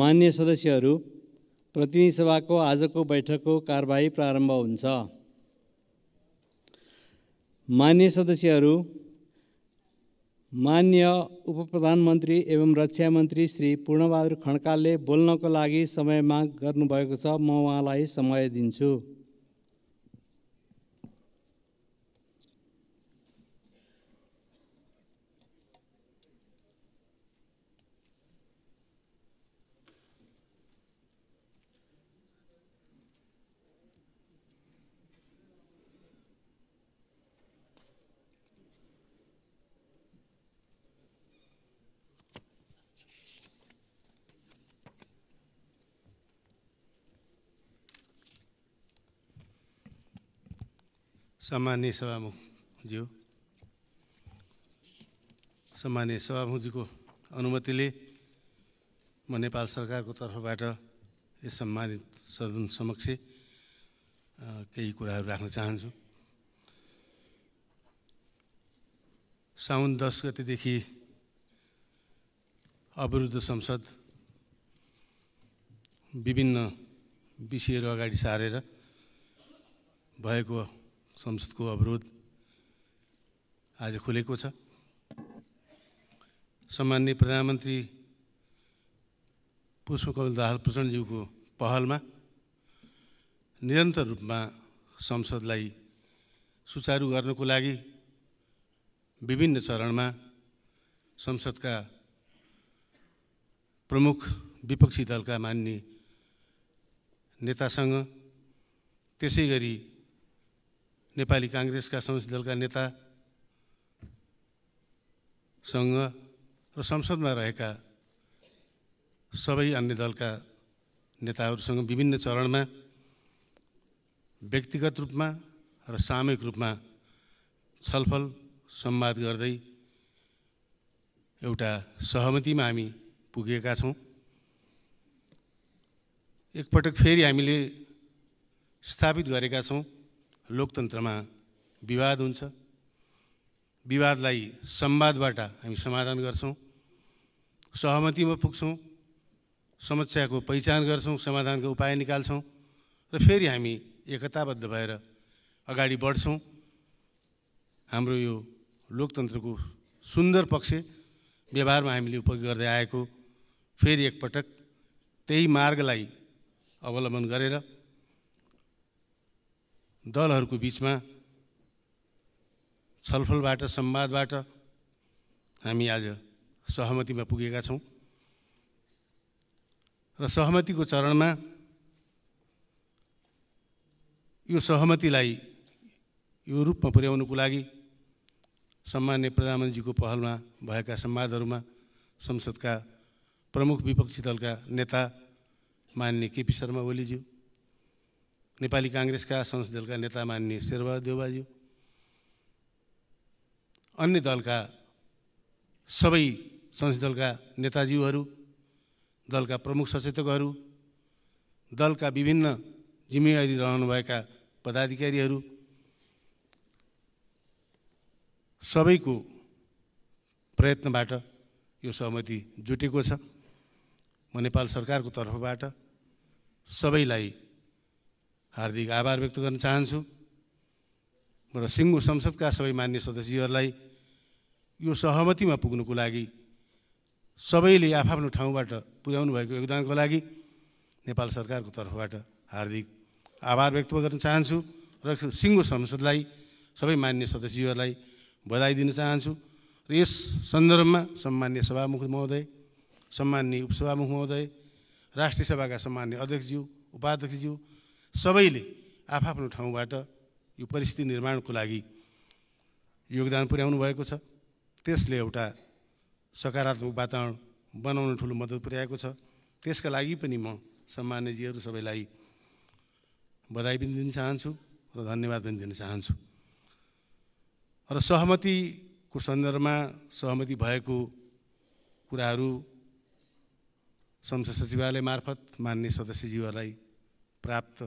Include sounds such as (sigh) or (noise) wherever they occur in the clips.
मान्य सदस्यहरू प्रतिनिधि सभाको आजको बैठकको कारबाही प्रारम्भ हुन्छ मान्य सदस्यहरू मान्य उप प्रधानमन्त्री एवं रक्षा मन्त्री श्री पूर्णबहादुर खड्कालले बोल्नको लागि समय माग गर्नुभएको छ म उहाँलाई समय दिन्छु सम्मान्य सभामुखज्यू सामान्य सभामुखजीको अनुमतिले म नेपाल सरकारको तर्फबाट यस सम्मानित सदन समक्ष केही कुराहरू राख्न चाहन्छु साउन दस गतिदेखि अवरुद्ध संसद विभिन्न विषयहरू अगाडि सारेर भएको संसदको अवरोध आज खुलेको छ सम्मान्य प्रधानमन्त्री पुष्पकमल दाहाल प्रचण्डज्यूको पहलमा निरन्तर रूपमा संसदलाई सुचारू गर्नको लागि विभिन्न चरणमा संसदका प्रमुख विपक्षी दलका मान्ने नेतासँग त्यसै गरी नेपाली काङ्ग्रेसका संसदीय दलका नेतासँग र संसदमा रहेका सबै अन्य दलका नेताहरूसँग विभिन्न चरणमा व्यक्तिगत रूपमा र सामूहिक रूपमा छलफल संवाद गर्दै एउटा सहमतिमा हामी पुगेका छौँ एकपटक फेरि हामीले स्थापित गरेका छौँ लोकतन्त्रमा विवाद हुन्छ विवादलाई संवादबाट हामी समाधान गर्छौँ सहमतिमा पुग्छौँ समस्याको पहिचान गर्छौँ समाधानको उपाय निकाल्छौँ र फेरि हामी एकताबद्ध भएर अगाडि बढ्छौँ हाम्रो यो लोकतन्त्रको सुन्दर पक्ष व्यवहारमा हामीले उपयोग गर्दै आएको फेरि एकपटक त्यही मार्गलाई अवलम्बन गरेर दलहरूको बिचमा छलफलबाट संवादबाट हामी आज सहमतिमा पुगेका छौँ र सहमतिको चरणमा यो सहमतिलाई यो रूपमा पुर्याउनुको लागि सम्मान्य प्रधानमन्त्रीजीको पहलमा भएका संवादहरूमा संसदका प्रमुख विपक्षी दलका नेता मान्य केपी शर्मा ओलीज्यू नेपाली काङ्ग्रेसका दलका नेता मान्ने शेरबहादुर देवबाज्यू अन्य दलका सबै संसद दलका नेताज्यूहरू दलका प्रमुख सचेतकहरू दलका विभिन्न जिम्मेवारी रहनुभएका पदाधिकारीहरू सबैको प्रयत्नबाट यो सहमति जुटेको छ म नेपाल सरकारको तर्फबाट सबैलाई हार्दिक आभार व्यक्त गर्न चाहन्छु र सिङ्गो संसदका सबै मान्य सदस्यहरूलाई यो सहमतिमा पुग्नुको लागि सबैले आफआफ्नो ठाउँबाट पुर्याउनु भएको योगदानको लागि नेपाल सरकारको तर्फबाट हार्दिक आभार व्यक्त गर्न चाहन्छु र सिङ्गो संसदलाई सबै मान्य सदस्यहरूलाई बधाई दिन चाहन्छु र यस सन्दर्भमा सम्मान्य सभामुख महोदय सम्मान्य उपसभामुख महोदय राष्ट्रिय सभाका सम्मान्य अध्यक्षज्यू उपाध्यक्षज्यू सबैले आफआफ्नो ठाउँबाट यो परिस्थिति निर्माणको लागि योगदान पुर्याउनु भएको छ त्यसले एउटा सकारात्मक वातावरण बनाउन ठुलो मद्दत पुर्याएको छ त्यसका लागि पनि म सम्मान्यजीहरू सबैलाई बधाई पनि दिन चाहन्छु र धन्यवाद पनि दिन चाहन्छु र सहमतिको सन्दर्भमा सहमति भएको कुराहरू संसद सचिवालय मार्फत मान्य सदस्यज्यूहरूलाई प्राप्त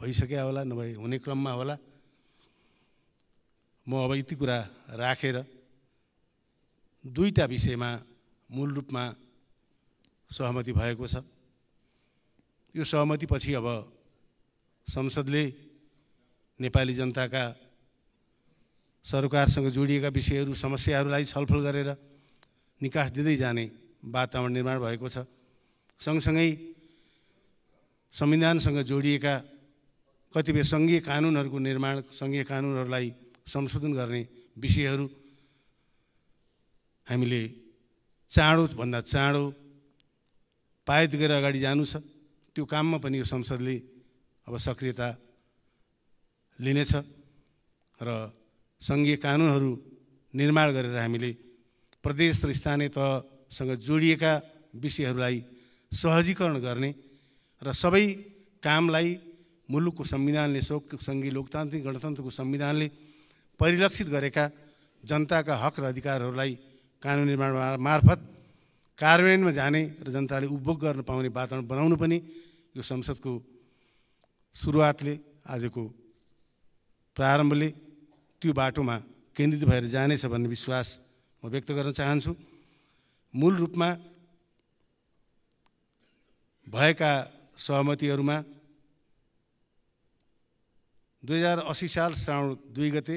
भइसक्यो होला नभए हुने क्रममा होला म अब यति कुरा राखेर रा। दुईवटा विषयमा मूल रूपमा सहमति भएको छ यो सहमतिपछि अब संसदले नेपाली जनताका सरकारसँग जोडिएका विषयहरू समस्याहरूलाई छलफल गरेर निकास दिँदै जाने वातावरण निर्माण भएको छ सँगसँगै संविधानसँग जोडिएका कतिपय सङ्घीय कानुनहरूको निर्माण सङ्घीय कानुनहरूलाई संशोधन गर्ने विषयहरू हामीले चाँडोभन्दा चाँडो पायत गरेर अगाडि जानु छ त्यो काममा पनि यो संसदले अब सक्रियता लिनेछ र सङ्घीय कानुनहरू निर्माण गरेर हामीले प्रदेश र स्थानीय तहसँग जोडिएका विषयहरूलाई सहजीकरण गर्ने र सबै कामलाई मुलुकको संविधानले सो सङ्घीय लोकतान्त्रिक गणतन्त्रको संविधानले परिलक्षित गरेका जनताका हक र अधिकारहरूलाई कानुन निर्माण मार्फत कार्यान्वयनमा जाने र जनताले उपभोग गर्न पाउने वातावरण बनाउनु पनि यो संसदको सुरुवातले आजको प्रारम्भले त्यो बाटोमा केन्द्रित भएर जानेछ भन्ने विश्वास म व्यक्त गर्न चाहन्छु मूल रूपमा भएका सहमतिहरूमा दुई हजार असी साल श्रावण दुई गते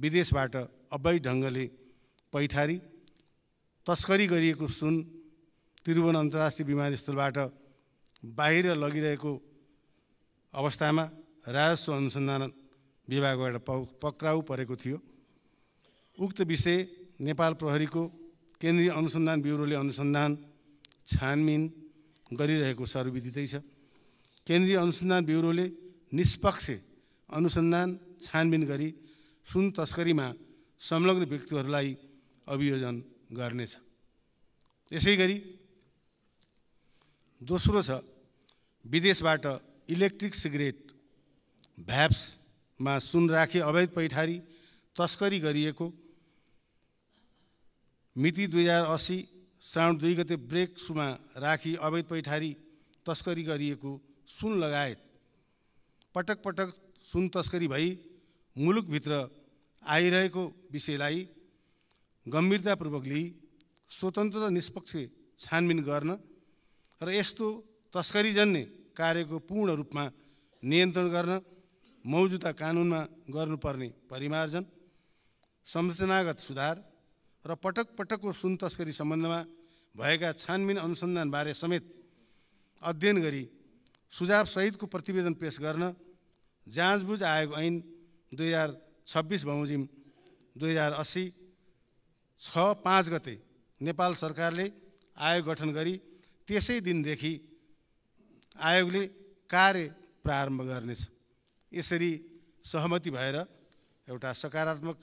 विदेशबाट अवैध ढङ्गले पैठारी तस्करी गरिएको सुन त्रिभुवन अन्तर्राष्ट्रिय विमानस्थलबाट बाहिर लगिरहेको अवस्थामा राजस्व अनुसन्धान विभागबाट पक्राउ परेको थियो उक्त विषय नेपाल प्रहरीको केन्द्रीय अनुसन्धान ब्युरोले अनुसन्धान छानबिन गरिरहेको सर्वविदितै छ केन्द्रीय अनुसन्धान ब्युरोले निष्पक्ष अनुसन्धान छानबिन गरी सुन तस्करीमा संलग्न व्यक्तिहरूलाई अभियोजन गर्नेछ यसै गरी दोस्रो छ विदेशबाट इलेक्ट्रिक सिगरेट भ्याप्समा सुन राखे अवैध पैठारी तस्करी गरिएको मिति दुई हजार असी श्रावण दुई गते ब्रेक सुमा राखी अवैध पैठारी तस्करी गरिएको सुन लगायत पटक पटक सुन तस्करी भई मुलुकभित्र आइरहेको विषयलाई गम्भीरतापूर्वक लिई स्वतन्त्र र निष्पक्ष छानबिन गर्न र यस्तो तस्करीजन्य कार्यको पूर्ण रूपमा नियन्त्रण गर्न मौजुदा कानुनमा गर्नुपर्ने परिमार्जन संरचनागत सुधार र पटक पटकको सुन तस्करी सम्बन्धमा भएका छानबिन अनुसन्धानबारे समेत अध्ययन गरी सुझावसहितको प्रतिवेदन पेस गर्न जाँचबुझ आयोग ऐन दुई हजार छब्बिस बमोजिम दुई हजार अस्सी छ पाँच गते नेपाल सरकारले आयोग गठन गरी त्यसै दिनदेखि आयोगले कार्य प्रारम्भ गर्नेछ यसरी सहमति भएर एउटा सकारात्मक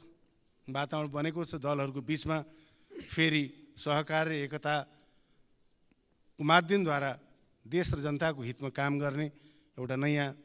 वातावरण बनेको छ दलहरूको बिचमा फेरि सहकार्य एकताको माध्यमद्वारा देश र जनताको हितमा काम गर्ने एउटा नयाँ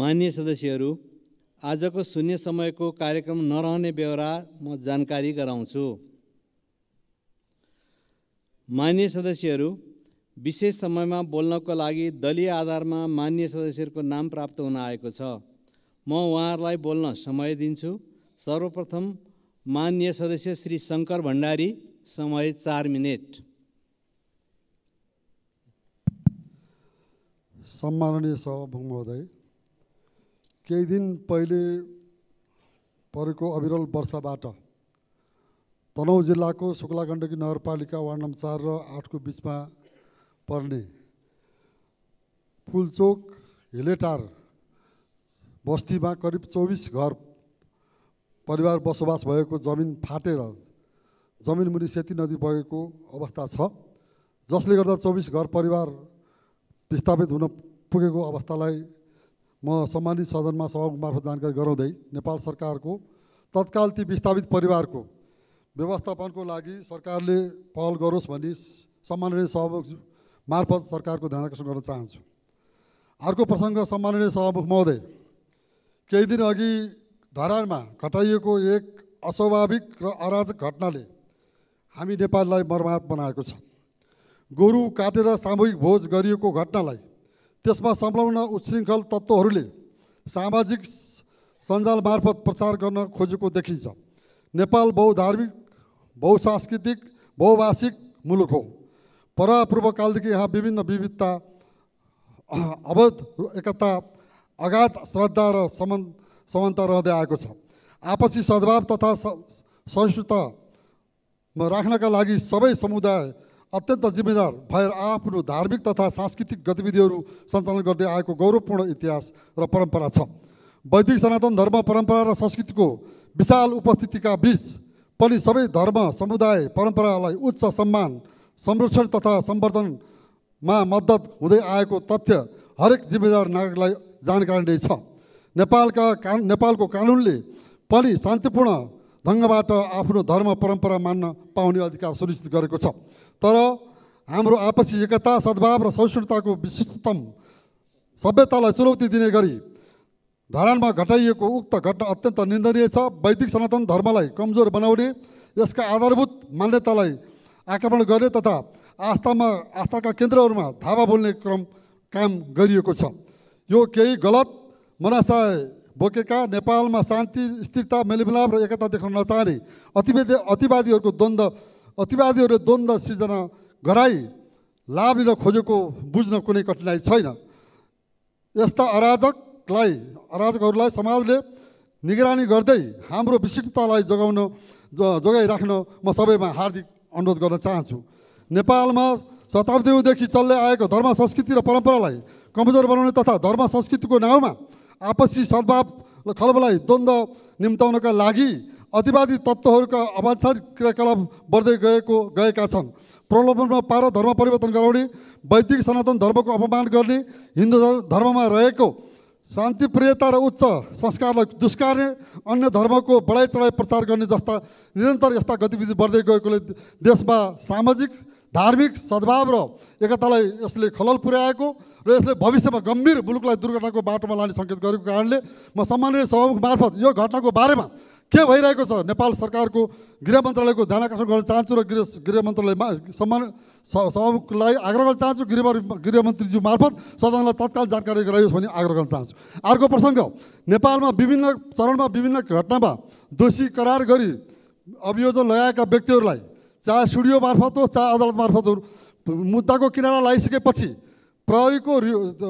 मान्य सदस्यहरू आजको शून्य समयको कार्यक्रम नरहने बेहोरा म जानकारी गराउँछु मान्य सदस्यहरू विशेष समयमा बोल्नको लागि दलीय आधारमा मान्य सदस्यहरूको नाम प्राप्त हुन आएको छ म उहाँहरूलाई बोल्न समय दिन्छु सर्वप्रथम मान्य सदस्य श्री शङ्कर भण्डारी समय चार मिनट सम्माननीय सभामुख महोदय केही दिन पहिले परेको अविरल वर्षाबाट तनहुँ जिल्लाको शुक्ला गण्डकी नगरपालिका वार्ड नम्बर चार र आठको बिचमा पर्ने फुलचोक हिलेटार बस्तीमा करिब चौबिस घर परिवार बसोबास भएको जमिन फाटेर जमिन मुनि सेती नदी बगेको अवस्था छ जसले गर्दा चौबिस घर परिवार विस्थापित हुन पुगेको अवस्थालाई म सम्मानित सदनमा सभामुख मार्फत जानकारी गराउँदै नेपाल सरकारको तत्काल ती विस्थापित परिवारको व्यवस्थापनको लागि सरकारले पहल गरोस् भनी सम्माननीय सभामुख मार्फत सरकारको ध्यान आकर्षण गर्न चाहन्छु अर्को प्रसङ्ग सम्माननीय सभामुख महोदय केही दिन अघि धरानमा घटाइएको एक अस्वाभाविक र अराजक घटनाले हामी नेपाललाई मर्माहत बनाएको छ गोरु काटेर सामूहिक भोज गरिएको घटनालाई त्यसमा संलग्न उच्छृङ्खल तत्त्वहरूले सामाजिक सञ्जाल मार्फत प्रचार गर्न खोजेको देखिन्छ नेपाल बहुधार्मिक बहुसांस्कृतिक बहुभाषिक मुलुक हो परापूर्वकालदेखि यहाँ विभिन्न विविधता अवध एकता अगाध श्रद्धा र समन समानता रहँदै आएको छ आपसी सद्भाव तथा सहिष्णुता राख्नका लागि सबै समुदाय अत्यन्त जिम्मेदार भएर आफ्नो धार्मिक तथा सांस्कृतिक गतिविधिहरू सञ्चालन गर्दै आएको गौरवपूर्ण इतिहास र परम्परा छ वैदिक सनातन धर्म परम्परा र संस्कृतिको विशाल उपस्थितिका बिच पनि सबै धर्म समुदाय परम्परालाई उच्च सम्मान संरक्षण तथा सम्वर्धनमा मद्दत हुँदै आएको तथ्य हरेक जिम्मेदार नागरिकलाई जानकारी नै छ नेपालका का नेपालको कानुनले पनि शान्तिपूर्ण ढङ्गबाट आफ्नो धर्म परम्परा मान्न पाउने अधिकार सुनिश्चित गरेको छ तर हाम्रो आपसी एकता सद्भाव र सहिष्णुताको विशिष्टतम सभ्यतालाई चुनौती दिने गरी धारणमा घटाइएको उक्त घटना अत्यन्त निन्दनीय छ वैदिक सनातन धर्मलाई कमजोर बनाउने यसका आधारभूत मान्यतालाई आक्रमण गर्ने तथा आस्थामा आस्थाका केन्द्रहरूमा धावा बोल्ने क्रम काम गरिएको छ यो केही गलत मनासाय बोकेका नेपालमा शान्ति स्थिरता मेलमिलाप र एकता देख्न नचाहने अतिवेद अतिवादीहरूको द्वन्द्व अतिवादीहरू द्वन्द्व सिर्जना गराई लाभ लिन खोजेको बुझ्न कुनै कठिनाइ छैन यस्ता अराजकलाई अराजकहरूलाई समाजले निगरानी गर्दै हाम्रो विशिष्टतालाई जोगाउन ज जोगाइराख्न म सबैमा हार्दिक अनुरोध गर्न चाहन्छु नेपालमा शताब्दीदेखि चल्दै आएको धर्म संस्कृति र परम्परालाई कमजोर बनाउने तथा धर्म संस्कृतिको नाउँमा आपसी सद्भाव र खलबलाई द्वन्द्व निम्ताउनका लागि अतिवादी तत्त्वहरूका अवांछित क्रियाकलाप बढ्दै गएको गएका छन् प्रलोभनमा पार धर्म परिवर्तन गराउने वैदिक सनातन धर्मको अपमान गर्ने हिन्दू धर्ममा रहेको शान्तिप्रियता र उच्च संस्कारलाई दुष्कार्ने अन्य धर्मको बढाइ चढाइ प्रचार गर्ने जस्ता निरन्तर यस्ता गतिविधि बढ्दै गएकोले देशमा सामाजिक धार्मिक सद्भाव र एकतालाई यसले खलल पुर्याएको र यसले भविष्यमा गम्भीर मुलुकलाई दुर्घटनाको बाटोमा लाने सङ्केत गरेको कारणले म सम्माननीय सभामुख मार्फत यो घटनाको बारेमा के भइरहेको छ नेपाल सरकारको गृह मन्त्रालयको ध्यान आकर्षण गर्न चाहन्छु र गृह गृह मन्त्रालयमा सम्मान सभामुखलाई आग्रह गर्न चाहन्छु गृह गृहमन्त्रीज्यू मार्फत सदनलाई तत्काल जानकारी गराइयोस् भन्ने आग्रह गर्न चाहन्छु अर्को प्रसङ्ग नेपालमा विभिन्न चरणमा विभिन्न घटनामा दोषी करार गरी अभियोजन लगाएका व्यक्तिहरूलाई चाहे स्टुडियो मार्फत होस् चाहे अदालत मार्फत होस् मुद्दाको किनारा लगाइसकेपछि प्रहरीको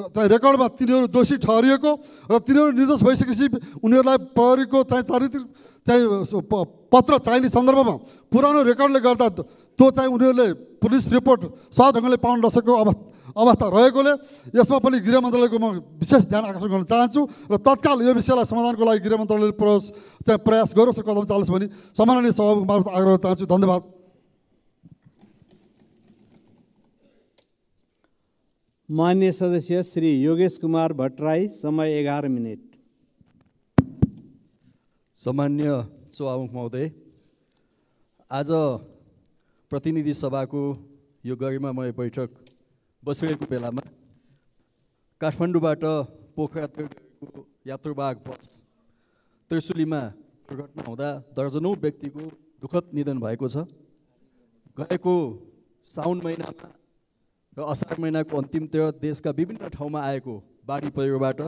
चाहिँ रेकर्डमा तिनीहरू दोषी ठहरिएको र तिनीहरू निर्दोष भइसकेपछि उनीहरूलाई प्रहरीको चाहिँ चारित्र चाहिँ पत्र चाहिने सन्दर्भमा पुरानो रेकर्डले गर्दा त्यो चाहिँ उनीहरूले पुलिस रिपोर्ट सह ढङ्गले पाउन नसकेको अव अवस्था रहेकोले यसमा पनि गृह मन्त्रालयको म विशेष ध्यान आकर्षण गर्न चाहन्छु र तत्काल यो विषयलाई समाधानको लागि गृह मन्त्रालयले प्रयास चाहिँ प्रयास गरोस् र कदम चालोस् भनी सम्माननीय सभामुख मार्फत आग्रह चाहन्छु धन्यवाद मान्य सदस्य श्री योगेश कुमार भट्टराई समय एघार मिनट सामान्य सभामुख महोदय आज प्रतिनिधि सभाको यो गरिमामय बैठक बसेको बेलामा काठमाडौँबाट पोखरा गएको यात्रुवाहक बस त्रिशुलीमा दुर्घटना हुँदा दर्जनौँ व्यक्तिको दुःखद निधन भएको छ गएको साउन महिनामा र असार महिनाको अन्तिमतिर देशका विभिन्न ठाउँमा आएको बाढी प्रयोगबाट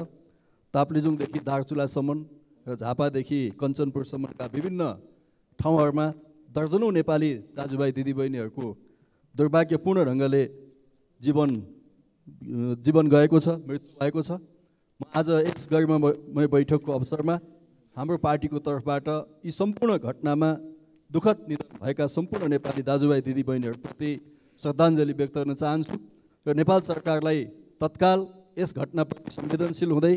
ताप्लेजुङदेखि दार्चुलासम्म र झापादेखि कञ्चनपुरसम्मका विभिन्न ठाउँहरूमा दर्जनौँ नेपाली दाजुभाइ दिदीबहिनीहरूको दुर्भाग्यपूर्ण ढङ्गले जीवन जीवन गएको छ मृत्यु भएको छ म आज यस गरिमामय बैठकको अवसरमा हाम्रो पार्टीको तर्फबाट यी सम्पूर्ण घटनामा दुःखद निधन भएका सम्पूर्ण नेपाली दाजुभाइ दिदीबहिनीहरूप्रति श्रद्धाञ्जली व्यक्त गर्न चाहन्छु र नेपाल सरकारलाई तत्काल यस घटनाप्रति संवेदनशील हुँदै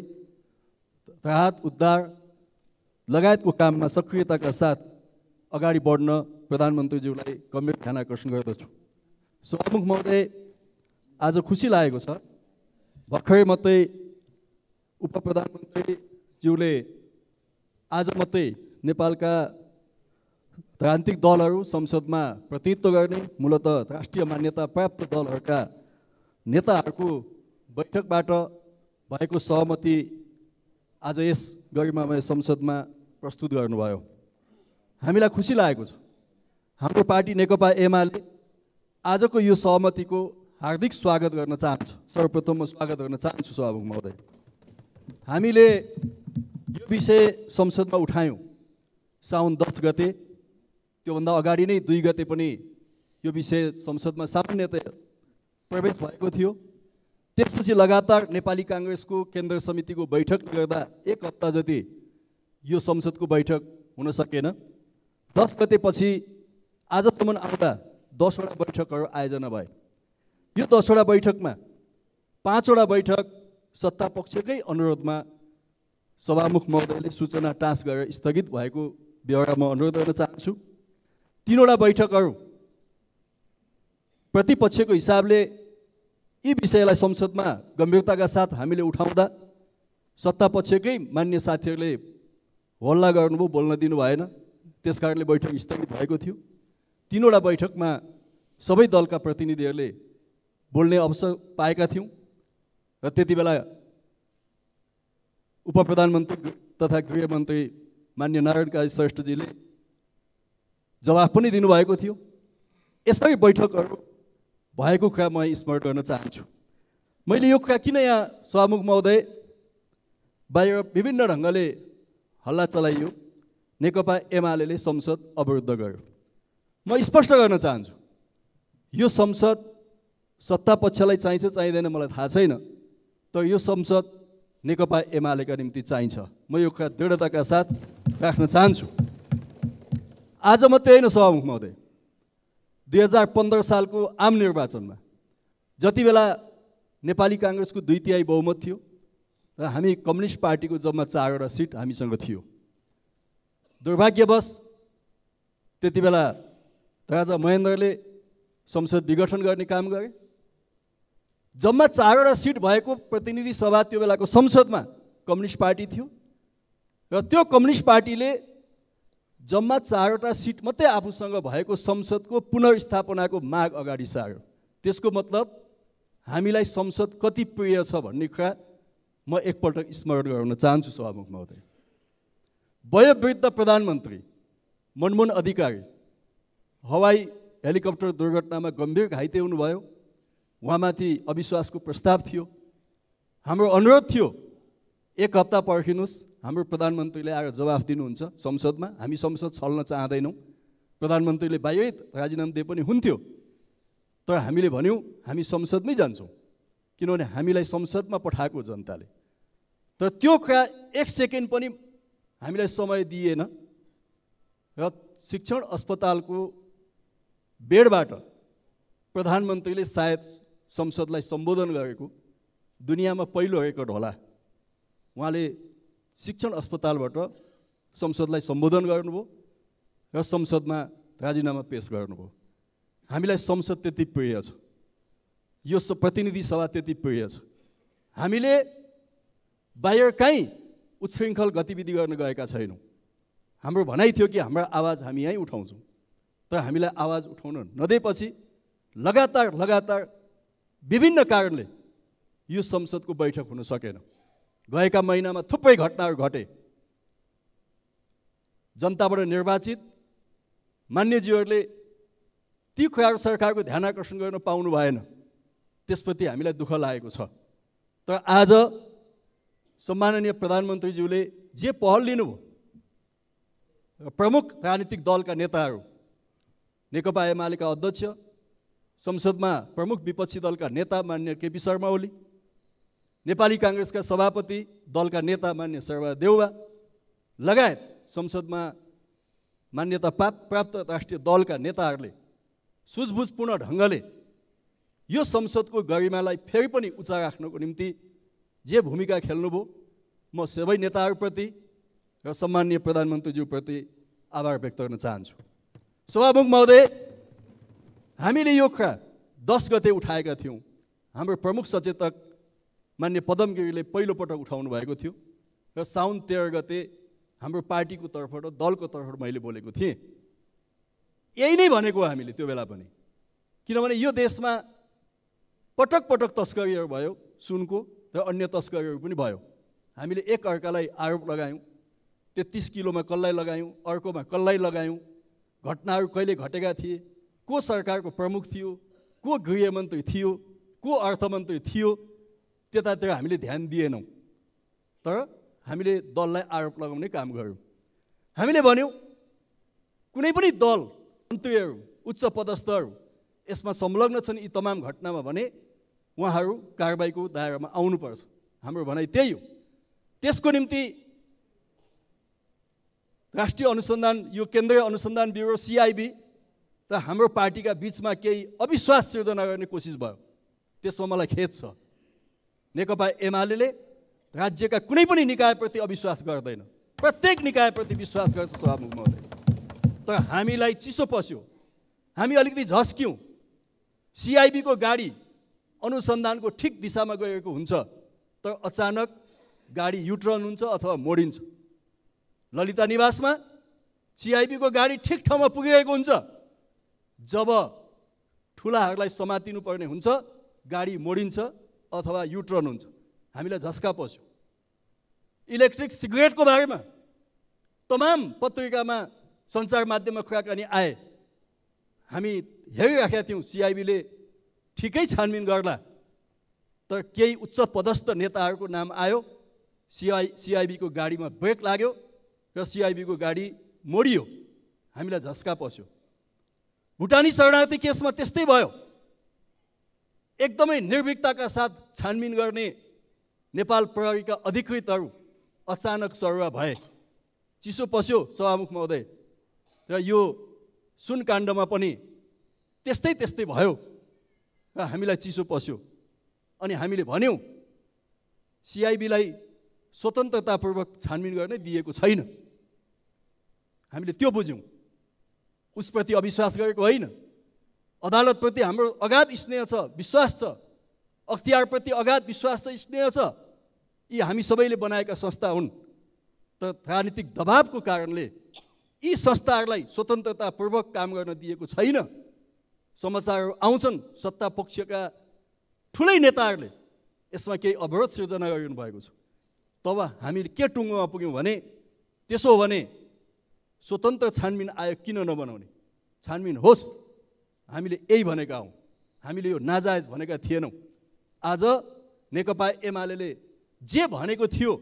राहत उद्धार लगायतको काममा सक्रियताका साथ अगाडि बढ्न प्रधानमन्त्रीज्यूलाई गम्भीर ध्यान आकर्षण गर्दछु सभामुख महोदय आज खुसी लागेको छ भर्खरै मात्रै उप प्रधानमन्त्रीज्यूले आज मात्रै नेपालका राजनीतिक दलहरू संसदमा प्रतिनिधित्व गर्ने मूलत राष्ट्रिय मान्यता प्राप्त दलहरूका नेताहरूको बैठकबाट भएको सहमति आज यस गरिमामय संसदमा प्रस्तुत गर्नुभयो हामीलाई खुसी लागेको छ हाम्रो पार्टी नेकपा एमाले आजको यो सहमतिको हार्दिक स्वागत गर्न चाहन्छु सर्वप्रथम म स्वागत गर्न चाहन्छु सभामुख महोदय हामीले यो विषय संसदमा उठायौँ साउन दस गते त्योभन्दा अगाडि नै दुई गते पनि यो विषय संसदमा सामान्यतया प्रवेश भएको थियो त्यसपछि लगातार नेपाली काङ्ग्रेसको केन्द्र समितिको बैठक गर्दा एक हप्ता जति यो संसदको बैठक हुन सकेन दस गतेपछि आजसम्म आउँदा दसवटा बैठकहरू आयोजना भए यो दसवटा बैठकमा पाँचवटा बैठक सत्ता पक्षकै अनुरोधमा सभामुख महोदयले सूचना टाँस गरेर स्थगित भएको बेहोरा म अनुरोध गर्न चाहन्छु तिनवटा बैठकहरू प्रतिपक्षको हिसाबले यी विषयलाई संसदमा गम्भीरताका साथ हामीले उठाउँदा सत्तापक्षकै मान्य साथीहरूले हल्ला गर्नुभयो बोल्न दिनु भएन त्यस कारणले बैठक स्थगित भएको थियो तिनवटा बैठकमा सबै दलका प्रतिनिधिहरूले बोल्ने अवसर पाएका थियौँ र त्यति बेला उप प्रधानमन्त्री तथा गृहमन्त्री मान्य नारायण काजी श्रेष्ठजीले जवाफ पनि दिनुभएको थियो यसै बैठकहरू भएको कुरा म स्मरण गर्न चाहन्छु मैले यो कुरा किन यहाँ सभामुख महोदय बाहिर विभिन्न ढङ्गले हल्ला चलाइयो नेकपा एमाले संसद अवरुद्ध गर्यो म स्पष्ट गर्न चाहन्छु यो संसद सत्ता पक्षलाई चाहिन्छ चाहिँदैन मलाई थाहा छैन तर यो संसद नेकपा एमालेका निम्ति चाहिन्छ म यो कुरा दृढताका साथ राख्न चाहन्छु आज म त्यही नै सभामुख महोदय दुई हजार पन्ध्र सालको आम निर्वाचनमा जति बेला नेपाली काङ्ग्रेसको दुई तिहाई बहुमत थियो र हामी कम्युनिस्ट पार्टीको जम्मा चारवटा सिट हामीसँग थियो दुर्भाग्यवश त्यति बेला राजा महेन्द्रले संसद विघटन गर्ने काम गरे जम्मा चारवटा सिट भएको प्रतिनिधि सभा त्यो बेलाको संसदमा कम्युनिस्ट पार्टी थियो र त्यो कम्युनिस्ट पार्टीले जम्मा चारवटा सिट मात्रै आफूसँग भएको संसदको पुनर्स्थापनाको माग अगाडि सार्यो त्यसको मतलब हामीलाई संसद कति प्रिय छ भन्ने कुरा म एकपल्ट स्मरण गराउन चाहन्छु सभामुख महोदय वयोवृद्ध प्रधानमन्त्री मनमोहन अधिकारी हवाई हेलिकप्टर दुर्घटनामा गम्भीर घाइते हुनुभयो उहाँमाथि अविश्वासको प्रस्ताव थियो हाम्रो अनुरोध थियो एक हप्ता पर्खिनुहोस् हाम्रो प्रधानमन्त्रीले आएर जवाफ दिनुहुन्छ संसदमा हामी संसद छल्न चाहँदैनौँ प्रधानमन्त्रीले बाह्य राजीनामा दिए पनि हुन्थ्यो तर हामीले भन्यौँ हामी संसदमै जान्छौँ किनभने हामीलाई संसदमा पठाएको जनताले तर त्यो कुरा एक सेकेन्ड पनि हामीलाई समय दिएन र शिक्षण अस्पतालको बेडबाट प्रधानमन्त्रीले सायद संसदलाई सम्बोधन गरेको दुनियाँमा पहिलो रेकर्ड होला उहाँले शिक्षण अस्पतालबाट संसदलाई सम्बोधन गर्नुभयो र संसदमा राजीनामा पेस गर्नुभयो हामीलाई संसद त्यति प्रिय छ यो प्रतिनिधि सभा त्यति प्रिय छ हामीले बाहिर कहीँ उच्छृङ्खल गतिविधि गर्न गएका छैनौँ हाम्रो भनाइ थियो कि हाम्रो आवाज हामी यहीँ उठाउँछौँ तर हामीलाई आवाज उठाउन नदिएपछि लगातार लगातार विभिन्न कारणले यो संसदको बैठक हुन सकेन गएका महिनामा थुप्रै घटनाहरू घटे जनताबाट निर्वाचित मान्यजीहरूले ती खुवा सरकारको ध्यान आकर्षण गर्न पाउनु भएन त्यसप्रति हामीलाई दुःख लागेको छ तर आज सम्माननीय प्रधानमन्त्रीज्यूले जे पहल लिनुभयो प्रमुख राजनीतिक दलका नेताहरू नेकपा एमालेका अध्यक्ष संसदमा प्रमुख विपक्षी दलका नेता मान्य केपी शर्मा ओली नेपाली काङ्ग्रेसका सभापति दलका नेता मान्य सर्वा देउवा लगायत संसदमा मान्यता प्राप्त राष्ट्रिय दलका नेताहरूले सुझबुझपूर्ण ढङ्गले यो संसदको गरिमालाई फेरि पनि उचा राख्नको निम्ति जे भूमिका खेल्नुभयो म सबै नेताहरूप्रति र सम्मान्य प्रधानमन्त्रीज्यूप्रति आभार व्यक्त गर्न चाहन्छु सभामुख महोदय हामीले यो कुरा दस गते उठाएका थियौँ हाम्रो प्रमुख सचेतक मान्य पदम गिरीले पहिलोपटक उठाउनु भएको थियो र साउन तेह्र गते हाम्रो पार्टीको तर्फबाट दलको तर्फबाट मैले बोलेको थिएँ यही नै भनेको हामीले त्यो बेला पनि किनभने यो देशमा पटक पटक तस्करीहरू भयो सुनको र अन्य तस्करीहरू पनि भयो हामीले एक अर्कालाई आरोप लगायौँ तेत्तिस किलोमा कसलाई लगायौँ अर्कोमा कसलाई लगायौँ घटनाहरू कहिले घटेका थिए को सरकारको प्रमुख थियो को गृहमन्त्री थियो को अर्थमन्त्री थियो त्यतातिर हामीले ध्यान दिएनौँ तर हामीले दललाई आरोप लगाउने काम गऱ्यौँ हामीले भन्यौँ कुनै पनि दल मन्त्रीहरू उच्च पदस्थहरू यसमा संलग्न छन् यी तमाम घटनामा भने उहाँहरू कारबाहीको दायरामा आउनुपर्छ हाम्रो भनाइ त्यही हो त्यसको निम्ति राष्ट्रिय अनुसन्धान यो केन्द्रीय अनुसन्धान ब्युरो सिआइबी र हाम्रो पार्टीका बिचमा केही अविश्वास सिर्जना गर्ने कोसिस भयो त्यसमा मलाई खेद छ नेकपा एमाले राज्यका कुनै पनि निकायप्रति अविश्वास गर्दैन प्रत्येक निकायप्रति विश्वास गर्छ सभामुख महोदय तर हामीलाई चिसो पस्यो हामी अलिकति झस्क्यौँ सिआइबीको गाडी अनुसन्धानको ठिक दिशामा गएको हुन्छ तर अचानक गाडी युट्रन हुन्छ अथवा मोडिन्छ ललिता निवासमा सिआइबीको गाडी ठिक ठाउँमा पुगिरहेको हुन्छ जब ठुलाहरूलाई समातिनुपर्ने हुन्छ गाडी मोडिन्छ अथवा युट्रन हुन्छ हामीलाई झस्का पस्यो इलेक्ट्रिक सिगरेटको बारेमा तमाम पत्रिकामा सञ्चार माध्यममा कुराकानी आए हामी हेरिराखेका थियौँ सिआइबीले ठिकै छानबिन गर्ला तर केही उच्च पदस्थ नेताहरूको नाम आयो सिआइ सिआइबीको गाडीमा ब्रेक लाग्यो र सिआइबीको गाडी मोडियो हामीलाई झस्का पस्यो भुटानी शरणार्थी केसमा त्यस्तै भयो एकदमै निर्भीकताका साथ छानबिन गर्ने नेपाल प्रहरीका अधिकृतहरू अचानक सरुवा भए चिसो पस्यो सभामुख महोदय र यो सुन काण्डमा पनि त्यस्तै त्यस्तै भयो र हामीलाई चिसो पस्यो अनि हामीले भन्यौँ सिआइबीलाई स्वतन्त्रतापूर्वक छानबिन गर्नै दिएको छैन हामीले त्यो बुझ्यौँ उसप्रति अविश्वास गरेको होइन अदालतप्रति हाम्रो अगाध स्नेह छ विश्वास छ अख्तियारप्रति अगाध विश्वास छ स्नेह छ यी हामी सबैले बनाएका संस्था हुन् तर राजनीतिक दबावको कारणले यी संस्थाहरूलाई स्वतन्त्रतापूर्वक काम गर्न दिएको छैन समाचारहरू आउँछन् सत्ता पक्षका ठुलै नेताहरूले यसमा केही अवरोध सिर्जना गरिनु भएको छ तब हामी के टुङ्गोमा पुग्यौँ भने त्यसो हो भने स्वतन्त्र छानबिन आयोग किन नबनाउने छानबिन होस् हामीले यही भनेका हौँ हामीले यो नाजायज भनेका थिएनौँ आज नेकपा एमाले जे भनेको थियो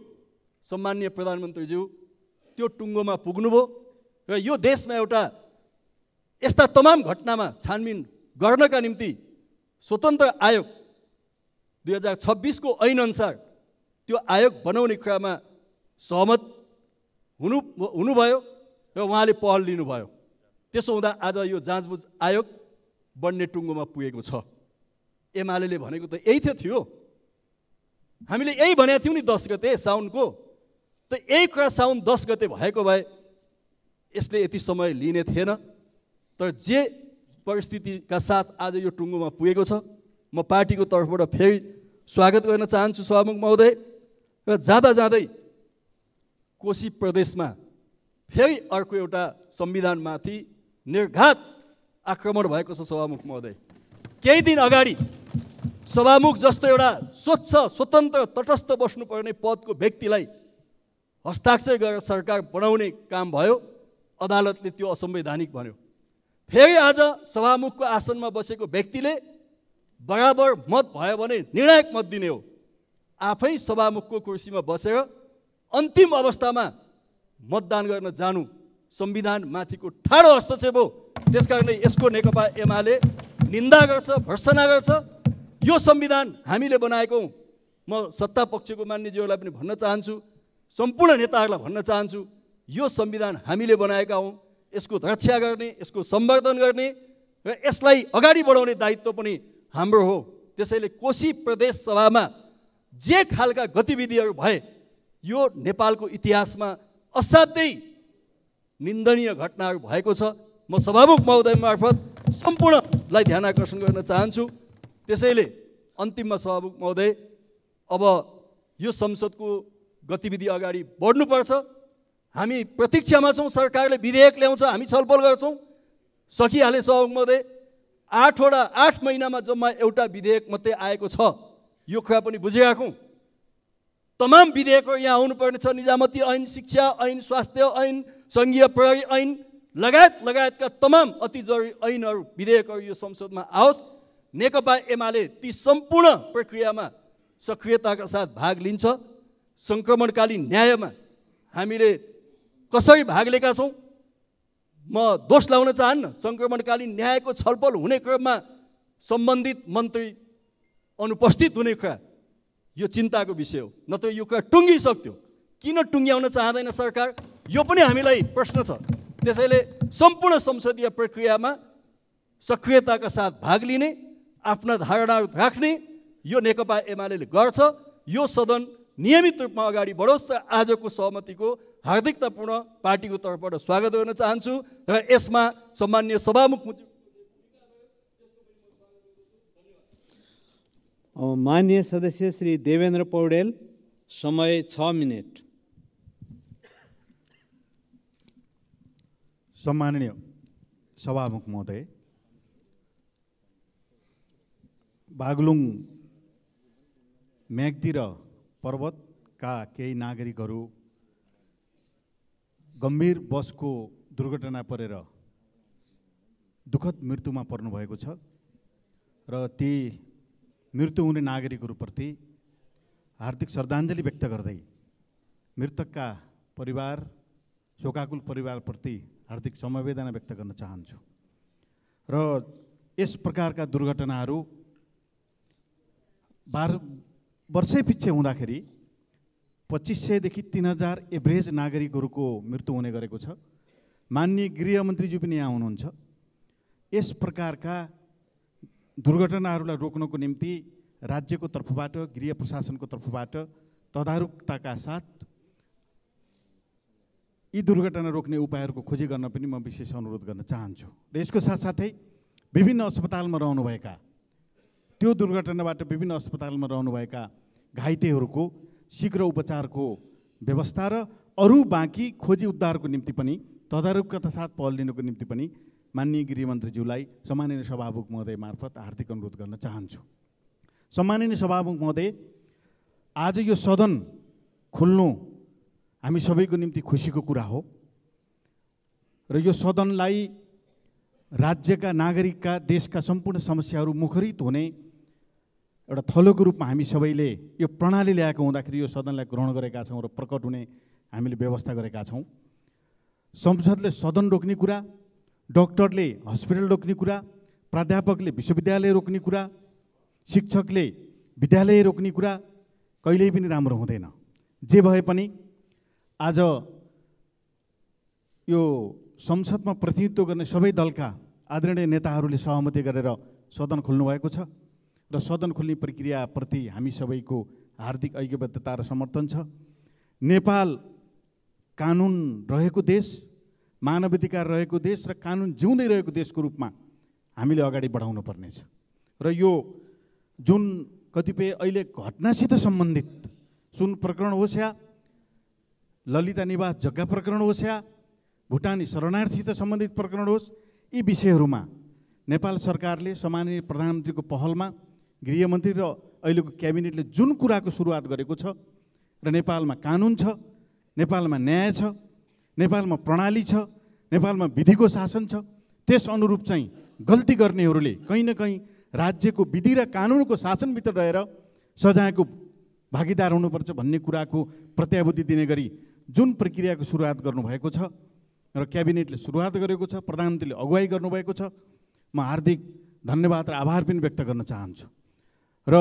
सम्मान्य प्रधानमन्त्रीज्यू त्यो टुङ्गोमा पुग्नुभयो र यो देशमा एउटा यस्ता तमाम घटनामा छानबिन गर्नका निम्ति स्वतन्त्र आयोग दुई हजार छब्बिसको ऐनअनुसार त्यो आयोग बनाउने कुरामा सहमत हुनु हुनुभयो र उहाँले पहल लिनुभयो त्यसो हुँदा आज यो जाँचबुझ आयोग बन्ने टुङ्गोमा पुगेको छ एमाले भनेको त यही थियो थियो हामीले यही भनेको थियौँ नि दस गते साउनको त यही कुरा साउन दस गते भएको भए यसले यति समय लिने थिएन तर जे परिस्थितिका साथ आज यो टुङ्गोमा पुगेको छ म पार्टीको तर्फबाट फेरि स्वागत गर्न चाहन्छु सभामुख महोदय र जाँदा जाँदै कोशी प्रदेशमा फेरि अर्को एउटा संविधानमाथि निर्घात आक्रमण भएको छ सभामुख महोदय केही दिन अगाडि सभामुख जस्तो एउटा स्वच्छ स्वतन्त्र तटस्थ बस्नुपर्ने पदको व्यक्तिलाई हस्ताक्षर गरेर सरकार बनाउने काम भयो अदालतले त्यो असंवैधानिक भन्यो फेरि आज सभामुखको आसनमा बसेको व्यक्तिले बराबर मत भयो भने निर्णायक मत दिने हो आफै सभामुखको कुर्सीमा बसेर अन्तिम अवस्थामा मतदान गर्न जानु संविधानमाथिको ठाडो हस्तक्षेप हो त्यस कारणले यसको नेकपा एमाले निन्दा गर्छ भर्सना गर्छ यो संविधान हामीले बनाएको म सत्ता पक्षको मान्यज्यूहरूलाई पनि भन्न चाहन्छु सम्पूर्ण नेताहरूलाई भन्न चाहन्छु यो संविधान हामीले बनाएका हौँ यसको रक्षा गर्ने यसको सम्वर्धन गर्ने र यसलाई अगाडि बढाउने दायित्व पनि हाम्रो हो त्यसैले कोशी प्रदेश सभामा जे खालका गतिविधिहरू भए यो नेपालको इतिहासमा असाध्यै निन्दनीय घटनाहरू भएको छ म सभामुख महोदय मार्फत सम्पूर्णलाई ध्यान आकर्षण गर्न चाहन्छु त्यसैले अन्तिममा सभामुख महोदय अब यो संसदको गतिविधि अगाडि बढ्नुपर्छ हामी प्रतीक्षामा छौँ सरकारले विधेयक ल्याउँछ हामी छलफल गर्छौँ सकिहाले सभामुख महोदय आठवटा आठ महिनामा जम्मा एउटा विधेयक मात्रै आएको छ यो कुरा पनि बुझिराखौँ तमाम विधेयकहरू यहाँ आउनुपर्नेछ निजामती ऐन शिक्षा ऐन स्वास्थ्य ऐन सङ्घीय प्रहरी ऐन लगायत लगायतका तमाम अति जरुरी ऐनहरू विधेयकहरू यो संसदमा आओस् नेकपा एमाले ती सम्पूर्ण प्रक्रियामा सक्रियताका साथ भाग लिन्छ सङ्क्रमणकालीन न्यायमा हामीले कसरी भाग लिएका छौँ म दोष लाउन चाहन्न सङ्क्रमणकालीन न्यायको छलफल हुने क्रममा सम्बन्धित मन्त्री अनुपस्थित हुने कुरा यो चिन्ताको विषय हो नत्र यो कुरा टुङ्गिसक्थ्यो किन टुङ्ग्याउन चाहँदैन सरकार यो पनि हामीलाई प्रश्न छ त्यसैले सम्पूर्ण संसदीय प्रक्रियामा सक्रियताका साथ भाग लिने आफ्ना धारणा राख्ने यो नेकपा एमाले गर्छ यो सदन नियमित रूपमा अगाडि बढोस् र आजको सहमतिको हार्दिकतापूर्ण पार्टीको तर्फबाट स्वागत गर्न चाहन्छु र यसमा सम्मान्य सभामुख मान्य सदस्य श्री देवेन्द्र पौडेल समय छ मिनट सम्माननीय सभामुख महोदय बागलुङ म्याग्दी र पर्वतका केही नागरिकहरू गम्भीर बसको दुर्घटना परेर दुःखद मृत्युमा पर्नुभएको छ र ती मृत्यु हुने नागरिकहरूप्रति हार्दिक श्रद्धाञ्जली व्यक्त गर्दै मृतकका परिवार शोकाकुल परिवारप्रति हार्दिक समवेदना व्यक्त गर्न चाहन्छु र यस प्रकारका दुर्घटनाहरू बार वर्षै पछि हुँदाखेरि पच्चिस सयदेखि तिन हजार एभरेज नागरिकहरूको मृत्यु हुने गरेको छ मान्य गृहमन्त्रीज्यू पनि यहाँ हुनुहुन्छ यस प्रकारका दुर्घटनाहरूलाई रोक्नको निम्ति राज्यको तर्फबाट गृह प्रशासनको तर्फबाट तदारुकताका साथ यी दुर्घटना रोक्ने उपायहरूको खोजी गर्न पनि म विशेष अनुरोध गर्न चाहन्छु र यसको साथसाथै विभिन्न अस्पतालमा रहनुभएका त्यो दुर्घटनाबाट विभिन्न अस्पतालमा रहनुभएका घाइतेहरूको शीघ्र उपचारको व्यवस्था र अरू बाँकी खोजी उद्धारको निम्ति पनि तदारुकता साथ पहल लिनुको निम्ति पनि माननीय गृहमन्त्रीज्यूलाई सम्माननीय सभामुख महोदय मार्फत हार्दिक अनुरोध गर्न चाहन्छु सम्माननीय सभामुख महोदय आज यो सदन खुल्नु हामी सबैको निम्ति खुसीको कुरा हो र यो सदनलाई राज्यका नागरिकका देशका सम्पूर्ण समस्याहरू मुखरित हुने एउटा थलोको रूपमा हामी सबैले यो प्रणाली ल्याएको हुँदाखेरि यो सदनलाई ग्रहण गरेका छौँ र प्रकट हुने हामीले व्यवस्था गरेका छौँ संसदले सदन रोक्ने कुरा डक्टरले हस्पिटल रोक्ने कुरा प्राध्यापकले विश्वविद्यालय रोक्ने कुरा शिक्षकले विद्यालय रोक्ने कुरा कहिल्यै पनि राम्रो हुँदैन जे भए पनि आज यो संसदमा प्रतिनिधित्व गर्ने सबै दलका आदरणीय नेताहरूले सहमति गरेर सदन खोल्नुभएको छ र सदन खोल्ने प्रक्रियाप्रति हामी सबैको हार्दिक ऐक्यबद्धता र समर्थन छ नेपाल कानुन रहेको देश मानवाधिकार रहेको देश र कानुन जिउँदै रहेको देशको रूपमा हामीले अगाडि बढाउनु पर्नेछ र यो जुन कतिपय अहिले घटनासित सम्बन्धित सुन प्रकरण होस् या ललिता निवास जग्गा प्रकरण होस् या भुटानी शरणार्थीसित सम्बन्धित प्रकरण होस् यी विषयहरूमा नेपाल सरकारले सामान्य प्रधानमन्त्रीको पहलमा गृहमन्त्री र अहिलेको क्याबिनेटले जुन कुराको सुरुवात गरेको छ र नेपालमा कानुन छ नेपालमा न्याय छ नेपालमा प्रणाली छ नेपालमा विधिको शासन छ त्यस अनुरूप चाहिँ गल्ती गर्नेहरूले कहीँ न कहीँ राज्यको विधि र कानुनको शासनभित्र रहेर सजायको भागीदार हुनुपर्छ भन्ने कुराको प्रत्याभूति दिने गरी जुन प्रक्रियाको सुरुवात गर्नुभएको छ र क्याबिनेटले सुरुवात गरेको छ प्रधानमन्त्रीले अगुवाई गर्नुभएको छ म हार्दिक धन्यवाद र आभार पनि व्यक्त गर्न चाहन्छु र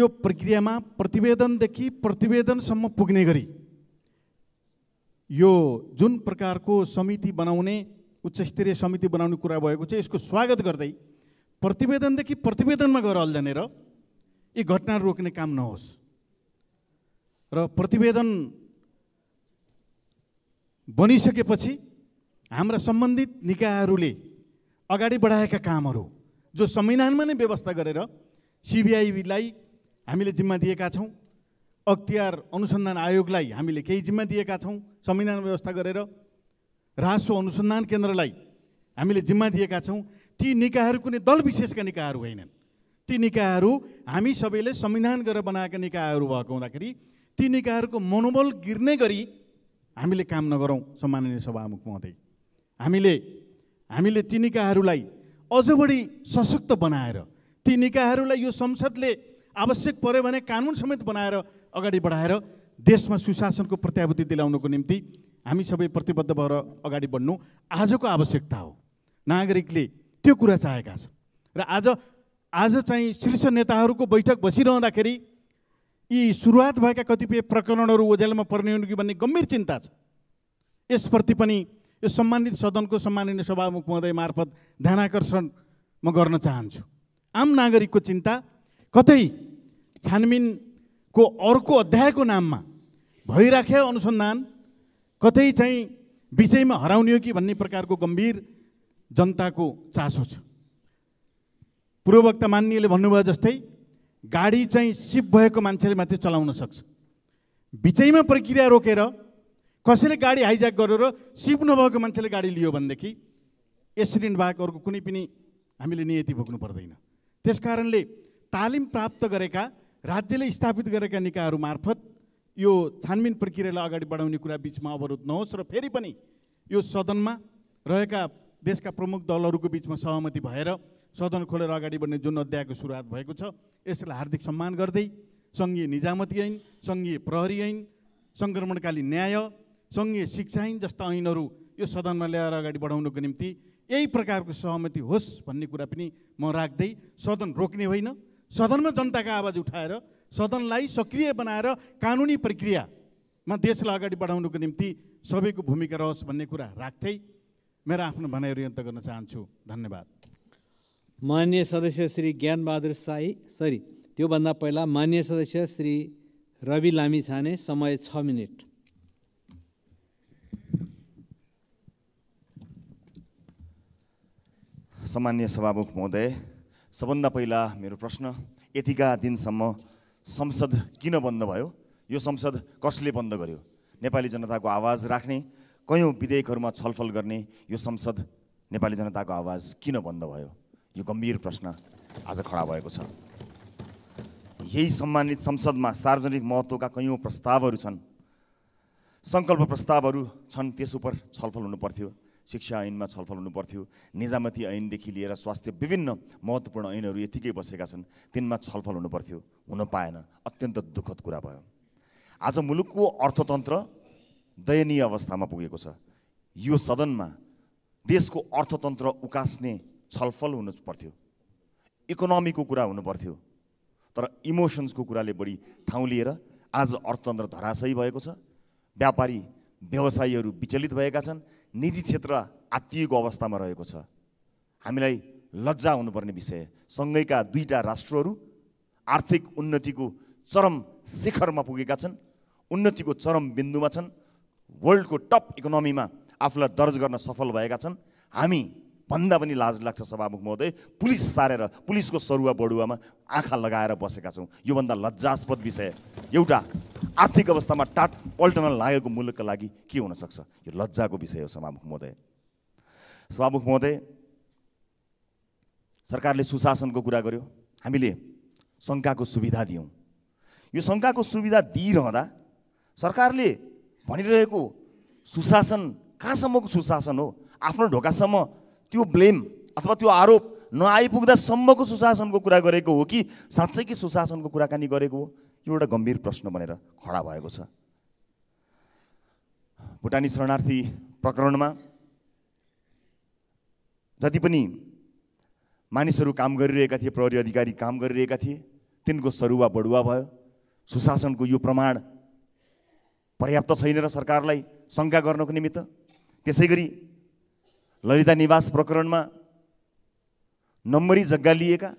यो प्रक्रियामा प्रतिवेदनदेखि प्रतिवेदनसम्म पुग्ने गरी यो जुन प्रकारको समिति बनाउने उच्चस्तरीय समिति बनाउने कुरा भएको छ यसको स्वागत गर्दै प्रतिवेदनदेखि प्रतिवेदनमा गएर अल्झानेर यी घटना रोक्ने काम नहोस् र प्रतिवेदन बनिसकेपछि हाम्रा सम्बन्धित निकायहरूले अगाडि बढाएका कामहरू जो संविधानमा नै व्यवस्था गरेर सिबिआईलाई हामीले जिम्मा दिएका छौँ अख्तियार अनुसन्धान आयोगलाई हामीले केही जिम्मा दिएका छौँ संविधान व्यवस्था गरेर राजस्व अनुसन्धान केन्द्रलाई हामीले जिम्मा दिएका छौँ ती निकायहरू कुनै दल विशेषका निकायहरू होइनन् ती निकायहरू हामी सबैले संविधान गरेर बनाएका निकायहरू भएको हुँदाखेरि ती निकायहरूको मनोबल गिर्ने गरी हामीले काम नगरौँ सम्माननीय सभामुख महोदय हामीले हामीले ती निकायहरूलाई अझ बढी सशक्त बनाएर ती निकायहरूलाई यो संसदले आवश्यक पऱ्यो भने कानुन समेत बनाएर अगाडि बढाएर देशमा सुशासनको प्रत्याभूति दिलाउनुको निम्ति हामी सबै प्रतिबद्ध भएर अगाडि बढ्नु आजको आवश्यकता हो नागरिकले त्यो कुरा चाहेका छन् र आज आज चाहिँ शीर्ष नेताहरूको बैठक बसिरहँदाखेरि यी सुरुवात भएका कतिपय प्रकरणहरू ओझेलमा पर्ने हुन् कि भन्ने गम्भीर चिन्ता छ यसप्रति पनि यो सम्मानित सदनको सम्मानित सभामुख महोदय मार्फत ध्यान आकर्षण म गर्न चाहन्छु आम नागरिकको चिन्ता कतै छानबिनको अर्को अध्यायको नाममा भइराख्यो अनुसन्धान कतै चाहिँ विषयमा हराउने हो कि भन्ने प्रकारको गम्भीर जनताको चासो छ पूर्ववक्ता मान्नेले भन्नुभयो जस्तै गाडी चाहिँ सिप भएको मान्छेले मात्रै चलाउन सक्छ बिचैमा प्रक्रिया रोकेर कसैले गाडी हाइज्याक गरेर सिप नभएको मान्छेले गाडी लियो भनेदेखि एक्सिडेन्ट बाहेक अर्को कुनै पनि हामीले नियति भोग्नु पर्दैन त्यस कारणले तालिम प्राप्त गरेका राज्यले स्थापित गरेका निकायहरू मार्फत यो छानबिन प्रक्रियालाई अगाडि बढाउने कुरा बिचमा अवरोध नहोस् र फेरि पनि यो सदनमा रहेका देशका प्रमुख दलहरूको बिचमा सहमति भएर सदन खोलेर अगाडि बढ्ने जुन अध्यायको सुरुवात भएको छ यसलाई हार्दिक सम्मान गर्दै सङ्घीय निजामती ऐन सङ्घीय प्रहरी ऐन सङ्क्रमणकालीन न्याय सङ्घीय शिक्षा ऐन जस्ता ऐनहरू यो सदनमा ल्याएर अगाडि बढाउनको निम्ति यही प्रकारको सहमति होस् भन्ने कुरा पनि म राख्दै सदन रोक्ने होइन सदनमा जनताका आवाज उठाएर सदनलाई सक्रिय बनाएर कानुनी प्रक्रियामा देशलाई अगाडि बढाउनुको निम्ति सबैको भूमिका रहोस् भन्ने कुरा राख्दै मेरो आफ्नो भनाइहरू अन्त गर्न चाहन्छु धन्यवाद मान्य सदस्य श्री ज्ञानबहादुर साई सरी त्योभन्दा पहिला मान्य सदस्य श्री रवि लामी छाने समय छ मिनट सामान्य सभामुख महोदय सबभन्दा पहिला मेरो प्रश्न यतिका दिनसम्म संसद किन बन्द भयो यो संसद कसले बन्द गर्यो नेपाली जनताको आवाज राख्ने कयौँ विधेयकहरूमा छलफल गर्ने यो संसद नेपाली जनताको आवाज किन बन्द भयो यो गम्भीर प्रश्न आज खडा भएको छ यही सम्मानित संसदमा सार्वजनिक महत्त्वका कैयौँ प्रस्तावहरू छन् सङ्कल्प प्रस्तावहरू छन् त्यस उप छलफल हुनुपर्थ्यो शिक्षा ऐनमा छलफल हुनुपर्थ्यो निजामती ऐनदेखि लिएर स्वास्थ्य विभिन्न महत्त्वपूर्ण ऐनहरू यतिकै बसेका छन् तिनमा छलफल हुनुपर्थ्यो हुन पाएन अत्यन्त दुःखद कुरा भयो आज मुलुकको अर्थतन्त्र दयनीय अवस्थामा पुगेको छ यो सदनमा देशको अर्थतन्त्र उकास्ने छलफल हुनु पर्थ्यो इकोनोमीको कुरा हुनु पर्थ्यो तर इमोसन्सको कुराले बढी ठाउँ लिएर आज अर्थतन्त्र धराशयी भएको छ व्यापारी व्यवसायीहरू विचलित भएका छन् निजी क्षेत्र आत्तिएको अवस्थामा रहेको छ हामीलाई लज्जा हुनुपर्ने विषय सँगैका दुईवटा राष्ट्रहरू आर्थिक उन्नतिको चरम शिखरमा पुगेका छन् उन्नतिको चरम बिन्दुमा छन् वर्ल्डको टप इकोनोमीमा आफूलाई दर्ज गर्न सफल भएका छन् हामी भन्दा पनि लाज लाग्छ सभामुख महोदय पुलिस सारेर पुलिसको सरुवा बडुवामा आँखा लगाएर बसेका छौँ योभन्दा लज्जास्पद विषय एउटा आर्थिक अवस्थामा टाट पल्टन लागेको मुलुकका लागि के हुनसक्छ यो लज्जाको विषय हो सभामुख महोदय सभामुख महोदय सरकारले सुशासनको कुरा गर्यो हामीले शङ्काको सुविधा दियौँ यो शङ्काको सुविधा दिइरहँदा सरकारले भनिरहेको सुशासन कहाँसम्मको सुशासन हो आफ्नो ढोकासम्म त्यो ब्लेम अथवा त्यो आरोप नआइपुग्दासम्मको सुशासनको कुरा गरेको हो कि साँच्चै कि सुशासनको कुराकानी गरेको हो यो एउटा गम्भीर प्रश्न बनेर खडा भएको छ भुटानी शरणार्थी प्रकरणमा जति पनि मानिसहरू काम गरिरहेका थिए प्रहरी अधिकारी काम गरिरहेका थिए तिनको सरुवा बढुवा भयो सुशासनको यो प्रमाण पर्याप्त छैन र सरकारलाई शङ्का गर्नको निमित्त त्यसै गरी ललिता निवास प्रकरणमा नम्बरी जग्गा लिएका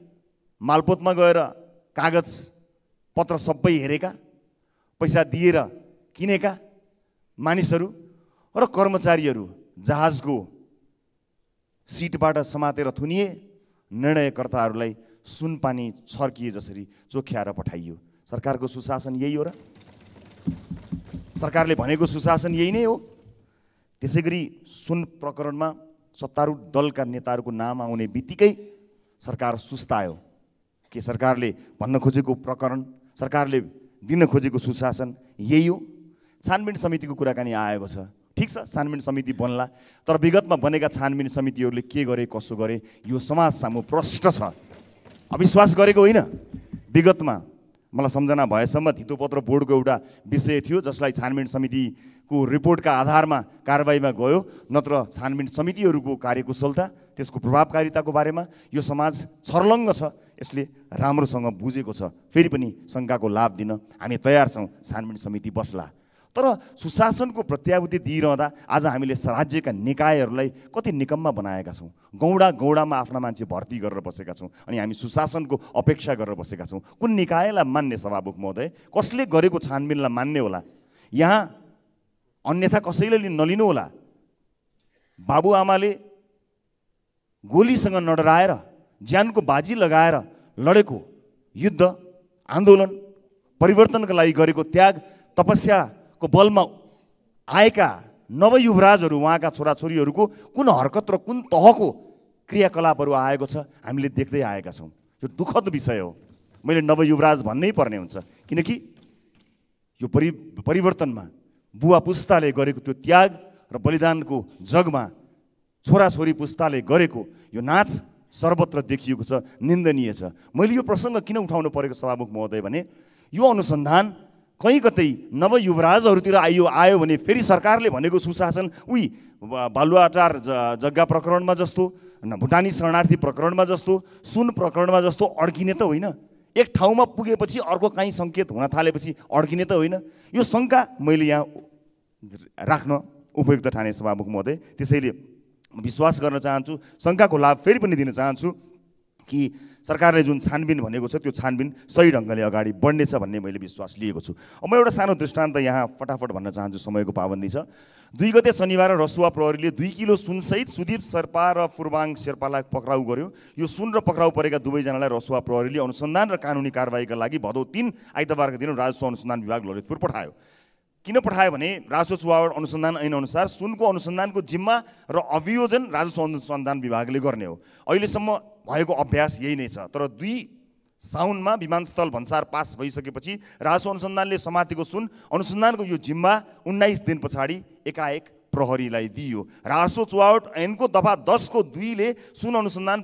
मालपोतमा गएर कागज पत्र सबै हेरेका पैसा दिएर किनेका मानिसहरू र कर्मचारीहरू जहाजको सिटबाट समातेर थुनिए निर्णयकर्ताहरूलाई सुनपानी छर्किए जसरी चोख्याएर पठाइयो सरकारको सुशासन यही हो र सरकारले भनेको सुशासन यही नै हो त्यसै गरी सुन प्रकरणमा सत्तारूढ दलका नेताहरूको नाम आउने बित्तिकै सरकार सुस्तायो के सरकारले भन्न खोजेको प्रकरण सरकारले दिन खोजेको सुशासन यही हो छानबिन समितिको कुराकानी आएको छ ठिक छ छानबिन समिति बन्ला तर विगतमा बनेका छानबिन समितिहरूले के गरे कसो गरे यो समाजसम्म प्रष्ट छ अविश्वास गरेको होइन विगतमा मलाई सम्झना भएसम्म धितोपत्र बोर्डको एउटा विषय थियो जसलाई छानबिन समितिको रिपोर्टका आधारमा कारवाहीमा गयो नत्र छानबिन समितिहरूको कार्यकुशलता त्यसको प्रभावकारिताको बारेमा यो समाज छर्लङ्ग छ यसले राम्रोसँग बुझेको छ फेरि पनि शङ्काको लाभ दिन हामी तयार छौँ छानबिन समिति बस्ला तर सुशासनको प्रत्याभूति दिइरहँदा आज हामीले राज्यका निकायहरूलाई कति निकममा बनाएका छौँ गौडा गौडामा आफ्ना मान्छे भर्ती गरेर बसेका छौँ अनि हामी सुशासनको अपेक्षा गरेर बसेका छौँ कुन निकायलाई मान्ने सभामुख महोदय कसले गरेको छानबिनलाई मान्ने होला यहाँ अन्यथा कसैले नलिनु होला बाबुआमाले गोलीसँग नडराएर ज्यानको बाजी लगाएर लडेको युद्ध आन्दोलन परिवर्तनका लागि गरेको त्याग तपस्या को बलमा आएका नवयुवराजहरू उहाँका छोराछोरीहरूको कुन हरकत र कुन तहको क्रियाकलापहरू आएको छ हामीले देख्दै आएका छौँ यो दुःखद विषय हो मैले नवयुवराज भन्नै पर्ने हुन्छ किनकि यो परि परिवर्तनमा बुवा पुस्ताले गरेको त्यो त्याग र बलिदानको जगमा छोराछोरी पुस्ताले गरेको यो नाच सर्वत्र देखिएको छ निन्दनीय छ मैले यो प्रसङ्ग किन उठाउनु परेको सभामुख महोदय भने यो अनुसन्धान कहीँ कतै नवयुवराजहरूतिर आइयो आयो भने फेरि सरकारले भनेको सुशासन उही बालुवाटार जग्गा प्रकरणमा जस्तो भुटानी शरणार्थी प्रकरणमा जस्तो सुन प्रकरणमा जस्तो अड्किने त होइन एक ठाउँमा पुगेपछि अर्को काहीँ सङ्केत हुन थालेपछि अड्किने त होइन यो शङ्का मैले यहाँ राख्न उपयुक्त ठाने सभामुख महोदय त्यसैले विश्वास गर्न चाहन्छु शङ्काको लाभ फेरि पनि दिन चाहन्छु कि सरकारले जुन छानबिन भनेको छ त्यो छानबिन सही ढङ्गले अगाडि बढ्नेछ भन्ने मैले विश्वास लिएको छु म एउटा सानो दृष्टान्त यहाँ फटाफट भन्न चाहन्छु समयको पाबन्दी छ दुई गते शनिबार रसुवा प्रहरीले दुई किलो सुनसहित सुदीप शेर्पा र पूर्वाङ शेर्पालाई पक्राउ गर्यो यो सुन र पक्राउ परेका दुवैजनालाई रसुवा प्रहरीले अनुसन्धान र कानुनी कारवाहीका लागि भदौ तिन आइतबारको दिन राजस्व अनुसन्धान विभाग ललितपुर पठायो किन पठायो भने राजस्व चुहावट अनुसन्धान ऐनअनुसार सुनको अनुसन्धानको जिम्मा र अभियोजन राजस्व अनुसन्धान विभागले गर्ने हो अहिलेसम्म भएको अभ्यास यही नै छ तर दुई साउनमा विमानस्थल भन्सार पास भइसकेपछि राजस्व अनुसन्धानले समातेको सुन अनुसन्धानको यो जिम्मा उन्नाइस दिन पछाडि एकाएक प्रहरीलाई दिइयो रासो चुवावट ऐनको दफा दसको दुईले सुन अनुसन्धान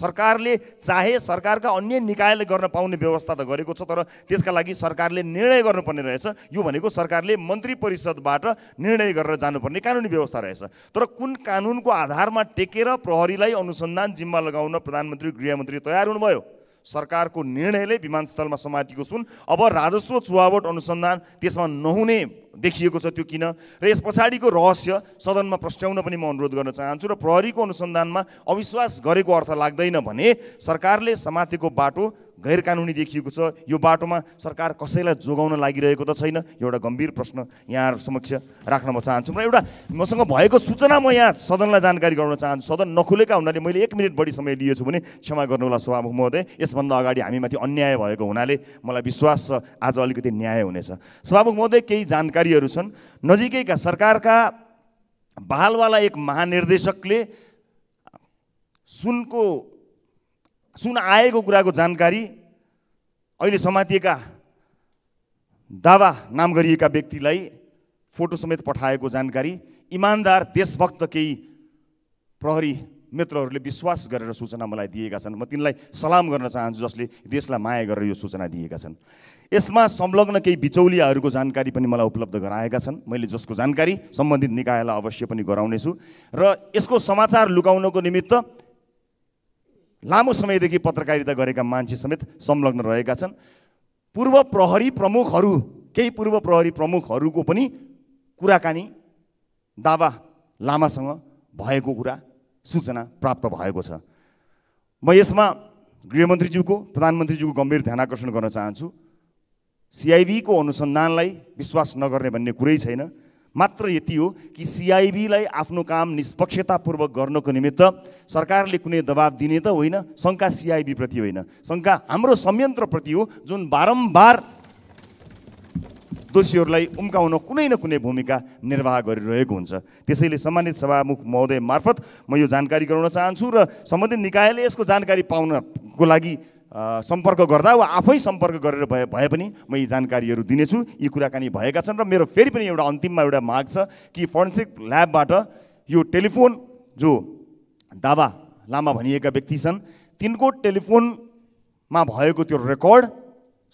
सरकारले चाहे सरकारका अन्य निकायले गर्न पाउने व्यवस्था त गरेको छ तर त्यसका लागि सरकारले निर्णय गर्नुपर्ने रहेछ यो भनेको सरकारले मन्त्री परिषदबाट निर्णय गरेर जानुपर्ने कानुनी व्यवस्था रहेछ तर कुन कानुनको आधारमा टेकेर प्रहरीलाई अनुसन्धान जिम्मा लगाउन प्रधानमन्त्री गृहमन्त्री तयार हुनुभयो सरकारको निर्णयले विमानस्थलमा समातिएको सुन अब राजस्व चुहावट अनुसन्धान त्यसमा नहुने देखिएको छ त्यो किन र यस पछाडिको रहस्य सदनमा प्रस्ट्याउन पनि म अनुरोध गर्न चाहन्छु र प्रहरीको अनुसन्धानमा अविश्वास गरेको अर्थ लाग्दैन भने सरकारले समातेको बाटो गैर कानुनी देखिएको छ यो बाटोमा सरकार कसैलाई जोगाउन लागिरहेको त छैन एउटा गम्भीर प्रश्न यहाँहरू समक्ष राख्न म चाहन्छु र एउटा मसँग भएको सूचना म यहाँ सदनलाई जानकारी गराउन चाहन्छु सदन नखुलेका हुनाले मैले एक मिनट बढी समय लिएछु भने क्षमा गर्नुहोला सभामुख महोदय यसभन्दा अगाडि हामीमाथि अन्याय भएको हुनाले मलाई विश्वास छ आज अलिकति न्याय हुनेछ सभामुख महोदय केही जानकारीहरू छन् नजिकैका सरकारका बहालवाला एक महानिर्देशकले सुनको सुन आएको कुराको जानकारी अहिले समातिएका दावा नाम गरिएका व्यक्तिलाई फोटो समेत पठाएको जानकारी इमान्दार देशभक्त केही प्रहरी मित्रहरूले विश्वास गरेर सूचना मलाई दिएका छन् म तिनलाई सलाम गर्न चाहन्छु जसले देशलाई माया गरेर यो सूचना दिएका छन् यसमा संलग्न केही बिचौलियाहरूको जानकारी पनि मलाई उपलब्ध गराएका छन् मैले जसको जानकारी सम्बन्धित निकायलाई अवश्य पनि गराउनेछु र यसको समाचार लुकाउनको निमित्त लामो समयदेखि पत्रकारिता गरेका मान्छे समेत संलग्न रहेका छन् पूर्व प्रहरी प्रमुखहरू केही पूर्व प्रहरी प्रमुखहरूको पनि कुराकानी दावा लामासँग भएको कुरा सूचना प्राप्त भएको छ म यसमा गृहमन्त्रीज्यूको प्रधानमन्त्रीज्यूको गम्भीर ध्यान आकर्षण गर्न चाहन्छु सिआइबीको अनुसन्धानलाई विश्वास नगर्ने भन्ने कुरै छैन मात्र यति हो कि सिआइबीलाई आफ्नो काम निष्पक्षतापूर्वक गर्नको निमित्त सरकारले कुनै दबाब दिने त होइन शङ्का सिआइबीप्रति होइन शङ्का हाम्रो संयन्त्रप्रति हो जुन बारम्बार दोषीहरूलाई उम्काउन कुनै न कुनै भूमिका निर्वाह गरिरहेको हुन्छ त्यसैले सम्मानित सभामुख महोदय मार्फत म यो जानकारी गराउन चाहन्छु र सम्बन्धित निकायले यसको जानकारी पाउनको लागि सम्पर्क गर्दा वा आफै सम्पर्क गरेर भए भए पनि म यी जानकारीहरू दिनेछु यी कुराकानी भएका छन् र मेरो फेरि पनि एउटा अन्तिममा एउटा माग छ कि फोरेन्सिक ल्याबबाट यो टेलिफोन जो दावा लामा भनिएका व्यक्ति छन् तिनको टेलिफोनमा भएको त्यो रेकर्ड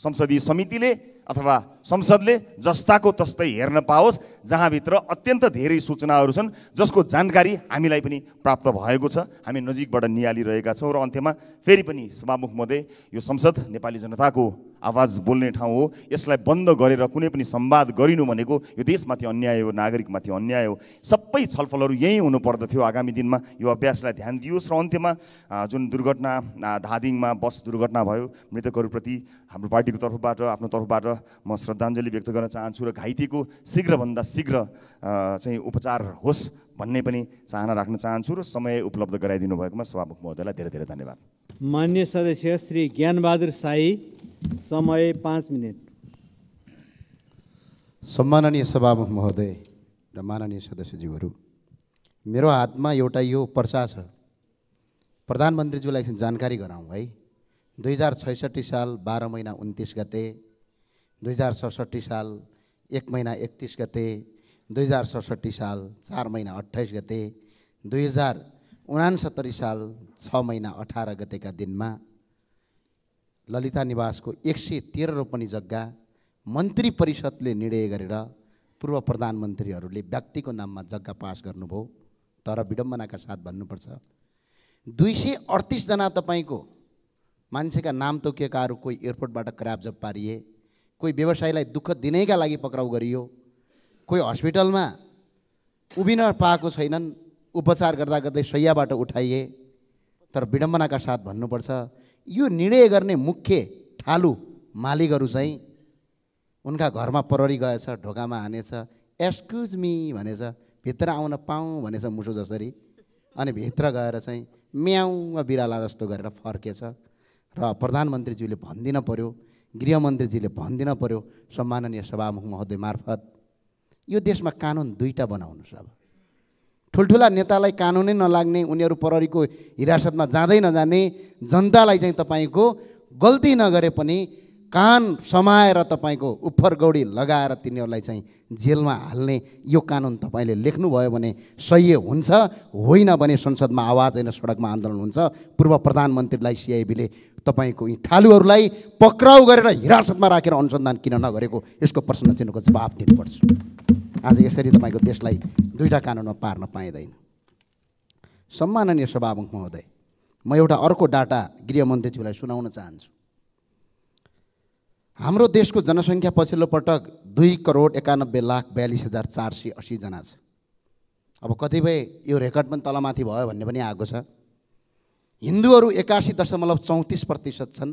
संसदीय समितिले अथवा संसदले जस्ताको तस्तै हेर्न पाओस् जहाँभित्र अत्यन्त धेरै सूचनाहरू छन् जसको जानकारी हामीलाई पनि प्राप्त भएको छ हामी नजिकबाट निहालिरहेका छौँ र अन्त्यमा फेरि पनि सभामुख महोदय यो संसद नेपाली जनताको आवाज बोल्ने ठाउँ हो यसलाई बन्द गरेर कुनै पनि संवाद गरिनु भनेको यो देशमाथि अन्याय हो नागरिकमाथि अन्याय हो सबै छलफलहरू यहीँ हुनुपर्दथ्यो आगामी दिनमा यो अभ्यासलाई ध्यान दियोस् र अन्त्यमा जुन दुर्घटना धादिङमा बस दुर्घटना भयो मृतकहरूप्रति हाम्रो पार्टीको तर्फबाट आफ्नो तर्फबाट म श्रद्धाञ्जली व्यक्त गर्न चाहन्छु र घाइतेको शीघ्रभन्दा शीघ्र चाहिँ उपचार होस् भन्ने पनि चाहना राख्न चाहन्छु र समय उपलब्ध गराइदिनु भएकोमा सभामुख महोदयलाई धेरै धेरै धन्यवाद मान्य सदस्य श्री ज्ञानबहादुर साई समय पाँच मिनट सम्माननीय सभामुख महोदय र माननीय सदस्यज्यूहरू मेरो हातमा एउटा यो पर्चा छ प्रधानमन्त्रीज्यूलाई जानकारी गराउँ है दुई हजार छैसठी साल बाह्र महिना उन्तिस गते दुई हजार सडसठी साल एक महिना एकतिस गते दुई हजार सडसठी साल चार महिना अठाइस गते दुई हजार उनासत्तरी साल छ महिना अठार गतेका दिनमा ललिता निवासको एक सय तेह्र रोपनी जग्गा मन्त्री परिषदले निर्णय गरेर पूर्व प्रधानमन्त्रीहरूले व्यक्तिको नाममा जग्गा पास गर्नुभयो तर विडम्बनाका साथ भन्नुपर्छ दुई सय अडतिसजना तपाईँको मान्छेका नाम तोकिएकाहरू कोही एयरपोर्टबाट क्राब जब पारिए कोही व्यवसायीलाई दुःख दिनैका लागि पक्राउ गरियो कोही हस्पिटलमा उभिन पाएको छैनन् उपचार गर्दा गर्दै सैयाबाट उठाइए तर विडम्बनाका साथ भन्नुपर्छ यो निर्णय गर्ने मुख्य ठालु मालिकहरू चाहिँ उनका घरमा प्रहरी गएछ ढोकामा हानेछ एक्सक्युज मी भनेछ भित्र आउन पाऊँ भनेछ मुसो जसरी अनि भित्र गएर चाहिँ म्याउ वा बिराला जस्तो गरेर फर्केछ र प्रधानमन्त्रीज्यूले भनिदिन पर्यो गृहमन्त्रीजीले भनिदिन पऱ्यो सम्माननीय सभामुख महोदय मार्फत यो देशमा कानुन दुईवटा बनाउनुहोस् अब ठुल्ठुला नेतालाई कानुनै नलाग्ने उनीहरू प्रहरीको हिरासतमा जाँदै नजाने जनतालाई चाहिँ तपाईँको गल्ती नगरे पनि कान समाएर तपाईँको उफरगौडी गौडी लगाएर तिनीहरूलाई चाहिँ जेलमा हाल्ने यो कानुन तपाईँले लेख्नुभयो भने सही हुन्छ होइन भने संसदमा आवाज होइन सडकमा आन्दोलन हुन्छ पूर्व प्रधानमन्त्रीलाई सिआइबीले तपाईँको यी ठालुहरूलाई पक्राउ गरेर हिरासतमा राखेर अनुसन्धान किन नगरेको यसको प्रश्न चिन्हको जवाब दिनुपर्छ आज यसरी तपाईँको देशलाई दुईवटा कानुनमा पार्न पाइँदैन सम्माननीय सभामुख महोदय म एउटा अर्को डाटा गृहमन्त्रीज्यूलाई सुनाउन चाहन्छु हाम्रो देशको जनसङ्ख्या पछिल्लो पटक दुई करोड एकानब्बे लाख बयालिस हजार चार सय असीजना छ अब कतिपय यो रेकर्ड पनि तलमाथि भयो भन्ने पनि आएको छ हिन्दूहरू एकासी दशमलव चौतिस प्रतिशत छन्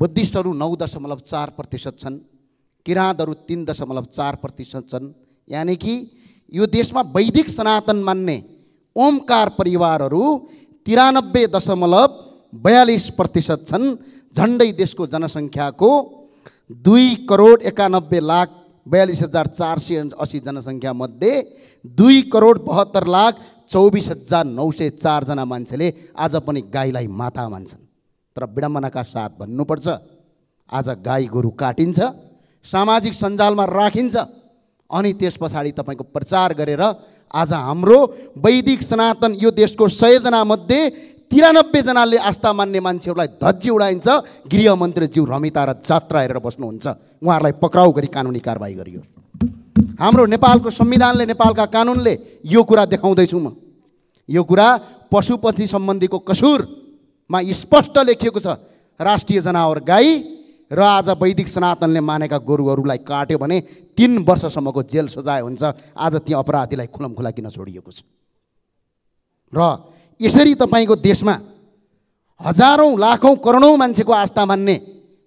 बुद्धिस्टहरू नौ दशमलव चार प्रतिशत छन् किराँतहरू तिन दशमलव चार प्रतिशत छन् यानि कि यो देशमा वैदिक सनातन मान्ने ओमकार परिवारहरू तिरानब्बे दशमलव बयालिस प्रतिशत छन् झन्डै देशको जनसङ्ख्याको दुई करोड एकानब्बे लाख बयालिस हजार चार सय असी जनसङ्ख्यामध्ये दुई करोड बहत्तर लाख चौबिस हजार नौ सय चारजना मान्छेले आज पनि गाईलाई माता मान्छन् तर विडम्बनाका साथ भन्नुपर्छ आज गाई गोरु काटिन्छ सामाजिक सञ्जालमा राखिन्छ अनि त्यस पछाडि तपाईँको प्रचार गरेर आज हाम्रो वैदिक सनातन यो देशको सयजनामध्ये तिरानब्बेजनाले आस्था मान्ने मान्छेहरूलाई धज्जी उडाइन्छ गृहमन्त्रीज्यू रमिता र जात्रा हेरेर बस्नुहुन्छ उहाँहरूलाई पक्राउ गरी कानुनी कारवाही गरियो हाम्रो नेपालको संविधानले नेपालका कानुनले यो कुरा देखाउँदैछु म यो कुरा पशुपक्षी सम्बन्धीको कसुरमा स्पष्ट लेखिएको छ राष्ट्रिय जनावर गाई र आज वैदिक सनातनले मानेका गोरुहरूलाई काट्यो भने तिन वर्षसम्मको जेल सजाय हुन्छ आज ती अपराधीलाई खुलमखुला किन छोडिएको छ र यसरी तपाईँको देशमा हजारौँ लाखौँ करोडौँ मान्छेको आस्था मान्ने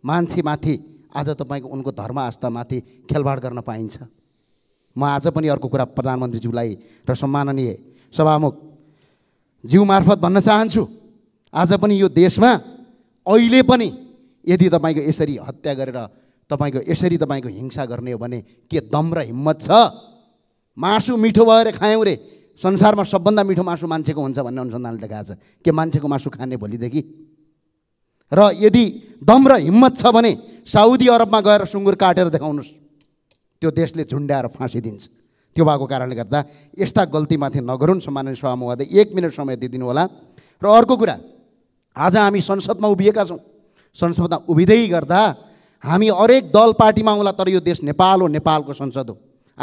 मान्छेमाथि आज तपाईँको उनको धर्म आस्थामाथि खेलबाड गर्न पाइन्छ म आज पनि अर्को कुरा प्रधानमन्त्रीज्यूलाई र सम्माननीय सभामुख जिउ मार्फत भन्न चाहन्छु आज पनि यो देशमा अहिले पनि यदि तपाईँको यसरी हत्या गरेर तपाईँको यसरी तपाईँको हिंसा गर्ने हो भने के दम र हिम्मत छ मासु मिठो भएर खायौँ रे संसारमा सबभन्दा मिठो मासु मान्छेको हुन्छ भन्ने अनुसन्धानले देखाएको छ के मान्छेको मासु खाने भोलिदेखि र यदि दम र हिम्मत छ भने साउदी अरबमा गएर सुँगुर काटेर देखाउनुहोस् त्यो देशले झुन्ड्याएर फाँसी दिन्छ त्यो भएको कारणले गर्दा यस्ता गल्तीमाथि नगरून् सम्माननीय महोदय एक मिनट समय दिइदिनु होला र अर्को कुरा आज हामी संसदमा उभिएका छौँ संसदमा उभिँदै गर्दा हामी हरेक दल पार्टीमा आउँला तर यो देश नेपाल हो नेपालको संसद हो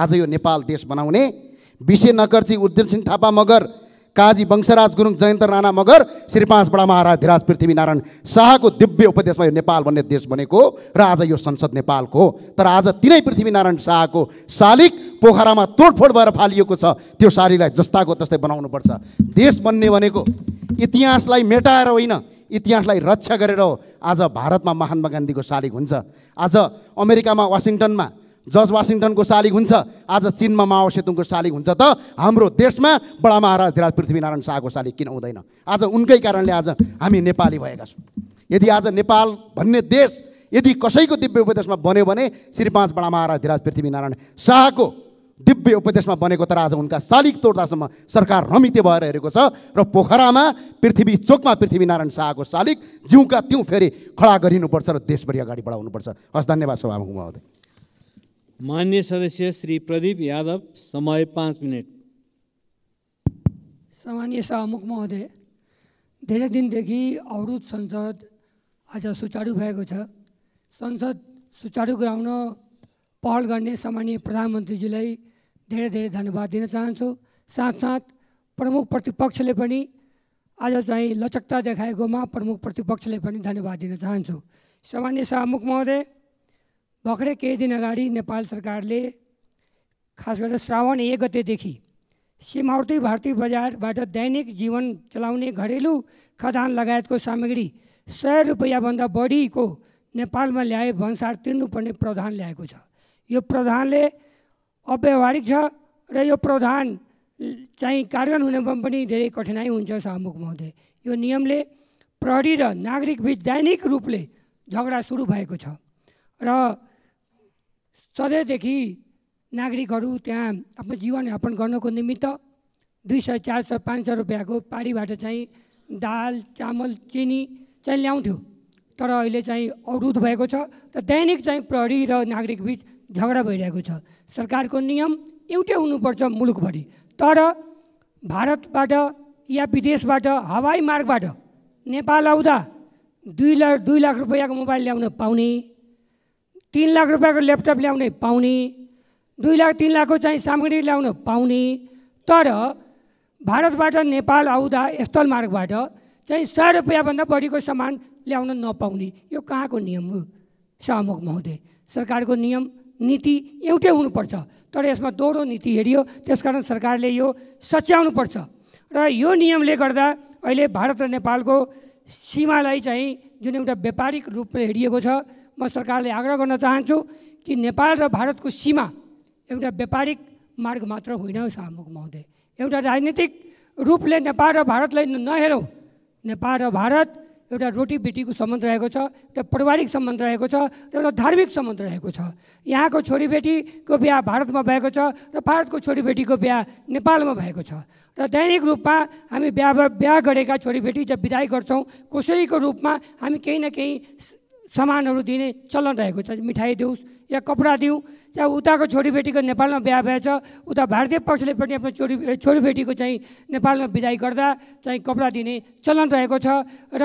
आज यो नेपाल देश बनाउने विषय नकर्ची उर्जन सिंह थापा मगर काजी वंशराज गुरुङ जयन्त राणा मगर श्री पाँच बडा महाराज धिराज पृथ्वीनारायण शाहको दिव्य उपदेशमा यो नेपाल भन्ने देश बनेको र आज यो संसद नेपालको हो तर आज तिनै पृथ्वीनारायण शाहको शालिक पोखरामा तोडफोड भएर फालिएको छ त्यो शालीलाई जस्ताको तस्तै बनाउनुपर्छ देश बन्ने भनेको इतिहासलाई मेटाएर होइन इतिहासलाई रक्षा गरेर हो आज भारतमा महात्मा गान्धीको शालिक हुन्छ आज अमेरिकामा वासिङटनमा जर्ज वासिङटनको शालिग हुन्छ आज चिनमा माओ सेतुङको शालिग हुन्छ त हाम्रो देशमा बडा महाराज धिराज पृथ्वीनारायण शाहको शालिग किन हुँदैन आज उनकै कारणले आज हामी नेपाली भएका छौँ यदि आज नेपाल भन्ने देश यदि कसैको दिव्य उपदेशमा बन्यो भने श्री पाँच बडा महाराज धिराज पृथ्वीनारायण शाहको दिव्य उपदेशमा बनेको तर आज उनका शालिग तोड्दासम्म सरकार रमिते भएर हेरेको छ र पोखरामा पृथ्वी चोकमा पृथ्वीनारायण शाहको शालिग जिउका त्यहीँ फेरि खडा गरिनुपर्छ र देशभरि अगाडि बढाउनुपर्छ हस् धन्यवाद सभामा महोदय मान्य सदस्य श्री प्रदीप यादव समय पाँच मिनट सामान्य सभामुख महोदय धेरै दिनदेखि अवरुद्ध संसद आज सुचारु भएको छ संसद सुचारु गराउन पहल गर्ने सामान्य प्रधानमन्त्रीजीलाई धेरै धेरै धन्यवाद दिन चाहन्छु साथसाथ प्रमुख प्रतिपक्षले पनि आज चाहिँ लचकता देखाएकोमा प्रमुख प्रतिपक्षले पनि धन्यवाद दिन चाहन्छु सामान्य सभामुख महोदय भर्खरै केही दिन अगाडि नेपाल सरकारले खास गरेर श्रावण एक गतेदेखि सीमावर्ती भारतीय बजारबाट दैनिक जीवन चलाउने घरेलु खदान लगायतको सामग्री सय रुपियाँभन्दा बढीको नेपालमा ल्याए भन्सार तिर्नुपर्ने प्रावधान ल्याएको छ यो प्रावधानले अव्यावहारिक छ र यो प्रावधान चाहिँ कार्यान्वयन हुनेमा पनि धेरै कठिनाइ हुन्छ सामुख महोदय यो नियमले प्रहरी र नागरिक बिच दैनिक रूपले झगडा सुरु भएको छ र सधैँदेखि नागरिकहरू त्यहाँ आफ्नो जीवनयापन गर्नको निमित्त दुई सय चार सय पाँच सय रुपियाँको पारीबाट चाहिँ दाल चामल चिनी चाहिँ ल्याउँथ्यो तर अहिले चाहिँ अवरुद्ध भएको छ र दैनिक चाहिँ प्रहरी र नागरिक बिच झगडा भइरहेको छ सरकारको नियम एउटै हुनुपर्छ मुलुकभरि तर भारतबाट या विदेशबाट हवाई मार्गबाट नेपाल आउँदा दुई लाख दुई लाख रुपियाँको मोबाइल ल्याउन पाउने तिन लाख रुपियाँको ल्यापटप ल्याउने पाउने दुई लाख तिन लाखको चाहिँ सामग्री ल्याउन पाउने तर भारतबाट नेपाल आउँदा स्थल मार्गबाट चाहिँ सय रुपियाँभन्दा बढीको सामान ल्याउन नपाउने यो कहाँको नियम हो सहमुख महोदय सरकारको नियम नीति एउटै हुनुपर्छ तर यसमा दोहोरो नीति हेरियो त्यसकारण सरकारले यो सच्याउनुपर्छ र यो नियमले गर्दा अहिले भारत र नेपालको सीमालाई चाहिँ जुन एउटा व्यापारिक रूपले हेरिएको छ म सरकारले आग्रह गर्न चाहन्छु कि नेपाल र भारतको सीमा एउटा व्यापारिक मार्ग मात्र होइन सामुख महोदय एउटा राजनीतिक रूपले नेपाल र भारतलाई नहेरौँ नेपाल र भारत एउटा रोटीबेटीको सम्बन्ध रहेको छ एउटा पारिवारिक सम्बन्ध रहेको छ र एउटा धार्मिक सम्बन्ध रहेको छ यहाँको छोरीबेटीको बिहा भारतमा भएको छ र भारतको छोरीबेटीको बिहा नेपालमा भएको छ र दैनिक रूपमा हामी बिहा बिहा गरेका छोरीबेटी जब विदाई गर्छौँ कसैको रूपमा हामी केही न केही सामानहरू दिने चलन रहेको छ मिठाई दिउँस या कपडा दिउँ या उताको छोरीबेटीको नेपालमा बिहा भएछ उता भारतीय पक्षले पनि आफ्नो छोरी छोरीबेटीको चाहिँ नेपालमा विदाई गर्दा चाहिँ कपडा दिने चलन रहेको छ र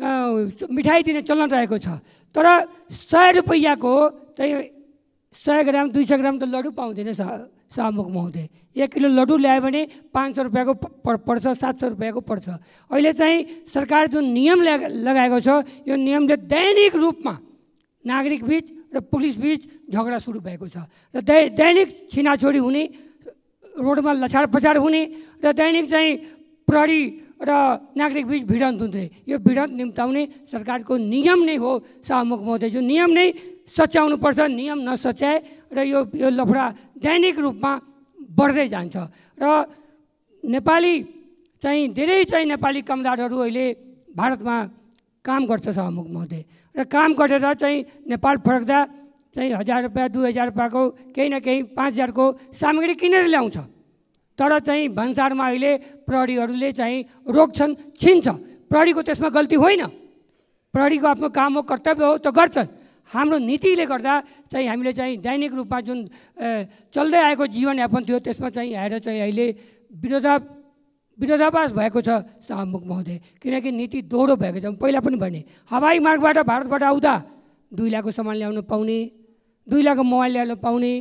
मिठाई दिने चलन रहेको छ तर सय रुपैयाँको चाहिँ सय ग्राम दुई सय ग्राम त लडु पाउँदैन सामुख महोदय एक किलो लड्डु ल्यायो भने पाँच सौ रुपियाँको पर्छ सात सौ रुपियाँको पर्छ अहिले चाहिँ सरकार जुन नियम लगाएको छ यो नियमले दैनिक रूपमा नागरिक बीच र पुलिसबीच झगडा सुरु भएको छ र दै दैनिक छिनाछोडी हुने रोडमा लछाड पछाड हुने र दैनिक चाहिँ प्रहरी र नागरिक बिच भिडन्त हुने यो भिडन्त निम्ताउने सरकारको नियम नै हो सामुख महोदय जुन नियम नै सच्याउनु पर्छ नियम नसच्याए र यो यो लफडा दैनिक रूपमा बढ्दै जान्छ र नेपाली चाहिँ धेरै चाहिँ नेपाली कामदारहरू अहिले भारतमा काम गर्छ सहमुख महोदय र काम गरेर चाहिँ नेपाल फर्क्दा चाहिँ हजार रुपियाँ दुई हजार रुपियाँको केही न केही पाँच हजारको सामग्री किनेर ल्याउँछ तर चाहिँ भन्सारमा अहिले प्रहरीहरूले चाहिँ रोक्छन् छिन्छ प्रहरीको त्यसमा गल्ती होइन प्रहरीको आफ्नो काम हो कर्तव्य हो त गर्छन् हाम्रो नीतिले गर्दा चाहिँ हामीले चाहिँ दैनिक रूपमा जुन चल्दै आएको जीवनयापन थियो त्यसमा चाहिँ आएर चाहिँ अहिले विरोधा विरोधाभास भएको छ शाहमुख महोदय किनकि नीति दोहोरो भएको छ पहिला पनि भने हवाई मार्गबाट भारतबाट आउँदा दुई लाखको सामान ल्याउनु पाउने दुई लाखको मोबाइल ल्याउनु पाउने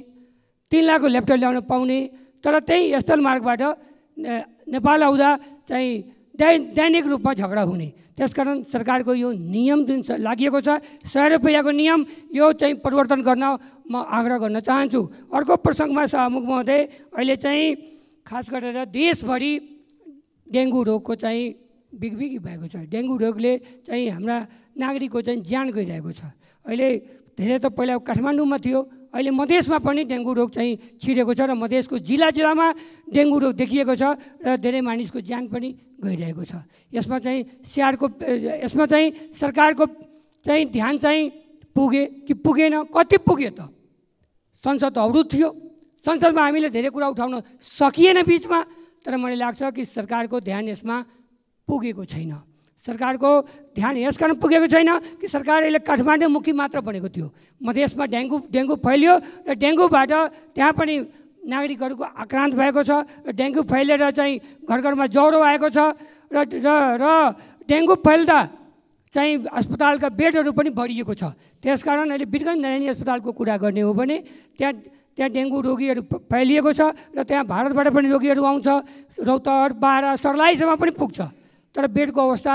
तिन लाखको ल्यापटप ल्याउन पाउने तर त्यही स्थल मार्गबाट नेपाल आउँदा चाहिँ दै दैनिक रूपमा झगडा हुने त्यसकारण सरकारको यो नियम जुन लागिएको छ सय रुपियाँको नियम यो चाहिँ परिवर्तन गर्न म आग्रह गर्न चाहन्छु अर्को प्रसङ्गमा सहमुख महोदय अहिले चाहिँ खास गरेर देशभरि डेङ्गु रोगको चाहिँ बिगबिगी भएको छ डेङ्गु रोगले चाहिँ हाम्रा नागरिकको चाहिँ ज्यान गइरहेको छ अहिले धेरै त पहिला काठमाडौँमा थियो अहिले मधेसमा पनि डेङ्गु रोग चाहिँ छिरेको छ र मधेसको जिल्ला जिल्लामा डेङ्गु रोग देखिएको छ र धेरै मानिसको ज्यान पनि गइरहेको छ यसमा चाहिँ स्याहारको यसमा चाहिँ सरकारको चाहिँ ध्यान चाहिँ पुगे कि पुगेन कति पुग्यो त संसद अवरुद्ध थियो संसदमा हामीले धेरै कुरा उठाउन सकिएन बिचमा तर मलाई लाग्छ कि सरकारको ध्यान यसमा पुगेको छैन सरकारको ध्यान यसकारण पुगेको छैन कि सरकारले यसले काठमाडौँ मुख्य मात्र बनेको थियो मधेसमा डेङ्गु डेङ्गु फैलियो र डेङ्गुबाट त्यहाँ पनि नागरिकहरूको आक्रान्त भएको छ र डेङ्गु फैलेर चाहिँ घर घरमा ज्वरो आएको छ र र डेङ्गु फैल्दा चाहिँ अस्पतालका बेडहरू पनि बढिएको छ त्यसकारण अहिले बिरगन्ज नारायणी अस्पतालको कुरा गर्ने हो भने त्यहाँ त्यहाँ डेङ्गु रोगीहरू फैलिएको छ र त्यहाँ भारतबाट पनि रोगीहरू आउँछ रौतहट बाह्र सर्लाहीसम्म पनि पुग्छ तर बेडको अवस्था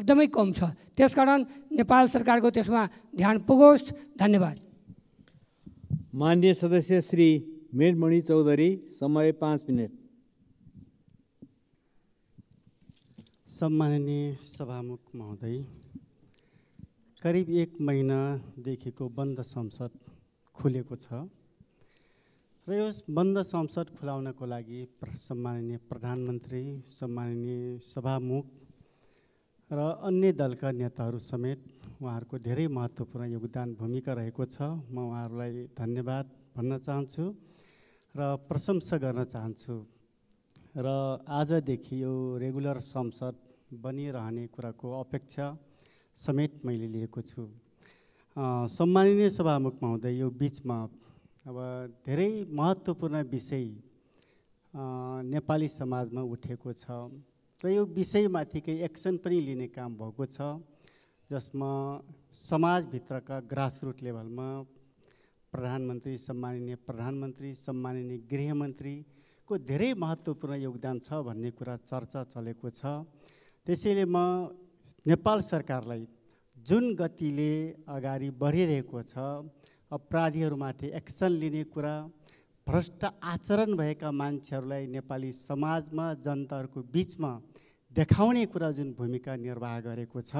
एकदमै कम छ त्यसकारण नेपाल सरकारको त्यसमा ध्यान पुगोस् धन्यवाद मान्य सदस्य श्री मेरमणि चौधरी समय पाँच मिनट सम्माननीय सभामुख महोदय करिब एक महिनादेखिको बन्द संसद खुलेको छ र यस बन्द संसद खुलाउनको लागि सम्माननीय प्रधानमन्त्री सम्माननीय सभामुख र अन्य दलका नेताहरू समेत उहाँहरूको धेरै महत्त्वपूर्ण योगदान भूमिका रहेको छ म उहाँहरूलाई धन्यवाद भन्न चाहन्छु र प्रशंसा गर्न चाहन्छु र आजदेखि यो रेगुलर संसद बनिरहने कुराको अपेक्षा समेत मैले लिएको छु सम्माननीय सभामुख महोदय यो बिचमा अब धेरै महत्त्वपूर्ण विषय नेपाली समाजमा उठेको छ र यो विषयमाथि केही एक्सन पनि लिने काम भएको छ जसमा समाजभित्रका ग्रासरुट लेभलमा प्रधानमन्त्री सम्माननीय प्रधानमन्त्री सम्माननीय गृहमन्त्रीको धेरै महत्त्वपूर्ण योगदान छ भन्ने कुरा चर्चा चलेको छ त्यसैले म नेपाल सरकारलाई जुन गतिले अगाडि बढिरहेको छ अपराधीहरूमाथि एक्सन लिने कुरा भ्रष्ट आचरण भएका मान्छेहरूलाई नेपाली समाजमा जनताहरूको बिचमा देखाउने कुरा जुन भूमिका निर्वाह गरेको छ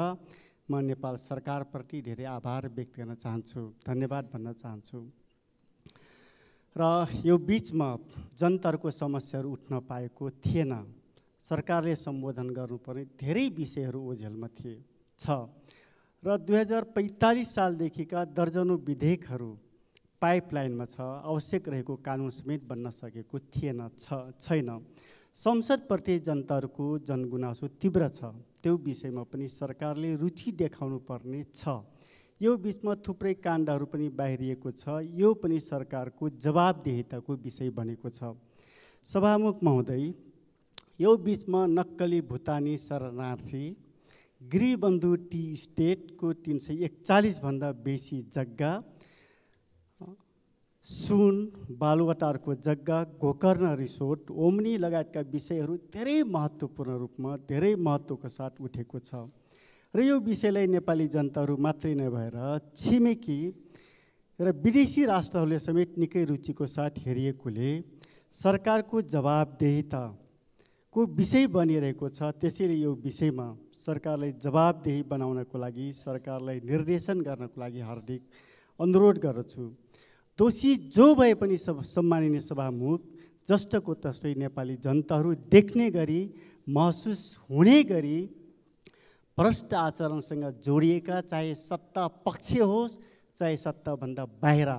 म नेपाल सरकारप्रति धेरै आभार व्यक्त गर्न चाहन्छु धन्यवाद भन्न चाहन्छु र यो बिचमा जनताहरूको समस्याहरू उठ्न पाएको थिएन सरकारले सम्बोधन गर्नुपर्ने धेरै विषयहरू ओझेलमा थिए छ र दुई हजार पैँतालिस सालदेखिका दर्जनौँ विधेयकहरू पाइपलाइनमा छ आवश्यक रहेको कानुन समेत बन्न सकेको थिएन छ छैन संसदप्रति जनताहरूको जनगुनासो तीव्र छ त्यो विषयमा पनि सरकारले रुचि देखाउनु पर्ने छ यो बिचमा थुप्रै काण्डहरू पनि बाहिरिएको छ यो पनि सरकारको जवाबदेहिताको विषय बनेको छ सभामुख महोदय यो बिचमा नक्कली भुटानी शरणार्थी गृहबन्धु टी स्टेटको तिन सय एकचालिसभन्दा बेसी जग्गा सुन बालुवाटारको जग्गा गोकर्ण रिसोर्ट ओम्नी लगायतका विषयहरू धेरै महत्त्वपूर्ण रूपमा धेरै महत्त्वको साथ उठेको छ र यो विषयलाई नेपाली जनताहरू मात्रै नभएर छिमेकी र विदेशी राष्ट्रहरूले समेत निकै रुचिको साथ हेरिएकोले सरकारको जवाबदेहिता को विषय बनिरहेको छ त्यसैले यो विषयमा सरकारलाई जवाबदेही बनाउनको लागि सरकारलाई निर्देशन गर्नको लागि हार्दिक अनुरोध गर्दछु दोषी जो भए पनि सब सम्मानिने सभामुख जस्टको तस्तै नेपाली जनताहरू देख्ने गरी महसुस हुने गरी भ्रष्ट आचरणसँग जोडिएका चाहे सत्ता पक्ष होस् चाहे सत्ताभन्दा बाहिर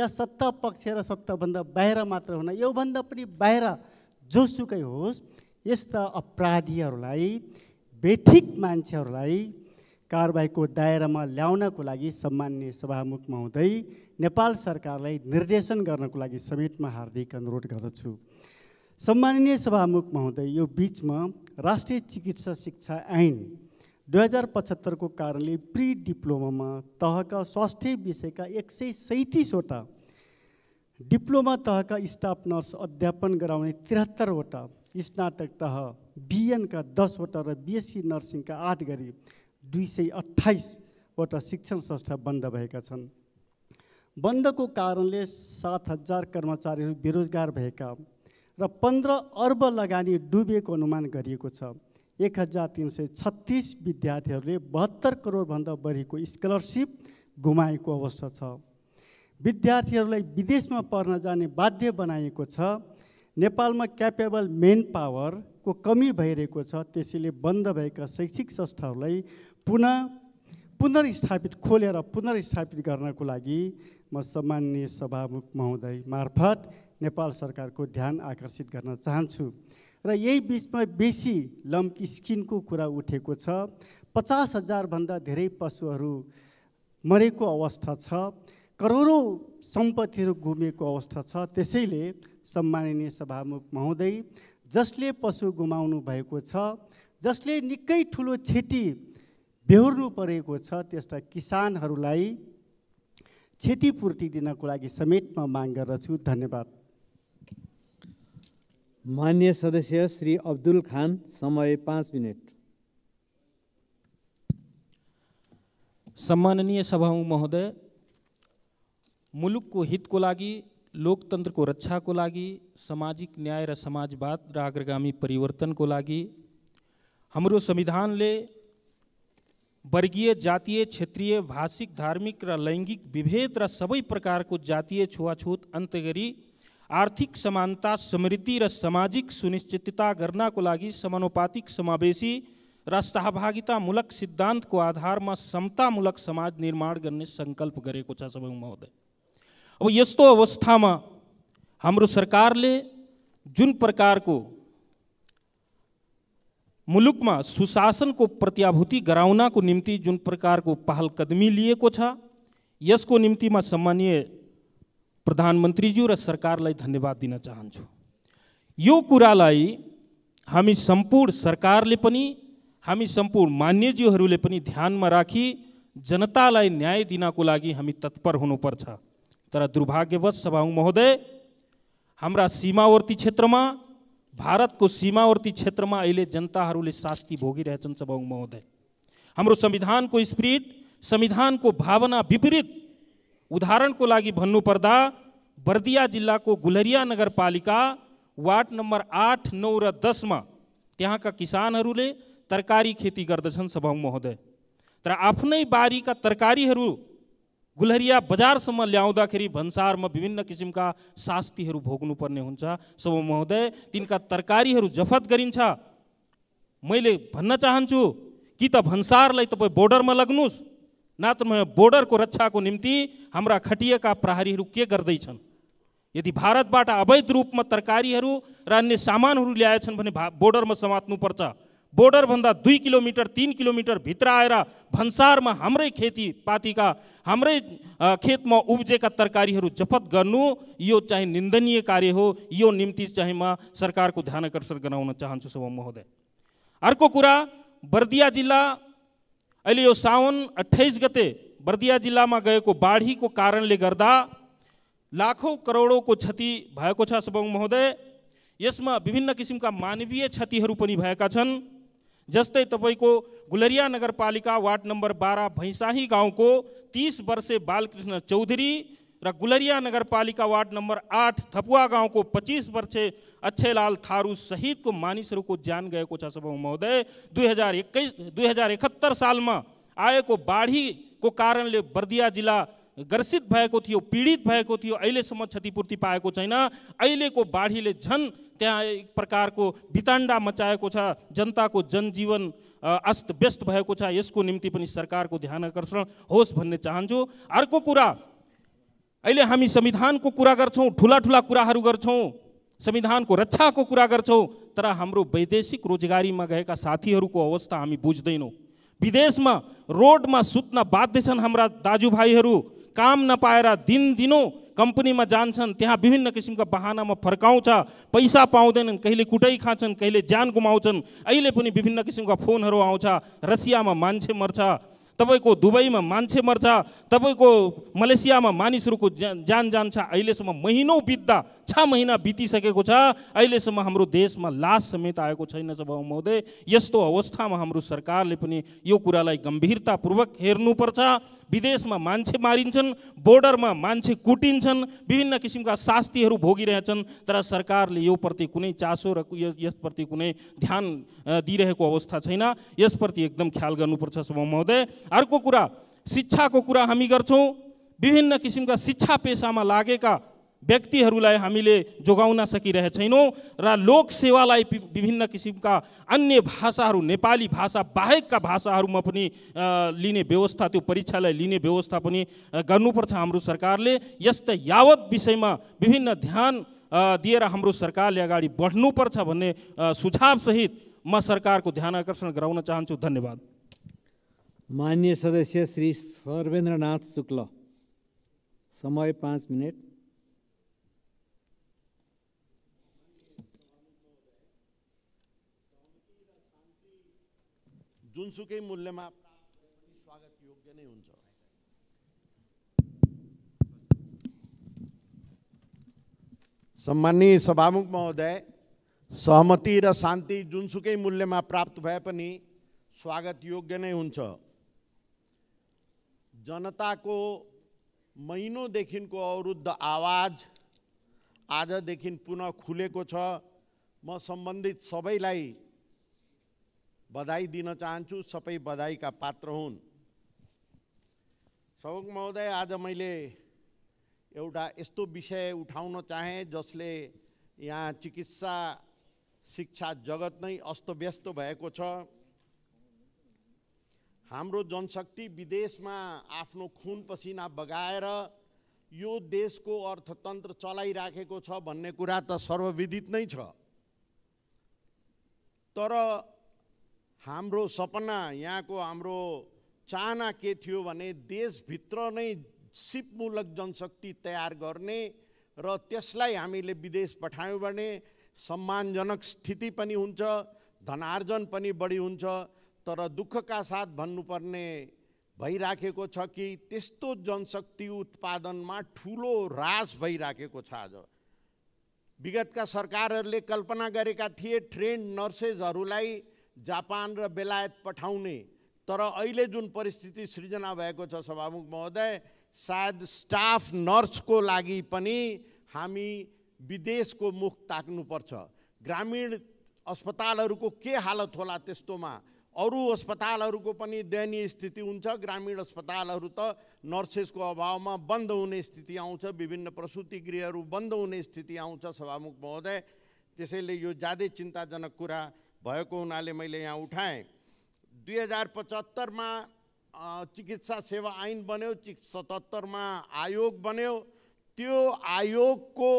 या सत्ता पक्ष र सत्ताभन्दा बाहिर मात्र हुन योभन्दा पनि बाहिर जोसुकै होस् यस्ता अपराधीहरूलाई बेथिक मान्छेहरूलाई कारबाहीको दायरामा ल्याउनको लागि सम्मान्य सभामुखमा हुँदै नेपाल सरकारलाई निर्देशन गर्नको लागि समेतमा हार्दिक अनुरोध गर्दछु सम्माननीय सभामुखमा हुँदै यो बिचमा राष्ट्रिय चिकित्सा शिक्षा ऐन दुई हजार पचहत्तरको कारणले प्रि डिप्लोमामा तहका स्वास्थ्य विषयका एक सय सैँतिसवटा डिप्लोमा तहका स्टाफ नर्स अध्यापन गराउने त्रिहत्तरवटा स्नातक तह बिएनका दसवटा र बिएससी नर्सिङका आठ गरी दुई सय अठाइसवटा शिक्षण संस्था बन्द भएका छन् बन्दको कारणले सात हजार कर्मचारीहरू बेरोजगार भएका र पन्ध्र अर्ब लगानी डुबेको अनुमान गरिएको छ एक हजार तिन सय छत्तिस विद्यार्थीहरूले बहत्तर करोडभन्दा बढीको स्कलरसिप गुमाएको अवस्था छ विद्यार्थीहरूलाई विदेशमा पढ्न जाने बाध्य बनाएको छ नेपालमा क्यापेबल मेन पावरको कमी भइरहेको छ त्यसैले बन्द भएका शैक्षिक संस्थाहरूलाई पुनः पुनर्स्थापित खोलेर पुनर्स्थापित गर्नको लागि म सामान्य सभामुख महोदय मार्फत नेपाल सरकारको ध्यान आकर्षित गर्न चाहन्छु र यही बिचमा बेसी लम्की स्किनको कुरा उठेको छ पचास हजारभन्दा धेरै पशुहरू मरेको अवस्था छ करोडौँ सम्पत्तिहरू गुमेको अवस्था छ त्यसैले सम्माननीय सभामुख महोदय जसले पशु गुमाउनु भएको छ जसले निकै ठुलो क्षति बेहोर्नु परेको छ त्यस्ता किसानहरूलाई क्षतिपूर्ति दिनको लागि समेत म माग गर्दछु धन्यवाद मान्य सदस्य श्री अब्दुल खान समय पाँच मिनट सम्माननीय सभामुख महोदय मुलुकको हितको लागि लोकतंत्र को रक्षा को लगी सामाजिक न्याय र समाजवाद र अग्रगामी परिवर्तन को लगी हम संविधान ने वर्गीय जातीय क्षेत्रीय भाषिक धार्मिक र लैंगिक विभेद र प्रकार को जातीय छुआछूत अंत करी आर्थिक समानता समृद्धि र सामाजिक सुनिश्चितता को लगी समानुपातिक समावेशी र सहभागितामूलक आधार में समतामूलक समाज निर्माण करने संकल्प कर सब महोदय अब यस्तो अवस्थामा हाम्रो सरकारले जुन प्रकारको मुलुकमा सुशासनको प्रत्याभूति गराउनको निम्ति जुन प्रकारको पहल पहलकदमी लिएको छ यसको निम्ति म सम्मानीय प्रधानमन्त्रीज्यू र सरकारलाई धन्यवाद दिन चाहन्छु यो कुरालाई हामी सम्पूर्ण सरकारले पनि हामी सम्पूर्ण मान्यज्यूहरूले पनि ध्यानमा राखी जनतालाई न्याय दिनको लागि हामी तत्पर हुनुपर्छ तर दुर्भाग्यवश सभा महोदय हमारा सीमावर्ती क्षेत्र में भारत को सीमावर्ती क्षेत्र क्षेत्रमा जनता जनताहरूले शास्ति रह सभा महोदय को स्प्रिट स्पिरिट को भावना विपरीत उदाहरण को लगी भन्न पर्दा बर्दिया जिला को गुलरिया पालिक वार्ड नंबर आठ नौ रस में तैं का किसान तरकारी खेती करद सभामुख महोदय तर बारी का तरकारी गुलहरिया बजारसम्म ल्याउँदाखेरि भन्सारमा विभिन्न किसिमका शास्तिहरू भोग्नुपर्ने हुन्छ सब महोदय तिनका तरकारीहरू जफत गरिन्छ मैले भन्न चाहन्छु कि त भन्सारलाई तपाईँ बोर्डरमा लग्नुहोस् न बोर्डरको रक्षाको निम्ति हाम्रा खटिएका प्रहरीहरू के गर्दैछन् यदि भारतबाट अवैध रूपमा तरकारीहरू र अन्य सामानहरू ल्याएछन् भने भा बोर्डरमा समात्नुपर्छ बोर्डरभन्दा दुई किलोमिटर तिन किलोमिटर भित्र आएर भन्सारमा हाम्रै खेतीपातीका हाम्रै खेतमा उब्जेका तरकारीहरू जफत गर्नु यो चाहिँ निन्दनीय कार्य हो यो निम्ति चाहिँ म सरकारको ध्यान आकर्षण गराउन चाहन्छु सभा महोदय अर्को कुरा बर्दिया जिल्ला अहिले यो साउन अठाइस गते बर्दिया जिल्लामा गएको बाढीको कारणले गर्दा लाखौँ करोडौँको क्षति भएको छ सभामुख महोदय यसमा विभिन्न किसिमका मानवीय क्षतिहरू पनि भएका छन् जस्ते तब को गुलरिया नगरपालिक वार्ड नंबर बारह भैंसाही गांव को तीस वर्ष बालकृष्ण चौधरी र गुलरिया वार्ड नंबर आठ थपुआ गांव को पच्चीस वर्षे अच्छेलाल थारू सहित को मानिसहरू को जान गए महोदय दुई हजार इक्कीस दुई हजार इकहत्तर साल में आयोग बाढ़ी को कारण बर्दिया जिला ग्रसित भएको थियो पीडित भएको थियो अहिलेसम्म क्षतिपूर्ति पाएको छैन अहिलेको बाढीले झन् त्यहाँ एक प्रकारको बितान्डा मचाएको छ जनताको जनजीवन अस्त व्यस्त भएको छ यसको निम्ति पनि सरकारको ध्यान आकर्षण होस् भन्ने चाहन्छु अर्को कुरा अहिले हामी संविधानको कुरा गर्छौँ ठुला ठुला कुराहरू गर्छौँ संविधानको रक्षाको कुरा गर्छौँ तर हाम्रो वैदेशिक रोजगारीमा गएका साथीहरूको अवस्था हामी बुझ्दैनौँ विदेशमा रोडमा सुत्न बाध्य छन् हाम्रा दाजुभाइहरू काम नपाएर दिनदिनो कम्पनीमा जान्छन् त्यहाँ विभिन्न किसिमका बहानामा फर्काउँछ पैसा पाउँदैनन् कहिले कुटै खान्छन् कहिले ज्यान गुमाउँछन् अहिले पनि विभिन्न किसिमका फोनहरू आउँछ रसियामा मान्छे मर्छ तपाईँको दुबईमा मान्छे मर्छ तपाईँको मलेसियामा मानिसहरूको ज्यान जान्छ अहिलेसम्म महिनौ बित्दा छ महिना बितिसकेको छ अहिलेसम्म हाम्रो देशमा लास समेत आएको छैन जब महोदय यस्तो अवस्थामा हाम्रो सरकारले पनि यो कुरालाई गम्भीरतापूर्वक हेर्नुपर्छ विदेशमा मान्छे मारिन्छन् बोर्डरमा मान्छे कुटिन्छन् विभिन्न किसिमका शास्तिहरू भोगिरहेछन् तर सरकारले यो प्रति कुनै चासो र यसप्रति कुनै ध्यान दिइरहेको अवस्था छैन यसप्रति एकदम ख्याल गर्नुपर्छ सभा महोदय अर्को कुरा शिक्षाको कुरा हामी गर्छौँ विभिन्न किसिमका शिक्षा पेसामा लागेका व्यक्तिहरूलाई हामीले जोगाउन सकिरहेका छैनौँ र लोकसेवालाई विभिन्न किसिमका अन्य भाषाहरू नेपाली भाषा बाहेकका भाषाहरूमा पनि लिने व्यवस्था त्यो परीक्षालाई लिने व्यवस्था पनि गर्नुपर्छ हाम्रो सरकारले यस्ता यावत विषयमा विभिन्न ध्यान दिएर हाम्रो सरकारले अगाडि बढ्नुपर्छ भन्ने सुझावसहित म सरकारको ध्यान आकर्षण गराउन चाहन्छु धन्यवाद मान्य सदस्य श्री सर्वेन्द्रनाथ शुक्ल समय पाँच मिनट जुनसुकै मूल्यमा स्वागत योग्य नै हुन्छ सम्माननीय सभामुख महोदय सहमति र शान्ति जुनसुकै मूल्यमा प्राप्त भए पनि स्वागत योग्य नै हुन्छ जनताको महिनोदेखिको अवरुद्ध आवाज आजदेखि पुनः खुलेको छ म सम्बन्धित सबैलाई बधाई दिन चाहन्छु सबै बधाईका पात्र हुन् सबक महोदय आज मैले एउटा यस्तो विषय उठाउन चाहे जसले यहाँ चिकित्सा शिक्षा जगत नै अस्तव्यस्त भएको छ हाम्रो जनशक्ति विदेशमा आफ्नो खुन पसिना बगाएर यो देशको अर्थतन्त्र चलाइराखेको छ भन्ने कुरा त सर्वविदित नै छ तर हाम्रो सपना यहाँको हाम्रो चाहना के थियो भने देशभित्र नै सिपमूलक जनशक्ति तयार गर्ने र त्यसलाई हामीले विदेश पठायौँ भने सम्मानजनक स्थिति पनि हुन्छ धनार्जन पनि बढी हुन्छ तर दुःखका साथ भन्नुपर्ने भइराखेको छ कि त्यस्तो जनशक्ति उत्पादनमा ठुलो ह्रास भइराखेको छ आज विगतका सरकारहरूले कल्पना गरेका थिए ट्रेन्ड नर्सेसहरूलाई जापान र बेलायत पठाउने तर अहिले जुन परिस्थिति सृजना भएको छ सभामुख महोदय सायद स्टाफ नर्सको लागि पनि हामी विदेशको मुख ताक्नुपर्छ ग्रामीण अस्पतालहरूको के हालत होला त्यस्तोमा अरू अस्पतालहरूको पनि दयनीय स्थिति हुन्छ ग्रामीण अस्पतालहरू त नर्सेसको अभावमा बन्द हुने स्थिति आउँछ विभिन्न प्रसुति गृहहरू बन्द हुने स्थिति आउँछ सभामुख महोदय त्यसैले यो ज्यादै चिन्ताजनक कुरा भएको हुनाले मैले यहाँ उठाएँ दुई हजार पचहत्तरमा चिकित्सा सेवा ऐन बन्यो सतहत्तरमा आयोग बन्यो त्यो आयोगको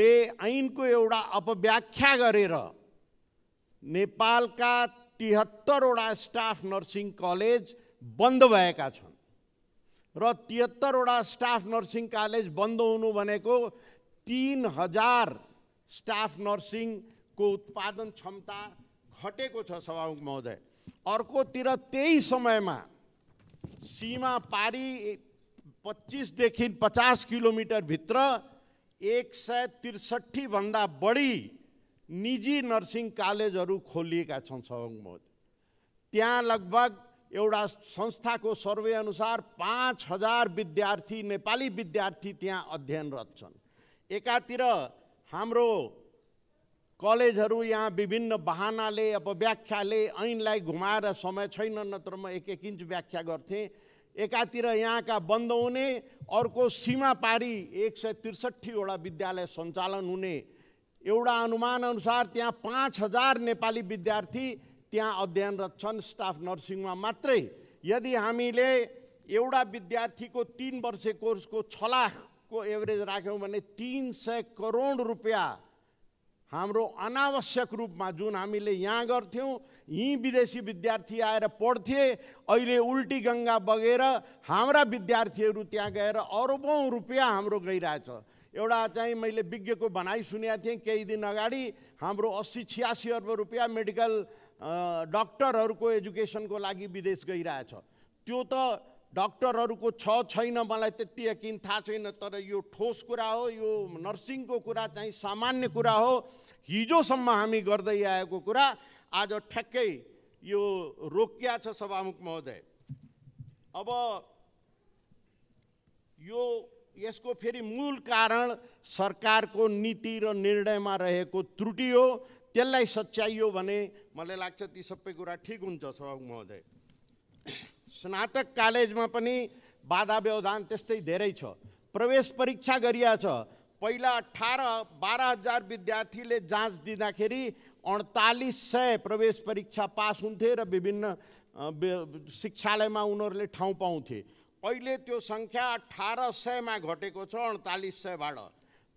ले ऐनको एउटा अपव्याख्या गरेर नेपालका तिहत्तरवटा स्टाफ नर्सिङ कलेज बन्द भएका छन् र तिहत्तरवटा स्टाफ नर्सिङ कलेज बन्द हुनु भनेको तिन हजार स्टाफ नर्सिङको उत्पादन क्षमता घटेको छ सभामुख महोदय अर्कोतिर त्यही समयमा सीमा पारी पच्चिसदेखि पचास किलोमिटरभित्र एक सय त्रिसठीभन्दा बढी निजी नर्सिङ कलेजहरू खोलिएका छन् सङ्गमोद त्यहाँ लगभग एउटा संस्थाको सर्वे अनुसार पाँच हजार विद्यार्थी नेपाली विद्यार्थी त्यहाँ अध्ययनरत छन् एकातिर हाम्रो कलेजहरू यहाँ विभिन्न बहानाले अपव्याख्याले ऐनलाई घुमाएर समय छैन नत्र म एक एक इन्च व्याख्या गर्थेँ एकातिर यहाँका बन्द हुने अर्को सीमा पारी एक सय त्रिसठीवटा विद्यालय सञ्चालन हुने एउटा अनुमान अनुसार त्यहाँ पाँच हजार नेपाली विद्यार्थी त्यहाँ अध्ययनरत छन् स्टाफ नर्सिङमा मात्रै यदि हामीले एउटा विद्यार्थीको तिन वर्ष कोर्सको छ लाखको एभरेज राख्यौँ भने तिन सय करोड रुपियाँ हाम्रो अनावश्यक रूपमा जुन हामीले यहाँ गर्थ्यौँ यहीँ विदेशी विद्यार्थी आएर पढ्थे अहिले उल्टी गङ्गा बगेर हाम्रा विद्यार्थीहरू त्यहाँ गएर अरबौँ रुपियाँ हाम्रो गइरहेछ एउटा चाहिँ मैले विज्ञको भनाइ सुनेको थिएँ केही दिन अगाडि हाम्रो अस्सी छ्यासी अर्ब रुपियाँ मेडिकल डक्टरहरूको एजुकेसनको लागि विदेश गइरहेछ त्यो त डक्टरहरूको छ छैन मलाई त्यति यकिन थाहा छैन तर यो ठोस कुरा हो यो नर्सिङको कुरा चाहिँ सामान्य कुरा हो हिजोसम्म हामी गर्दै आएको कुरा आज ठ्याक्कै यो रोकिया छ सभामुख महोदय अब यो यसको फेरि मूल कारण सरकारको नीति र निर्णयमा रहेको त्रुटि हो त्यसलाई सच्याइयो भने मलाई लाग्छ ती सबै कुरा ठिक हुन्छ सभा महोदय स्नातक कलेजमा पनि बाधा व्यवधान त्यस्तै धेरै छ प्रवेश परीक्षा गरिया छ पहिला अठार बाह्र हजार विद्यार्थीले जाँच दिँदाखेरि अडतालिस सय प्रवेश परीक्षा पास हुन्थे र विभिन्न शिक्षालयमा उनीहरूले ठाउँ पाउँथे अहिले त्यो सङ्ख्या अठार सयमा घटेको छ अडतालिस सयबाट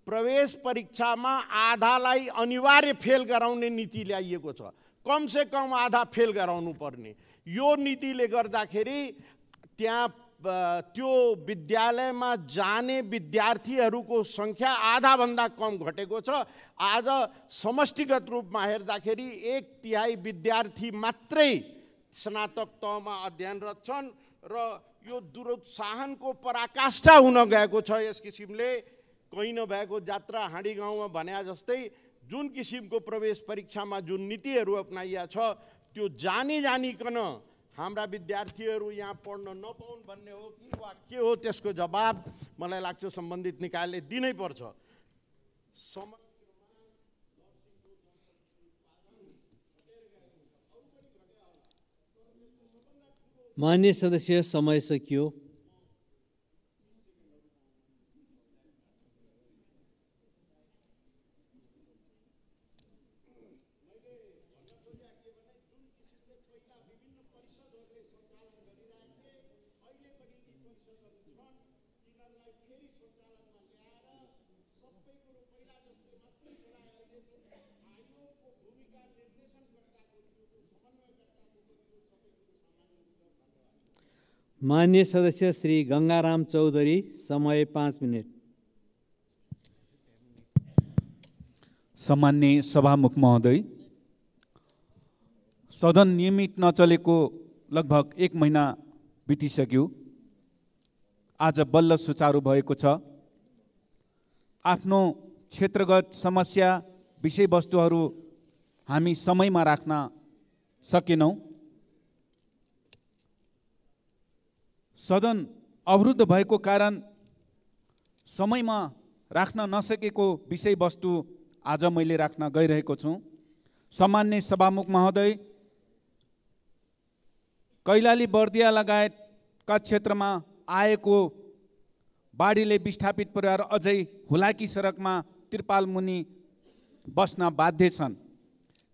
प्रवेश परीक्षामा आधालाई अनिवार्य फेल गराउने नीति ल्याइएको छ कमसे कम आधा फेल गराउनु पर्ने यो नीतिले गर्दाखेरि त्यहाँ त्यो विद्यालयमा जाने विद्यार्थीहरूको सङ्ख्या आधाभन्दा कम घटेको छ आज समष्टिगत रूपमा हेर्दाखेरि एक तिहाई विद्यार्थी मात्रै स्नातक तहमा अध्ययनरत छन् र यो दुरोत्साहनको पराकाष्ठा हुन गएको छ यस किसिमले कहीँ नभएको जात्रा हाँडी गाउँमा भने जस्तै जुन किसिमको प्रवेश परीक्षामा जुन नीतिहरू अप्नाइया छ त्यो जानी जानिकन हाम्रा विद्यार्थीहरू यहाँ पढ्न नपाउन् भन्ने हो कि वा के हो त्यसको जवाब मलाई लाग्छ सम्बन्धित निकायले दिनैपर्छ सम मान्य सदस्य समय सकियो मान्य सदस्य श्री गङ्गाराम चौधरी समय पाँच मिनट सामान्य सभामुख महोदय सदन नियमित नचलेको लगभग एक महिना बितिसक्यो आज बल्ल सुचारू भएको छ आफ्नो क्षेत्रगत समस्या विषयवस्तुहरू हामी समयमा राख्न सकेनौँ सदन अवरुद्ध भएको कारण समयमा राख्न नसकेको विषयवस्तु आज मैले राख्न गइरहेको छु सामान्य सभामुख महोदय कैलाली बर्दिया लगायतका क्षेत्रमा आएको बाढीले विस्थापित परिवार अझै हुलाकी सडकमा त्रिपाल बस्न बाध्य छन्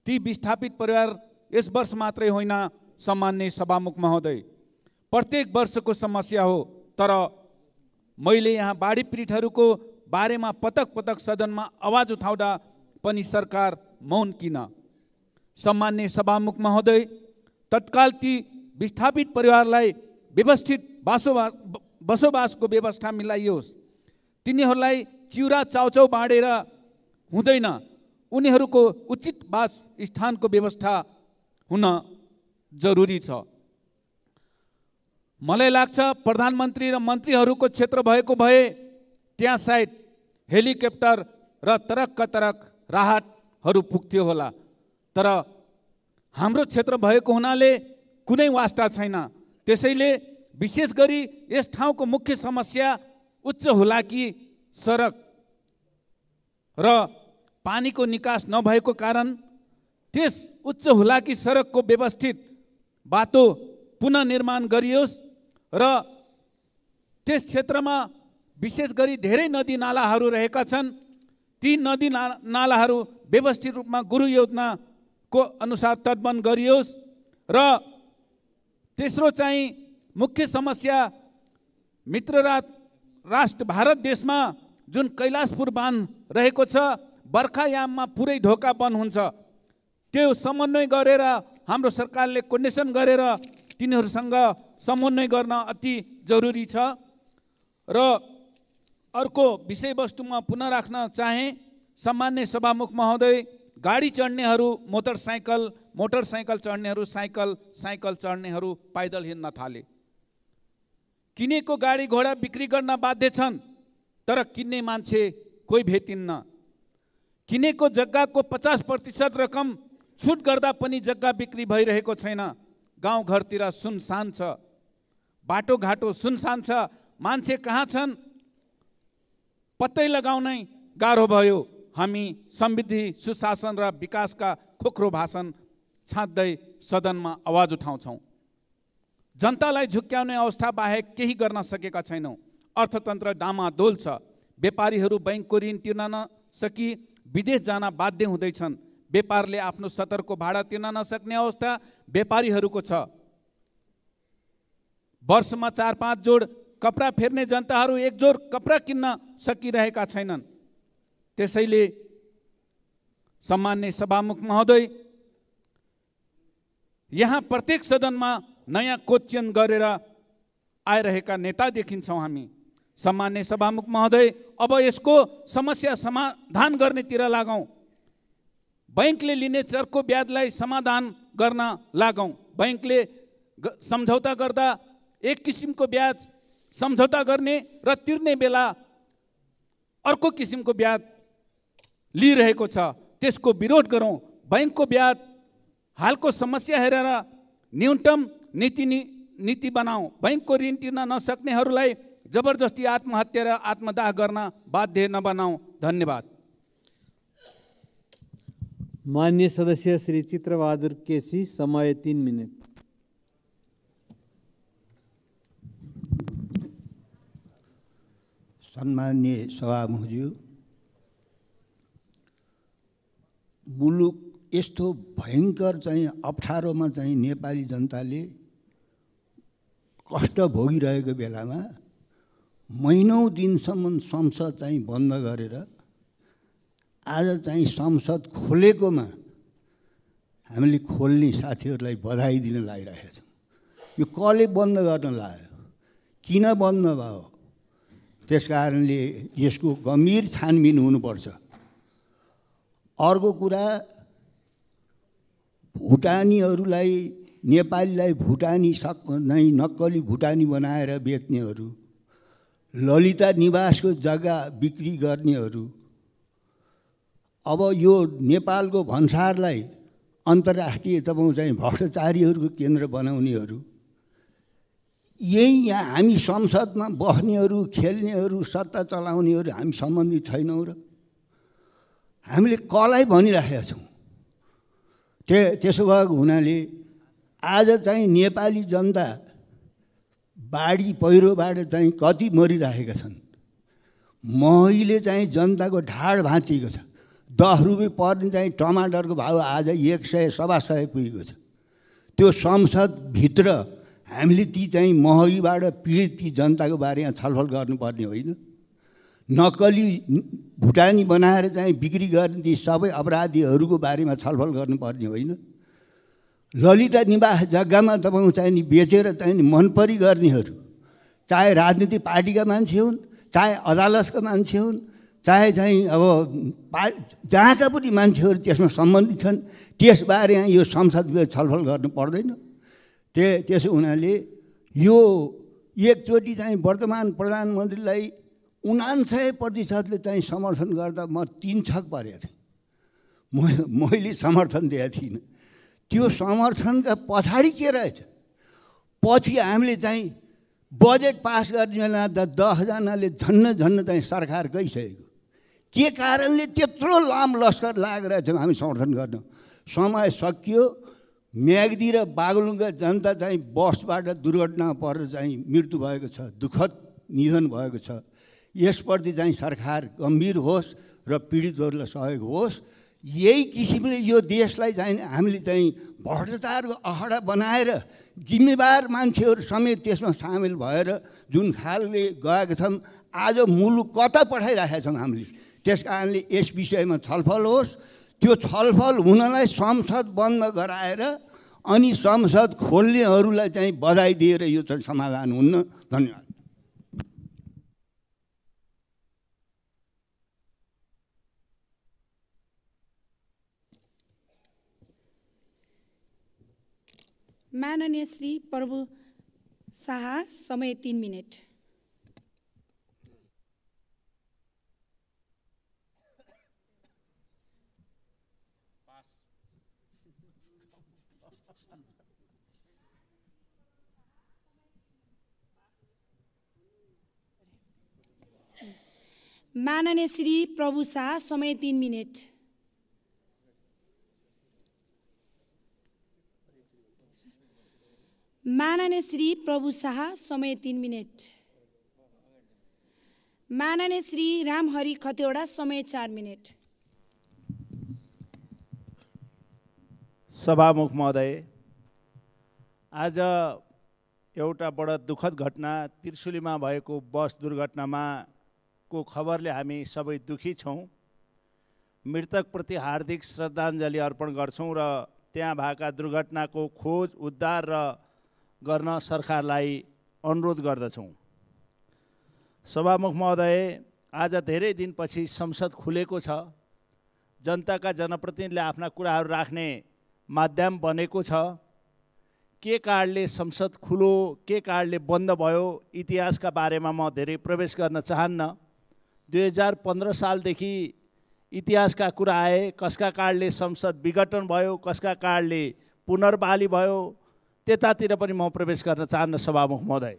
ती विस्थापित परिवार यस वर्ष मात्रै होइन सामान्य सभामुख महोदय प्रत्येक वर्षको समस्या हो तर मैले यहाँ बाढी पीडितहरूको बारेमा पटक पटक सदनमा आवाज उठाउँदा पनि सरकार मौन किन सम्मान्य सभामुख महोदय तत्काल ती विस्थापित परिवारलाई व्यवस्थित बासोबास बसोबासको व्यवस्था मिलाइयोस् तिनीहरूलाई चिउरा चाउचाउ बाँडेर हुँदैन उनीहरूको उचित बास स्थानको व्यवस्था हुन जरुरी छ मलाई लाग्छ प्रधानमन्त्री र मन्त्रीहरूको क्षेत्र भएको भए त्यहाँ सायद हेलिकप्टर र तरक तरक राहतहरू पुग्थ्यो होला तर हाम्रो क्षेत्र भएको हुनाले कुनै वास्ता छैन त्यसैले विशेष गरी यस ठाउँको मुख्य समस्या उच्च हुलाकी सडक र पानीको निकास नभएको कारण त्यस उच्च हुलाकी सडकको व्यवस्थित बाटो पुननिर्माण गरियोस् र त्यस क्षेत्रमा विशेष गरी धेरै नदी नालाहरू रहेका छन् ती नदी ना नालाहरू व्यवस्थित रूपमा गुरु योजनाको अनुसार तटबन्द गरियोस् र तेस्रो चाहिँ मुख्य समस्या मित्र राष्ट्र भारत देशमा जुन कैलाशपुर बाँध रहेको छ बर्खायाममा पुरै ढोका बन्द हुन्छ त्यो समन्वय गरेर हाम्रो सरकारले कोर्डिनेसन गरेर तिनीहरूसँग समन्वय गर्न अति जरुरी छ र अर्को विषयवस्तुमा पुनः राख्न चाहे सामान्य सभामुख महोदय गाडी चढ्नेहरू मोटरसाइकल मोटरसाइकल चढ्नेहरू साइकल साइकल चढ्नेहरू पैदल हिँड्न थाले किनेको गाडी घोडा बिक्री गर्न बाध्य छन् तर किन्ने मान्छे कोही भेटिन्न किनेको जग्गाको पचास प्रतिशत रकम छुट गर्दा पनि जग्गा बिक्री भइरहेको छैन गाउँघरतिर सुनसान छ बाटोघाटो सुनसान छ मान्छे कहाँ छन् पत्तै लगाउनै गाह्रो भयो हामी समृद्धि सुशासन र विकासका खोक्रो भाषण छाँच्दै सदनमा आवाज उठाउँछौँ जनतालाई झुक्क्याउने अवस्था बाहेक केही गर्न सकेका छैनौँ अर्थतन्त्र डामाडोल छ व्यापारीहरू बैङ्कको ऋण तिर्न नसकी विदेश जान बाध्य हुँदैछन् व्यापारले आफ्नो सतरको भाडा तिर्न नसक्ने अवस्था व्यापारीहरूको छ वर्षमा चार पाँच जोड कपडा फेर्ने जनताहरू एक जोड कपडा किन्न सकिरहेका छैनन् त्यसैले सम्मान्य सभामुख महोदय यहाँ प्रत्येक सदनमा नयाँ कोचन गरेर आइरहेका नेता देखिन्छौँ हामी सम्मान्य सभामुख महोदय अब यसको समस्या समाधान गर्नेतिर लागौँ बैङ्कले लिने चर्को ब्याजलाई समाधान गर्न लागौँ बैङ्कले सम्झौता गर्दा एक किसिमको ब्याज सम्झौता गर्ने र तिर्ने बेला अर्को किसिमको ब्याज लिइरहेको छ त्यसको विरोध गरौँ बैङ्कको ब्याज हालको समस्या हेरेर न्यूनतम नीति नि नीति बनाऊ बैङ्कको ऋण तिर्न नसक्नेहरूलाई जबरजस्ती आत्महत्या र आत्मदाह गर्न बाध्य नबनाऊ धन्यवाद मान्य सदस्य श्री चित्रबहादुर केसी समय तिन मिनट सम्मान्य सभामुखज्यू मुलुक यस्तो भयङ्कर चाहिँ अप्ठ्यारोमा चाहिँ नेपाली जनताले कष्ट भोगिरहेको बेलामा महिनौ दिनसम्म संसद चाहिँ बन्द गरेर आज चाहिँ संसद खोलेकोमा हामीले खोल्ने साथीहरूलाई बधाई दिन लागिरहेका छौँ यो कसले बन्द गर्न लाग्यो किन बन्द भयो त्यस कारणले यसको गम्भीर छानबिन हुनुपर्छ अर्को कुरा भुटानीहरूलाई नेपालीलाई भुटानी सक नै नक्कली भुटानी बनाएर बेच्नेहरू ललिता निवासको जग्गा बिक्री गर्नेहरू अब यो नेपालको भन्सारलाई अन्तर्राष्ट्रिय तपाईँ चाहिँ भ्रष्टाचारीहरूको केन्द्र बनाउनेहरू यही यहाँ हामी संसदमा बस्नेहरू खेल्नेहरू सत्ता चलाउनेहरू हामी सम्बन्धित छैनौँ र हामीले कलाई भनिराखेका छौँ त्यो त्यसो भएको हुनाले आज चाहिँ नेपाली जनता बाढी पहिरोबाट चाहिँ कति मरिराखेका छन् महीले चाहिँ जनताको ढाड भाँचिएको छ दस रुपियाँ पर्ने चाहिँ टमाटरको भाउ आज एक सय सवा सय पुगेको छ त्यो संसदभित्र हामीले ती चाहिँ महगीबाट पीडित ती जनताको बारेमा छलफल गर्नुपर्ने होइन नक्कली भुटानी बनाएर चाहिँ बिक्री गर्ने ती सबै अपराधीहरूको बारेमा छलफल गर्नुपर्ने होइन ललिता निवास जग्गामा तपाईँको चाहिँ नि बेचेर चाहिँ नि मनपरी गर्नेहरू चाहे राजनीतिक पार्टीका मान्छे हुन् चाहे अदालतका मान्छे हुन् चाहे चाहिँ अब पा जहाँका पनि मान्छेहरू त्यसमा सम्बन्धित छन् त्यसबारे यो संसदले छलफल गर्नु पर्दैन त्य त्यसो हुनाले यो एकचोटि चाहिँ वर्तमान प्रधानमन्त्रीलाई उनान्सय प्रतिशतले चाहिँ समर्थन गर्दा म तिन छक परेको थिएँ म मैले समर्थन दिएको थिइनँ त्यो समर्थनका पछाडि के रहेछ पछि हामीले चाहिँ बजेट पास गर्ने बेला त दसजनाले झन्न झन्न चाहिँ सरकार गइसकेको के कारणले त्यत्रो लाम लस्कर लागेर चाहिँ हामी समर्थन गर्न समय सकियो म्यागदी र बागलुङका जनता चाहिँ बसबाट दुर्घटना परेर चाहिँ मृत्यु भएको छ दुःखद निधन भएको छ यसप्रति चाहिँ सरकार गम्भीर होस् र पीडितहरूलाई सहयोग होस् यही किसिमले यो देशलाई चाहिँ हामीले चाहिँ भ्रष्टाचारको अखडा बनाएर जिम्मेवार मान्छेहरू समेत त्यसमा सामेल भएर जुन खालले गएका छन् आज मुलुक कता पठाइराखेका छौँ हामीले त्यस कारणले यस विषयमा छलफल होस् त्यो छलफल हुनलाई संसद बन्द गराएर अनि संसद खोल्नेहरूलाई चाहिँ बधाई दिएर यो चाहिँ समाधान हुन्न धन्यवाद माननीय श्री प्रभु शाह समय तिन मिनट मानने श्री प्रभु शाह समय तिन मिनट मानने श्री प्रभु शाह समय तिन मिनट मानने श्री रामहरि खतेवडा समय चार मिनट सभामुख महोदय आज एउटा बडा दुःखद घटना त्रिशुलीमा भएको बस दुर्घटनामा को खबरले हामी सबै दुखी छौँ मृतकप्रति हार्दिक श्रद्धाञ्जली अर्पण गर्छौँ र त्यहाँ भएका दुर्घटनाको खोज उद्धार र गर्न सरकारलाई अनुरोध गर्दछौँ सभामुख महोदय आज धेरै दिनपछि संसद खुलेको छ जनताका जनप्रतिनिधिले आफ्ना कुराहरू राख्ने माध्यम बनेको छ के कारणले संसद खुलो के कारणले बन्द भयो इतिहासका बारेमा म धेरै प्रवेश गर्न चाहन्न दुई हजार पन्ध्र सालदेखि इतिहासका कुरा आए कसका कारणले संसद विघटन भयो कसका कारणले पुनर्बाली भयो त्यतातिर पनि म प्रवेश गर्न चाहन्न सभामुख महोदय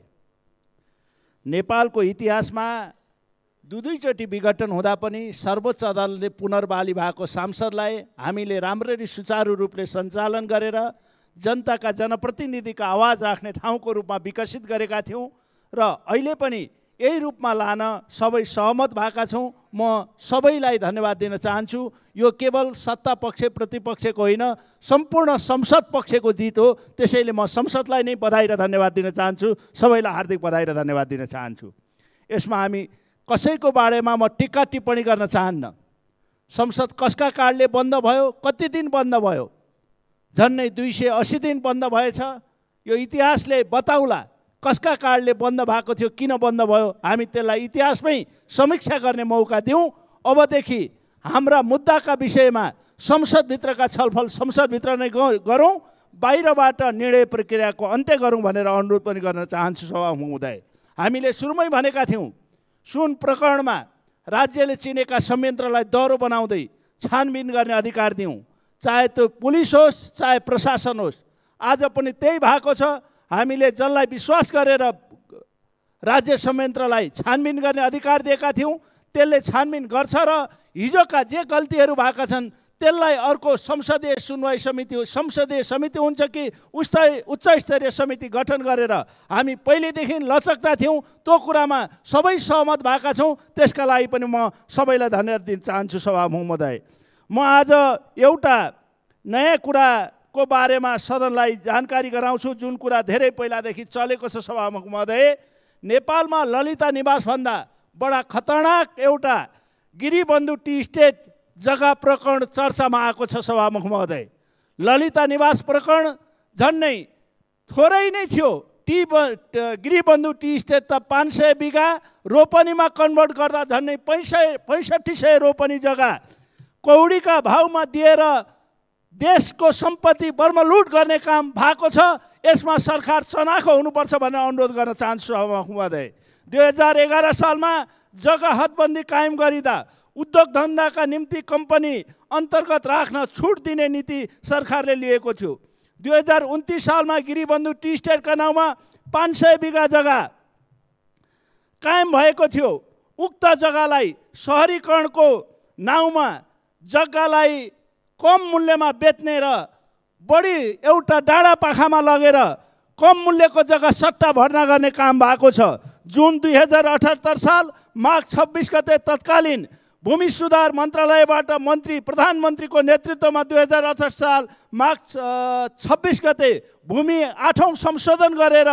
नेपालको इतिहासमा दुई दुईचोटि विघटन हुँदा पनि सर्वोच्च अदालतले पुनर्बाली भएको सांसदलाई हामीले राम्ररी सुचारु रूपले सञ्चालन गरेर जनताका जनप्रतिनिधिका आवाज राख्ने ठाउँको रूपमा विकसित गरेका थियौँ र अहिले पनि यही रूपमा लान सबै सहमत भएका छौँ म सबैलाई धन्यवाद दिन चाहन्छु यो केवल सत्ता पक्ष प्रतिपक्षको होइन सम्पूर्ण संसद पक्षको जित हो त्यसैले म संसदलाई नै बधाई र धन्यवाद दिन चाहन्छु सबैलाई हार्दिक बधाई र धन्यवाद दिन चाहन्छु यसमा हामी कसैको बारेमा म टिक्का टिप्पणी गर्न चाहन्न संसद कसका कारणले बन्द भयो कति दिन बन्द भयो झन्नै दुई सय असी दिन बन्द भएछ यो इतिहासले बताउला कसका कारणले बन्द भएको थियो किन बन्द भयो हामी त्यसलाई इतिहासमै समीक्षा गर्ने मौका दिउँ अबदेखि हाम्रा मुद्दाका विषयमा संसदभित्रका छलफल संसदभित्र नै गरौँ बाहिरबाट निर्णय प्रक्रियाको अन्त्य गरौँ भनेर अनुरोध पनि गर्न चाहन्छु सभा हुँदै हामीले सुरुमै भनेका थियौँ सुन प्रकरणमा राज्यले चिनेका संयन्त्रलाई दह्रो बनाउँदै छानबिन गर्ने अधिकार दिउँ चाहे त्यो पुलिस होस् चाहे प्रशासन होस् आज पनि त्यही भएको छ हामीले जसलाई विश्वास गरेर राज्य संयन्त्रलाई छानबिन गर्ने अधिकार दिएका थियौँ त्यसले छानबिन गर्छ र हिजोका जे गल्तीहरू भएका छन् त्यसलाई अर्को संसदीय सुनवाई समिति संसदीय समिति हुन्छ कि उस्तै उच्च स्तरीय समिति गठन गरेर हामी पहिलेदेखि लचकता थियौँ त्यो कुरामा सबै सहमत भएका छौँ त्यसका लागि पनि म सबैलाई धन्यवाद दिन चाहन्छु सभा महोदय म आज एउटा नयाँ कुरा को बारेमा सदनलाई जानकारी गराउँछु जुन कुरा धेरै पहिलादेखि चलेको छ सभामुख महोदय नेपालमा ललिता निवासभन्दा बडा खतरनाक एउटा गिरिबन्धु टी स्टेट जग्गा प्रकरण चर्चामा आएको छ सभामुख महोदय ललिता निवास प्रकरण झन्नै थोरै नै थियो टी ब गिरिबन्धु टी स्टेट त पाँच सय बिघा रोपनीमा कन्भर्ट गर्दा झन्नै पैँसय पैँसठी सय रोपनी जग्गा कौडीका भाउमा दिएर देशको सम्पत्ति बर्मलुट गर्ने काम भएको छ यसमा सरकार चनाखो हुनुपर्छ भनेर अनुरोध गर्न चाहन्छु महोदय दुई हजार एघार सालमा जग्गा हदबन्दी कायम गरिँदा उद्योग धन्दाका निम्ति कम्पनी अन्तर्गत राख्न छुट दिने नीति सरकारले लिएको थियो दुई हजार उन्तिस सालमा गिरीबन्धु टी स्टेटका नाउँमा पाँच सय बिघा जग्गा कायम भएको थियो उक्त जग्गालाई सहरीकरणको नाउँमा जग्गालाई कम मूल्यमा बेच्ने र बढी एउटा डाँडा पाखामा लगेर कम मूल्यको जग्गा सट्टा भर्ना गर्ने काम भएको छ जुन दुई हजार अठहत्तर साल माघ छब्बिस गते तत्कालीन भूमि सुधार मन्त्रालयबाट मन्त्री प्रधानमन्त्रीको नेतृत्वमा दुई हजार अठहत्तर साल माघ छब्बिस गते भूमि आठौँ संशोधन गरेर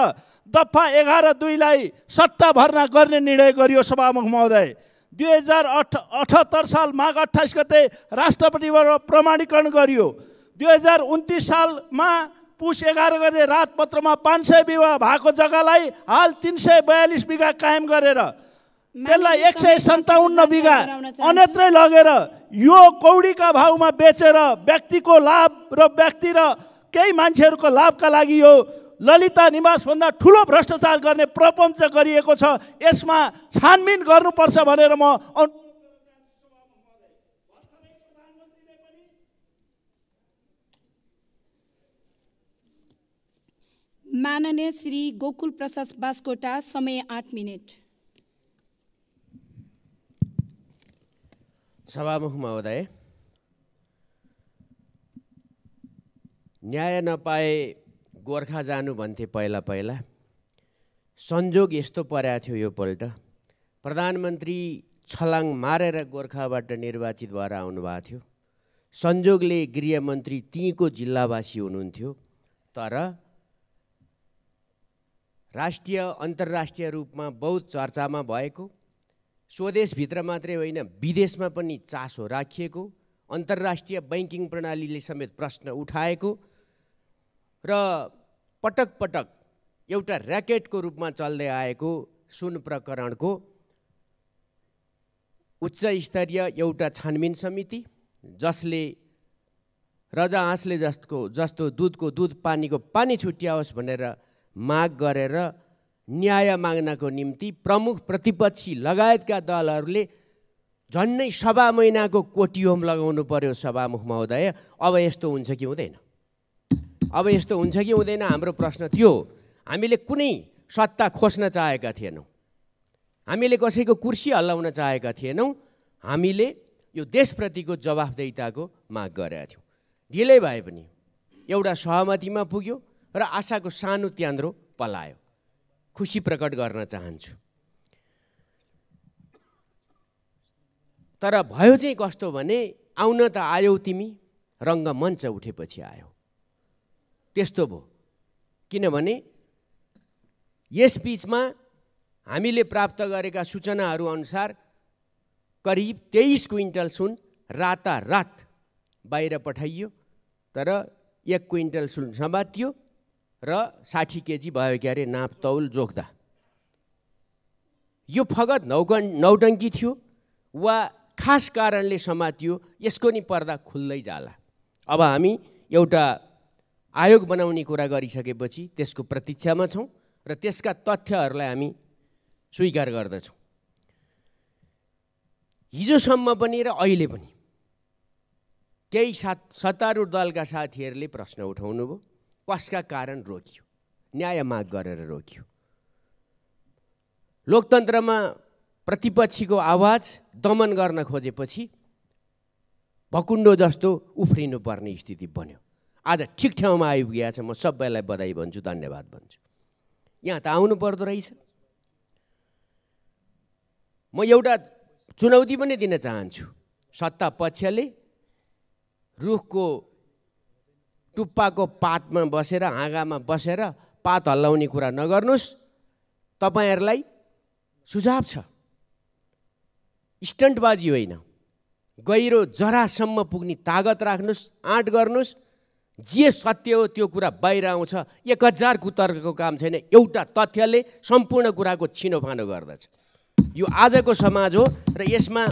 दफा एघार दुईलाई सट्टा भर्ना गर्ने निर्णय गरियो सभामुख महोदय दुई हजार अठ अठहत्तर साल माघ अट्ठाइस गते राष्ट्रपतिबाट प्रमाणीकरण गरियो दुई हजार उन्तिस सालमा पुस एघार गते राजपत्रमा पाँच सय बिघा भएको जग्गालाई हाल तिन सय बयालिस बिघा कायम गरेर त्यसलाई एक सय सन्ताउन्न बिघा अन्यत्रै लगेर यो कौडीका भाउमा बेचेर व्यक्तिको लाभ र व्यक्ति र केही मान्छेहरूको लाभका लागि यो ललिता निवासभन्दा ठुलो भ्रष्टाचार गर्ने प्रपञ्च गरिएको छ यसमा छानबिन गर्नुपर्छ भनेर म माननीय श्री गोकुल प्रसाद बास्कोटा समय आठ मिनट सभामुख महोदय न्याय नपाए गोर्खा जानु भन्थे पहिला पहिला संजोग यस्तो परेको थियो योपल्ट प्रधानमन्त्री छलाङ मारेर गोर्खाबाट निर्वाचित भएर आउनुभएको थियो संजोगले गृहमन्त्री तीको जिल्लावासी हुनुहुन्थ्यो तर राष्ट्रिय अन्तर्राष्ट्रिय रूपमा बहुत चर्चामा भएको स्वदेशभित्र मात्रै होइन विदेशमा पनि चासो राखिएको अन्तर्राष्ट्रिय बैङ्किङ प्रणालीले समेत प्रश्न उठाएको र पटक पटक एउटा ऱ्याकेटको रूपमा चल्दै आएको सुन प्रकरणको उच्च स्तरीय एउटा छानबिन समिति जसले रजा हाँसले जस्तो जस्तो दुधको दुध पानीको पानी छुट्याओस् भनेर माग गरेर न्याय माग्नको निम्ति प्रमुख प्रतिपक्षी लगायतका दलहरूले झन्नै सभा महिनाको कोटिहोम लगाउनु पर्यो सभामुख महोदय अब यस्तो हुन्छ कि हुँदैन अब यस्तो हुन्छ कि हुँदैन हाम्रो प्रश्न थियो हामीले कुनै सत्ता खोज्न चाहेका थिएनौँ हामीले कसैको कुर्सी हल्लाउन चाहेका थिएनौँ हामीले यो देशप्रतिको जवाफदेताको माग गरेका थियौँ ढिलै भए पनि एउटा सहमतिमा पुग्यो र आशाको सानो त्यान्द्रो पलायो खुसी प्रकट गर्न चाहन्छु तर भयो चाहिँ कस्तो भने आउन त आयौ तिमी रङ्गमञ्च उठेपछि आयौ त्यस्तो भयो किनभने यस बिचमा हामीले प्राप्त गरेका सूचनाहरू अनुसार करिब तेइस क्विन्टल सुन रातारात बाहिर पठाइयो तर एक क्विन्टल सुन समातियो र साठी केजी भयो क्यारे नाप तौल जोख्दा यो फगत नौकन नौटङ्की थियो वा खास कारणले समातियो यसको नि पर्दा खुल्दै जाला अब हामी एउटा आयोग बनाउने कुरा गरिसकेपछि त्यसको प्रतीक्षामा छौँ र त्यसका तथ्यहरूलाई हामी स्वीकार गर्दछौँ हिजोसम्म पनि र अहिले पनि केही सा सत्तारूढ दलका साथीहरूले प्रश्न उठाउनुभयो कसका कारण रोकियो न्याय माग गरेर रोकियो लोकतन्त्रमा प्रतिपक्षीको आवाज दमन गर्न खोजेपछि भकुन्डो जस्तो उफ्रिनुपर्ने स्थिति बन्यो आज ठिक ठाउँमा आइपुगेको छ म सबैलाई बधाई भन्छु धन्यवाद भन्छु यहाँ त आउनु पर्दो रहेछ म एउटा चुनौती पनि दिन चाहन्छु सत्ता पक्षले रुखको टुप्पाको पातमा बसेर हाँगामा बसेर पात हल्लाउने कुरा नगर्नुहोस् तपाईँहरूलाई सुझाव छ स्टन्टबाजी होइन गहिरो जरासम्म पुग्ने तागत राख्नुहोस् आँट गर्नुहोस् जे सत्य हो त्यो कुरा बाहिर आउँछ एक हजार कुतर्कको काम छैन एउटा तथ्यले सम्पूर्ण कुराको छिनोफानो गर्दछ यो आजको समाज हो र यसमा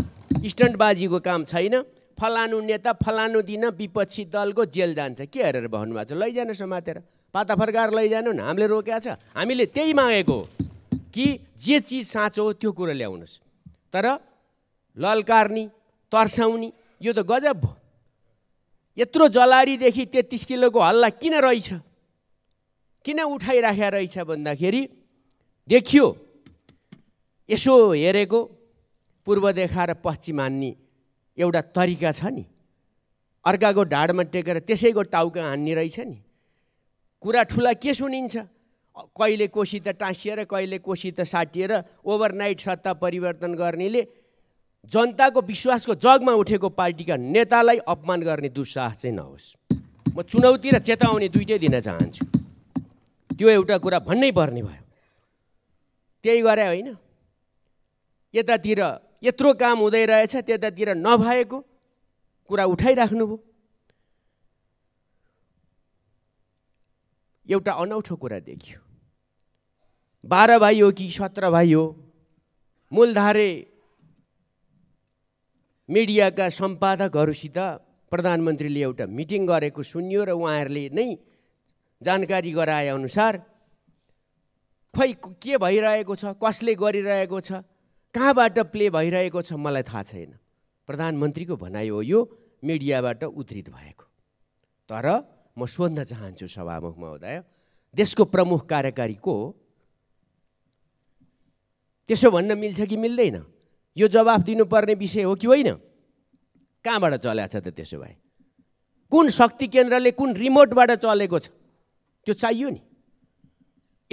स्टन्टबाजीको काम छैन फलानु नेता फलानु दिन विपक्षी दलको जेल जान्छ के हेरेर भन्नुभएको छ लैजानु समातेर पाता फर्काएर लैजानु न हामीले रोकेको छ हामीले त्यही मागेको हो कि जे चिज साँचो हो त्यो कुरो ल्याउनुहोस् तर ललकार्नी तर्साउने यो त गजब भयो यत्रो जलारीदेखि तेत्तिस किलोको हल्ला किन रहेछ किन उठाइराखेको रहेछ भन्दाखेरि देखियो यसो हेरेको पूर्व देखा र पश्चिम हान्ने एउटा तरिका छ नि अर्काको ढाडमा टेकेर त्यसैको टाउको हान्ने रहेछ नि कुरा ठुला के सुनिन्छ कहिले कोसी त टाँसिएर कहिले कोसी त साटिएर ओभरनाइट सत्ता परिवर्तन गर्नेले जनताको विश्वासको जगमा उठेको पार्टीका नेतालाई अपमान गर्ने दुस्साहस चाहिँ नहोस् म चुनौती र चेतावनी दुइटै दिन चाहन्छु त्यो एउटा कुरा भन्नै पर्ने भयो त्यही गरे होइन यतातिर यत्रो काम हुँदै रहेछ त्यतातिर नभएको कुरा उठाइराख्नुभयो एउटा अनौठो कुरा देखियो बाह्र भाइ हो कि सत्र भाइ हो मूलधारे मिडियाका सम्पादकहरूसित प्रधानमन्त्रीले एउटा मिटिङ गरेको सुन्यो र उहाँहरूले नै जानकारी गराए अनुसार खै के भइरहेको छ कसले गरिरहेको छ कहाँबाट प्ले भइरहेको छ मलाई थाहा छैन प्रधानमन्त्रीको भनाइ हो यो मिडियाबाट उद्धित भएको तर म सोध्न चाहन्छु सभामुख महोदय देशको प्रमुख कार्यकारी को हो त्यसो भन्न मिल्छ कि मिल्दैन यो जवाफ दिनुपर्ने विषय हो कि होइन कहाँबाट चलेको छ त त्यसो भए कुन शक्ति केन्द्रले कुन रिमोटबाट चलेको छ त्यो चाहियो नि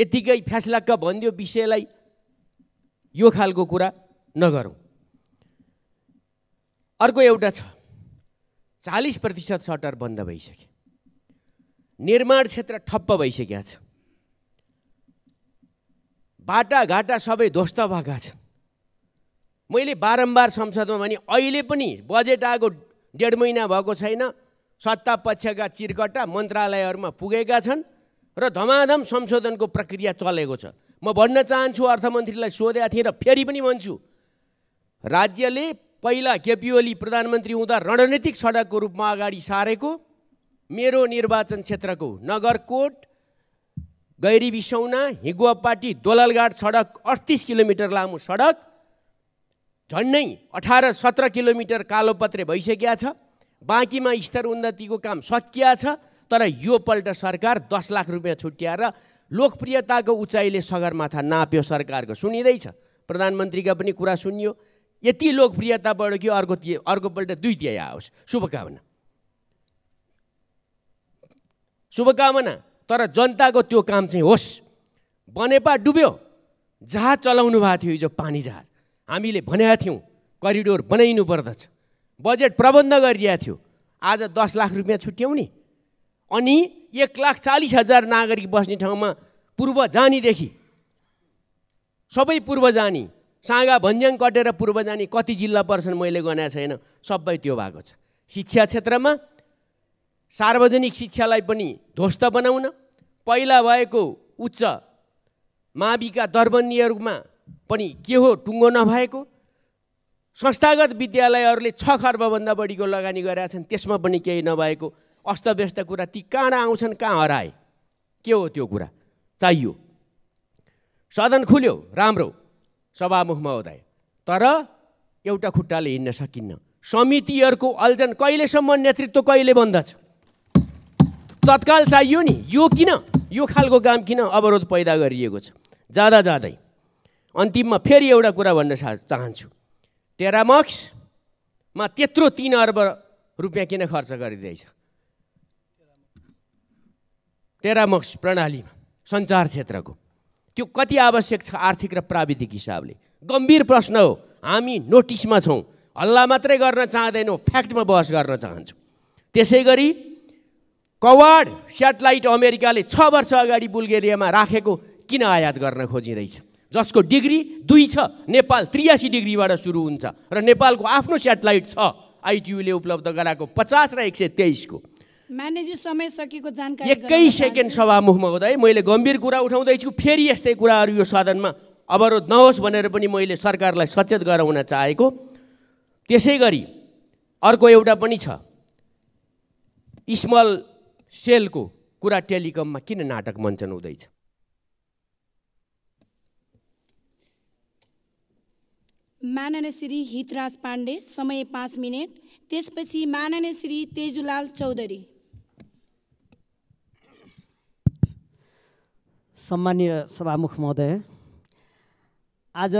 यत्तिकै फ्यासलाक्क भनिदियो विषयलाई यो खालको कुरा नगरौँ अर्को एउटा छ चालिस प्रतिशत सटर बन्द भइसक्यो निर्माण क्षेत्र ठप्प भइसकेका छ बाटाघाटा सबै ध्वस्त भएका छन् मैले बारम्बार संसदमा भने अहिले पनि बजेट आएको डेढ महिना भएको छैन सत्ता पक्षका चिरकट्टा मन्त्रालयहरूमा पुगेका छन् र धमाधम संशोधनको प्रक्रिया चलेको छ म भन्न चाहन्छु अर्थमन्त्रीलाई सोधेको थिएँ र फेरि पनि भन्छु राज्यले पहिला केपी ओली प्रधानमन्त्री हुँदा रणनीतिक सडकको रूपमा अगाडि सारेको मेरो निर्वाचन क्षेत्रको नगरकोट गैरी बिसौना हिगुवापाटी दोलालगाड सडक अडतिस किलोमिटर लामो सडक झन्डै अठार सत्र किलोमिटर कालोपत्रे भइसकेका छ बाँकीमा स्तर उन्नतिको काम सकिया छ तर यो योपल्ट सरकार दस लाख रुपियाँ छुट्याएर लोकप्रियताको उचाइले सगरमाथा नाप्यो सरकारको सुनिँदैछ प्रधानमन्त्रीका पनि कुरा सुनियो यति लोकप्रियता बढ्यो कि अर्को अर्कोपल्ट दुई तिहाई आओस् शुभकामना शुभकामना तर जनताको त्यो काम चाहिँ होस् बनेपा डुब्यो जहाज चलाउनु भएको थियो हिजो पानी जहाज हामीले भनेका थियौँ करिडोर बनाइनु पर्दछ बजेट प्रबन्ध गरिएको थियो आज दस लाख रुपियाँ छुट्याउने नि अनि एक लाख चालिस हजार नागरिक बस्ने ठाउँमा पूर्व जानीदेखि सबै पूर्व जानी साँगा भन्ज्याङ कटेर पूर्व जानी कति जिल्ला पर्छन् मैले गनाएको छैन सबै त्यो भएको छ शिक्षा क्षेत्रमा सार्वजनिक शिक्षालाई पनि ध्वस्त बनाउन पहिला भएको उच्च माविका दरबन्दीहरूमा पनि के हो टुङ्गो नभएको संस्थागत विद्यालयहरूले छ खर्बभन्दा बढीको लगानी गरेका छन् त्यसमा पनि केही नभएको अस्तव्यस्त कुरा ती कहाँ आउँछन् कहाँ हराए के हो त्यो कुरा चाहियो सदन खुल्यो राम्रो सभामुखमा महोदय तर एउटा खुट्टाले हिँड्न सकिन्न समितिहरूको अल्जन कहिलेसम्म नेतृत्व कहिले बन्दछ तत्काल चाहियो नि यो किन यो खालको काम किन अवरोध पैदा गरिएको छ जाँदा जाँदै अन्तिममा फेरि एउटा कुरा भन्न चाहन्छु टेरामक्समा त्यत्रो तिन अर्ब रुपियाँ किन खर्च गरिँदैछ टेरामक्स प्रणालीमा सञ्चार क्षेत्रको त्यो कति आवश्यक छ आर्थिक र प्राविधिक हिसाबले गम्भीर प्रश्न हो हामी नोटिसमा छौँ हल्ला मात्रै गर्न चाहँदैनौँ फ्याक्टमा बहस गर्न चाहन्छौँ त्यसै गरी कवाड सेटेलाइट अमेरिकाले छ वर्ष अगाडि बुल्गेरियामा राखेको किन आयात गर्न खोजिँदैछ जसको डिग्री दुई छ नेपाल त्रियासी डिग्रीबाट सुरु हुन्छ र नेपालको आफ्नो सेटेलाइट छ आइटियुले उपलब्ध गराएको पचास र एक सय तेइसको समय सकेको जानकारी एकै सेकेन्ड सभामुख महोदय मैले गम्भीर कुरा उठाउँदैछु फेरि यस्तै कुराहरू यो साधनमा अवरोध नहोस् भनेर पनि मैले सरकारलाई सचेत गराउन चाहेको त्यसै गरी अर्को एउटा पनि छ स्मल सेलको कुरा टेलिकममा किन नाटक मञ्चन हुँदैछ माननीय श्री हितराज पाण्डे समय पाँच मिनट त्यसपछि माननीय श्री तेजुलाल चौधरी सम्मान्य सभामुख महोदय आज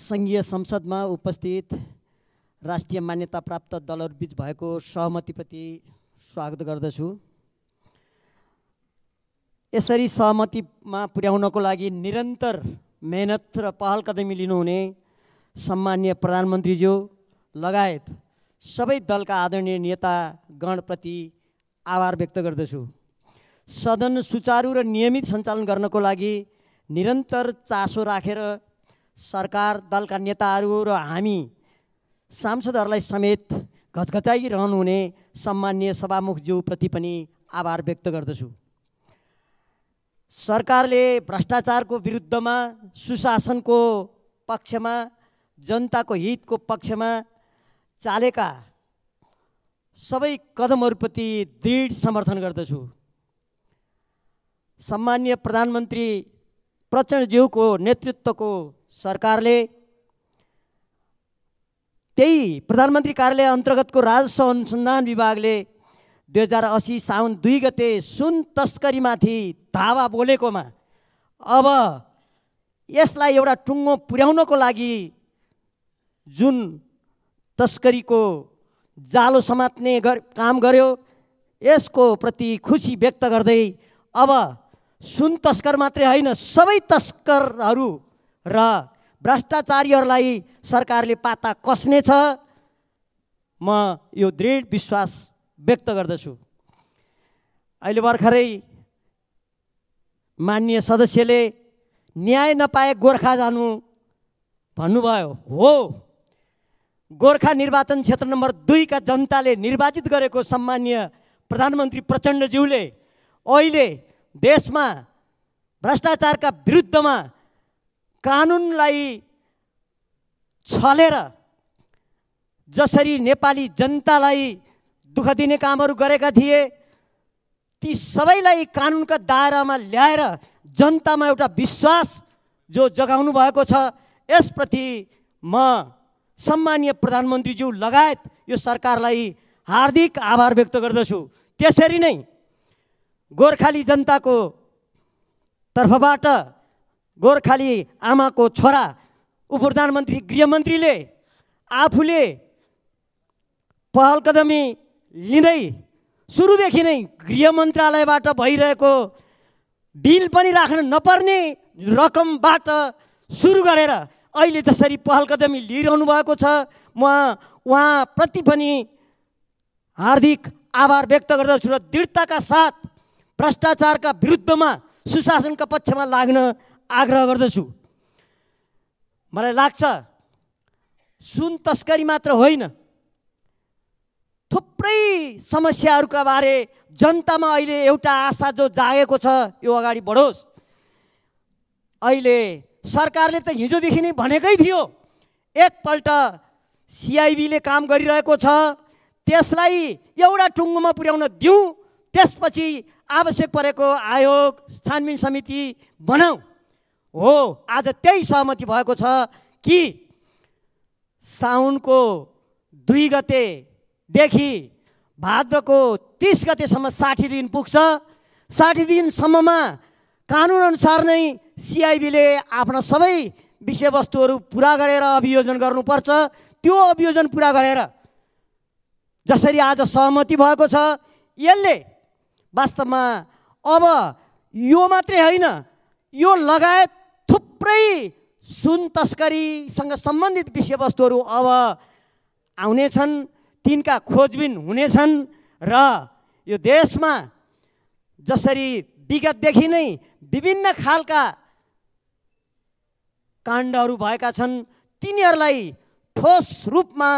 सङ्घीय संसदमा उपस्थित राष्ट्रिय मान्यता प्राप्त दलहरूबिच भएको सहमतिप्रति स्वागत गर्दछु यसरी सहमतिमा पुर्याउनको लागि निरन्तर मेहनत र पहल कदमी लिनुहुने सम्मान्य प्रधानमन्त्रीज्यू लगायत सबै दलका आदरणीय नेतागणप्रति आभार व्यक्त गर्दछु सदन सुचारू र नियमित सञ्चालन गर्नको लागि निरन्तर चासो राखेर सरकार दलका नेताहरू र हामी सांसदहरूलाई समेत घचघचाइरहनुहुने सम्मान्य सभामुखज्यूप्रति पनि आभार व्यक्त गर्दछु सरकारले भ्रष्टाचारको विरुद्धमा सुशासनको पक्षमा जनताको हितको पक्षमा चालेका सबै कदमहरूप्रति दृढ समर्थन गर्दछु सम्मान्य प्रधानमन्त्री प्रचण्डज्यूको नेतृत्वको सरकारले त्यही प्रधानमन्त्री कार्यालय अन्तर्गतको राजस्व अनुसन्धान विभागले दुई हजार असी साउन दुई गते सुन तस्करीमाथि धावा बोलेकोमा अब यसलाई एउटा टुङ्गो पुर्याउनको लागि जुन तस्करीको जालो समात्ने गर, काम गर्यो यसको प्रति खुसी व्यक्त गर्दै अब सुन तस्कर मात्रै होइन सबै तस्करहरू र भ्रष्टाचारीहरूलाई सरकारले पाता कस्नेछ म यो दृढ विश्वास व्यक्त गर्दछु अहिले भर्खरै मान्य सदस्यले न्याय नपाए गोर्खा जानु भन्नुभयो हो गोर्खा निर्वाचन क्षेत्र नम्बर दुईका जनताले निर्वाचित गरेको सम्मान्य प्रधानमन्त्री प्रचण्डज्यूले अहिले देशमा भ्रष्टाचारका विरुद्धमा कानुनलाई छलेर जसरी नेपाली जनतालाई दुःख दिने कामहरू गरेका थिए ती सबैलाई कानुनका दायरामा ल्याएर जनतामा एउटा विश्वास जो जगाउनु भएको छ यसप्रति म सम्मानीय प्रधानमन्त्रीज्यू लगायत यो सरकारलाई हार्दिक आभार व्यक्त गर्दछु त्यसरी नै गोर्खाली जनताको तर्फबाट गोर्खाली आमाको छोरा उप प्रधानमन्त्री गृहमन्त्रीले आफूले पहल कदमी लिँदै सुरुदेखि नै गृह मन्त्रालयबाट भइरहेको बिल पनि राख्न नपर्ने रकमबाट सुरु गरेर अहिले जसरी पहल कदमी लिइरहनु भएको छ म उहाँप्रति पनि हार्दिक आभार व्यक्त गर्दछु र दृढताका साथ भ्रष्टाचारका विरुद्धमा सुशासनका पक्षमा लाग्न आग्रह गर्दछु मलाई लाग्छ सुन तस्करी मात्र होइन थुप्रै समस्याहरूका बारे जनतामा अहिले एउटा आशा जो जागेको छ यो अगाडि बढोस् अहिले सरकारले त हिजोदेखि नै भनेकै थियो एकपल्ट सिआइबीले काम गरिरहेको छ त्यसलाई एउटा टुङ्गोमा पुर्याउन दिउँ त्यसपछि आवश्यक परेको आयोग छानबिन समिति बनाऊ हो आज त्यही सहमति भएको छ कि साउनको दुई गतेदेखि भाद्रको तिस गतेसम्म साठी दिन पुग्छ साठी दिनसम्ममा कानुनअनुसार नै सिआइबीले आफ्ना सबै विषयवस्तुहरू पुरा गरेर अभियोजन गर्नुपर्छ त्यो अभियोजन पुरा गरेर जसरी आज सहमति भएको छ यसले वास्तवमा अब यो मात्रै होइन यो लगायत थुप्रै सुन तस्करीसँग सम्बन्धित विषयवस्तुहरू अब आउने छन् तिनका खोजबिन हुनेछन् र यो देशमा जसरी विगतदेखि नै विभिन्न खालका काण्डहरू भएका छन् तिनीहरूलाई ठोस रूपमा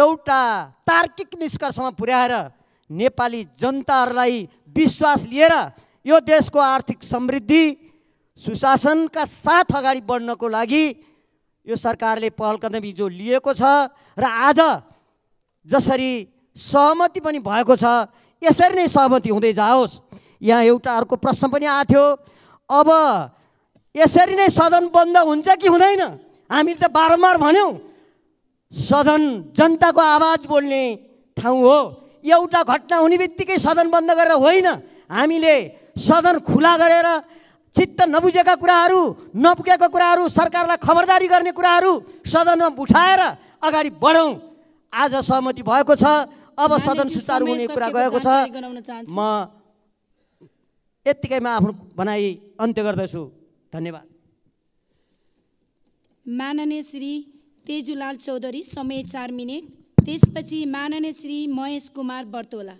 एउटा तार्किक निष्कर्षमा पुर्याएर नेपाली जनताहरूलाई विश्वास लिएर यो देशको आर्थिक समृद्धि सुशासनका साथ अगाडि बढ्नको लागि यो सरकारले पहल कदम हिजो लिएको छ र आज जसरी सहमति पनि भएको छ यसरी नै सहमति हुँदै जाओस् यहाँ एउटा अर्को प्रश्न पनि आएको थियो अब यसरी नै सदन बन्द हुन्छ कि हुँदैन हामीले त बारम्बार भन्यौँ सदन जनताको आवाज बोल्ने ठाउँ हो एउटा घटना हुने बित्तिकै सदन बन्द गरेर होइन हामीले सदन खुला गरेर चित्त नबुझेका कुराहरू नपुगेका कुराहरू सरकारलाई खबरदारी गर्ने कुराहरू सदनमा उठाएर अगाडि बढौँ आज सहमति भएको छ अब सदन सुचारू हुने कुरा गएको छ म यत्तिकैमा आफ्नो भनाइ अन्त्य गर्दछु धन्यवाद माननीय श्री तेजुलाल चौधरी समय चार मिनट त्यसपछि माननीय श्री महेश कुमार बर्तोला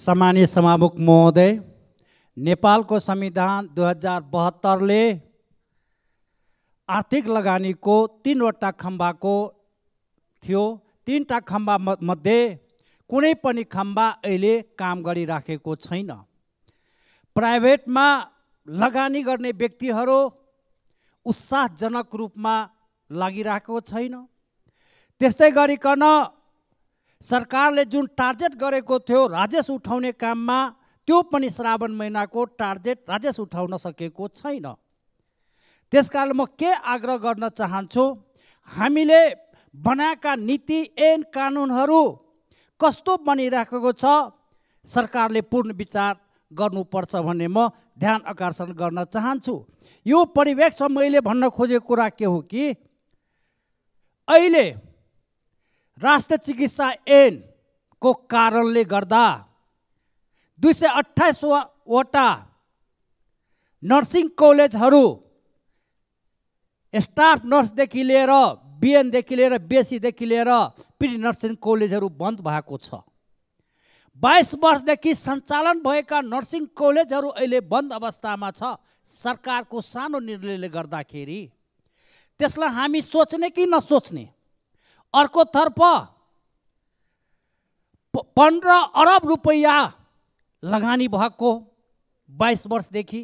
सामान्य सभामुख महोदय नेपालको संविधान दुई हजार बहत्तरले आर्थिक लगानीको तिनवटा खम्बाको थियो तिनवटा खम्बा मध्ये कुनै पनि खम्बा अहिले काम गरिराखेको छैन प्राइभेटमा लगानी गर्ने व्यक्तिहरू उत्साहजनक रूपमा लागिरहेको छैन त्यस्तै गरिकन सरकारले जुन टार्गेट गरेको थियो राजेश उठाउने काममा त्यो पनि श्रावण महिनाको टार्गेट राजेश उठाउन सकेको छैन त्यसकारण म के आग्रह गर्न चाहन्छु हामीले बनाएका नीति एन कानुनहरू कस्तो बनिराखेको छ सरकारले पूर्ण विचार गर्नुपर्छ भन्ने म ध्यान आकर्षण गर्न चाहन्छु यो परिवेश मैले भन्न खोजेको कुरा के हो कि अहिले राष्ट्र चिकित्सा ऐनको कारणले गर्दा दुई सय अठाइसवटा नर्सिङ कलेजहरू स्टाफ नर्सदेखि लिएर बिएनदेखि लिएर बिएससीदेखि लिएर प्रि नर्सिङ कलेजहरू बन्द भएको छ बाइस वर्षदेखि सञ्चालन भएका नर्सिङ कलेजहरू अहिले बन्द अवस्थामा छ सरकारको सानो निर्णयले गर्दाखेरि त्यसलाई हामी सोच्ने कि नसोच्ने अर्कोतर्फ पन्ध्र अरब रुपैयाँ लगानी भएको बाइस वर्षदेखि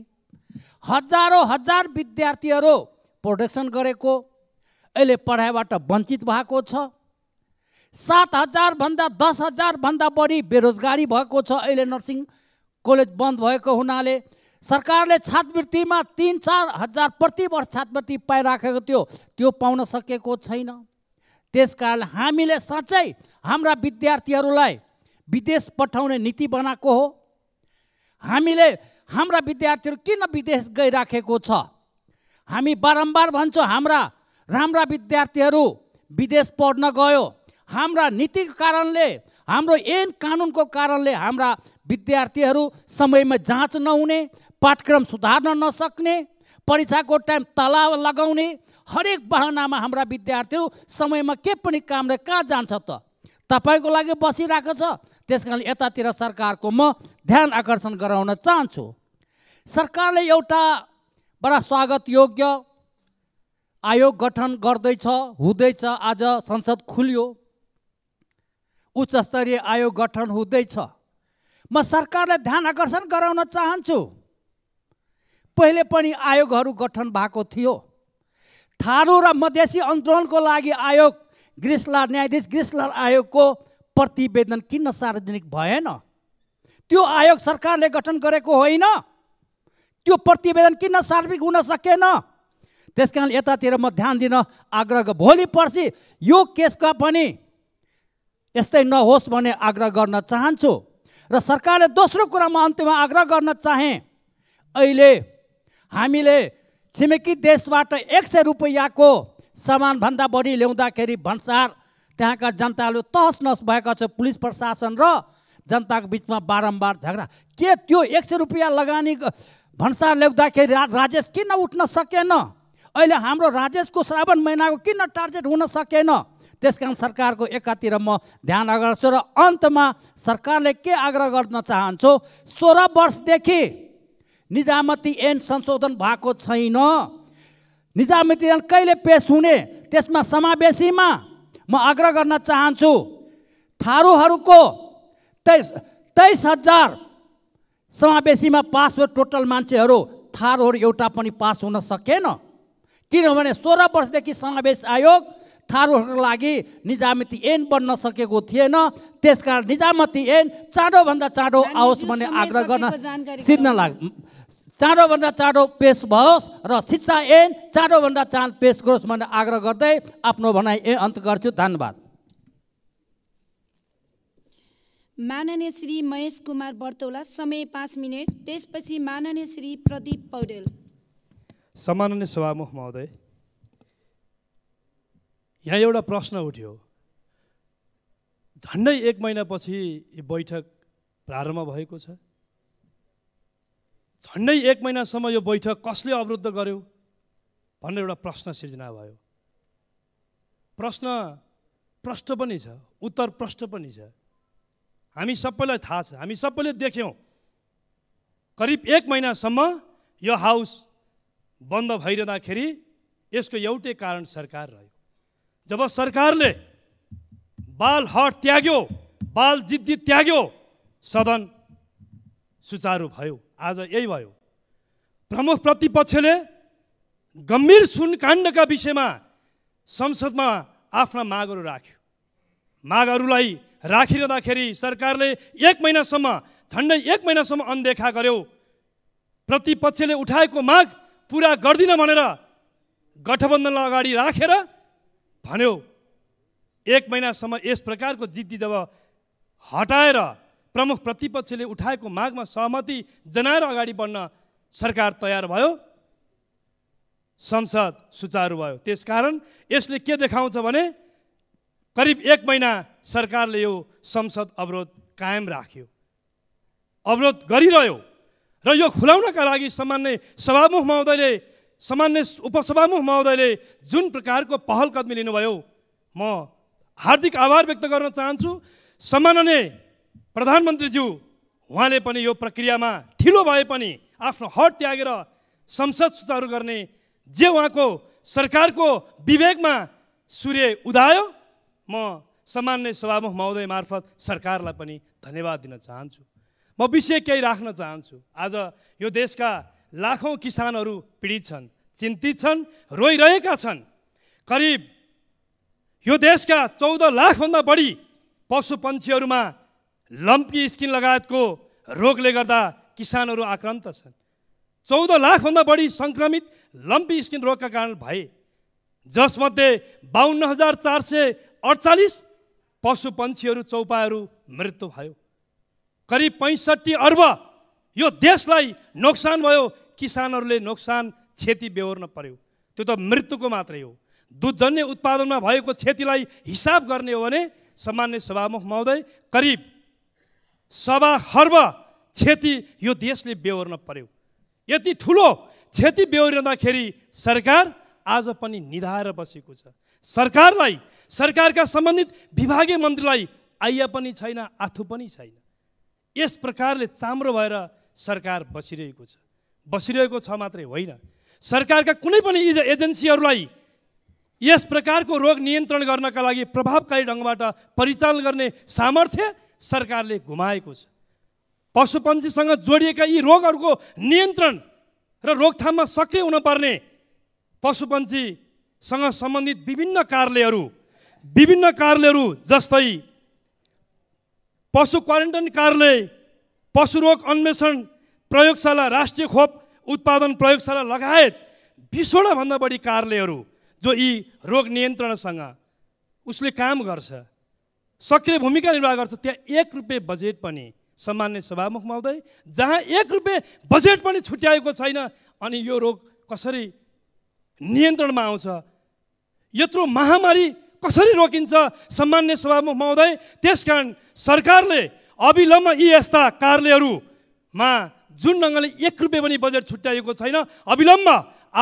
हजारौँ हजार विद्यार्थीहरू प्रोडक्सन गरेको अहिले पढाइबाट वञ्चित भएको छ सात हजारभन्दा दस हजारभन्दा बढी बेरोजगारी भएको छ अहिले नर्सिङ कलेज बन्द भएको हुनाले सरकारले छात्रवृत्तिमा तिन चार हजार प्रतिवर्ष छात्रवृत्ति पाइराखेको थियो त्यो पाउन सकेको छैन त्यस कारण हामीले साँच्चै हाम्रा विद्यार्थीहरूलाई विदेश पठाउने नीति बनाएको हो हामीले हाम्रा विद्यार्थीहरू किन विदेश गइराखेको छ हामी बारम्बार भन्छौँ हाम्रा राम्रा विद्यार्थीहरू विदेश पढ्न गयो हाम्रा नीतिको कारणले हाम्रो ऐन कानुनको कारणले हाम्रा विद्यार्थीहरू समयमा जाँच नहुने पाठ्यक्रम सुधार्न नसक्ने परीक्षाको टाइम तला लगाउने हरेक बहानामा हाम्रा विद्यार्थीहरू समयमा के पनि कामले कहाँ जान्छ त तपाईँको लागि बसिरहेको छ त्यस कारणले यतातिर सरकारको म ध्यान आकर्षण गराउन चाहन्छु सरकारले एउटा बडा स्वागत योग्य आयोग गठन गर्दैछ हुँदैछ आज संसद खुल्यो उच्च स्तरीय आयोग गठन हुँदैछ म सरकारलाई ध्यान आकर्षण गराउन चाहन्छु पहिले पनि आयोगहरू गठन भएको थियो थारू र मधेसी आन्दोलनको लागि आयोग ग्रिसलाल न्यायाधीश ग्रिसलाल आयोगको प्रतिवेदन किन सार्वजनिक भएन त्यो आयोग सरकारले गठन गरेको होइन त्यो प्रतिवेदन किन सार्वजनिक हुन सकेन त्यस कारण यतातिर म ध्यान दिन आग्रह भोलि पर्सि यो केसका पनि यस्तै नहोस् भन्ने आग्रह गर्न चाहन्छु र सरकारले दोस्रो कुरा म अन्त्यमा आग्रह गर्न चाहे अहिले हामीले छिमेकी देशबाट एक सय रुपियाँको सामानभन्दा बढी ल्याउँदाखेरि भन्सार त्यहाँका जनताहरू तहस नहस भएका छ पुलिस प्रशासन र जनताको बिचमा बारम्बार झगडा के त्यो एक सय रुपियाँ लगानी भन्सार ल्याउँदाखेरि रा, राजेश किन उठ्न सकेन अहिले हाम्रो राजेशको श्रावण महिनाको किन टार्गेट हुन सकेन त्यस कारण सरकारको एकातिर म ध्यान छु र अन्तमा सरकारले के आग्रह गर्न चाहन्छु सोह्र वर्षदेखि निजामती ऐन संशोधन भएको छैन निजामती ऐन कहिले पेस हुने त्यसमा समावेशीमा म आग्रह गर्न चाहन्छु थारूहरूको तेइस तेइस हजार समावेशीमा पास भयो टोटल मान्छेहरू थारूहरू एउटा पनि पास हुन सकेन किनभने सोह्र वर्षदेखि समावेश आयोग थारूहरूको लागि निजामती ऐन बन्न सकेको थिएन त्यसकारण निजामती ऐन चाँडोभन्दा चाँडो आओस् भन्ने आग्रह गर्न सिद्ध लाग चाँडोभन्दा चाँडो पेस भओस् र शिक्षा ऐन चाँडोभन्दा चाँडो पेस गरोस् भन्ने आग्रह गर्दै आफ्नो भनाइ ए अन्त गर्छु धन्यवाद माननीय श्री महेश कुमार बर्तौला समय पाँच मिनट त्यसपछि माननीय श्री प्रदीप पौडेल सम्माननीय सभामुख महोदय यहाँ एउटा प्रश्न उठ्यो झन्डै एक महिनापछि यो बैठक प्रारम्भ भएको छ झन्डै एक महिनासम्म यो बैठक कसले अवरुद्ध गर्यो भन्ने एउटा प्रश्न सिर्जना भयो प्रश्न प्रष्ट पनि छ उत्तर प्रष्ट पनि छ हामी सबैलाई थाहा छ हामी सबैले देख्यौँ करिब एक महिनासम्म यो हाउस बन्द भइरहँदाखेरि यसको एउटै कारण सरकार रह्यो जब सरकारले बाल हट त्याग्यो बाल जिद्दी त्याग्यो सदन सुचारू भयो आज यही भयो प्रमुख प्रतिपक्षले गम्भीर सुनकाण्डका विषयमा संसदमा आफ्ना मागहरू राख्यो मागहरूलाई राखिरहँदाखेरि सरकारले एक महिनासम्म झन्डै एक महिनासम्म अनदेखा गर्यो प्रतिपक्षले उठाएको माग पुरा गर्दिन भनेर गठबन्धनलाई अगाडि राखेर रा, भन्यो एक महिनासम्म यस प्रकारको जिद्दी जब हटाएर प्रमुख प्रतिपक्षले उठाएको मागमा सहमति जनाएर अगाडि बढ्न सरकार तयार भयो संसद सुचारू भयो त्यसकारण यसले के देखाउँछ भने करिब एक महिना सरकारले यो संसद अवरोध कायम राख्यो अवरोध गरिरह्यो र यो खुलाउनका लागि सामान्य सभामुख महोदयले सामान्य उपसभामुख महोदयले जुन प्रकारको पहल कदमी लिनुभयो म हार्दिक आभार व्यक्त गर्न चाहन्छु सम्माननीय प्रधानमन्त्रीज्यू उहाँले पनि यो प्रक्रियामा ठिलो भए पनि आफ्नो हट त्यागेर संसद सुचारू गर्ने जे उहाँको सरकारको विवेकमा सूर्य उदायो म सामान्य सभामुख महोदय मार्फत सरकारलाई पनि धन्यवाद दिन चाहन्छु म विषय केही राख्न चाहन्छु आज यो देशका लाखौँ किसानहरू पीडित छन् चिन्तित छन् रोइरहेका छन् करिब यो देशका चौध लाखभन्दा बढी पशु पन्छीहरूमा लम्पी स्किन लगायतको रोगले गर्दा किसानहरू आक्रान्त छन् चौध लाखभन्दा बढी सङ्क्रमित लम्पी स्किन रोगका कारण भए जसमध्ये बाहन्न हजार चार सय अडचालिस पशु पन्छीहरू चौपाहरू मृत्यु भयो करिब पैँसठी अर्ब यो देशलाई नोक्सान भयो किसानहरूले नोक्सान क्षति बेहोर्न पर्यो त्यो त मृत्युको मात्रै हो दुधजन्य उत्पादनमा भएको क्षतिलाई हिसाब गर्ने हो भने सामान्य सभामुख महोदय करिब सभा हर्ब क्षति यो देशले बेहोर्न पर्यो यति ठुलो क्षति बेहोरिँदाखेरि सरकार आज पनि निधाएर बसेको छ सरकारलाई सरकारका सम्बन्धित विभागीय मन्त्रीलाई आइया पनि छैन आथु पनि छैन यस प्रकारले चाम्रो भएर सरकार बसिरहेको छ बसिरहेको छ मात्रै होइन सरकारका कुनै पनि एजेन्सीहरूलाई यस प्रकारको रोग नियन्त्रण गर्नका लागि प्रभावकारी ढङ्गबाट परिचालन गर्ने सामर्थ्य सरकारले घुमाएको छ पशुपन्छीसँग जोडिएका यी रोगहरूको नियन्त्रण र रोकथाममा सक्रिय हुनपर्ने पशुपन्छीसँग सम्बन्धित विभिन्न कार्यालयहरू विभिन्न कार्यालयहरू जस्तै पशु क्वारेन्टाइन कार्यालय पशु रोग अन्वेषण प्रयोगशाला राष्ट्रिय खोप उत्पादन प्रयोगशाला लगायत भन्दा बढी कार्यालयहरू जो यी रोग नियन्त्रणसँग उसले काम गर्छ सक्रिय भूमिका निर्वाह गर्छ त्यहाँ एक रुपियाँ बजेट पनि सामान्य सभामुखमा आउँदै जहाँ एक रुपियाँ बजेट पनि छुट्याएको छैन अनि यो रोग कसरी नियन्त्रणमा आउँछ यत्रो महामारी कसरी रोकिन्छ सामान्य सभामुखमा आउँदै त्यस कारण सरकारले अविलम्ब यी यस्ता कार्यालयहरूमा जुन ढङ्गले एक रुपियाँ पनि बजेट छुट्याइएको छैन अविलम्ब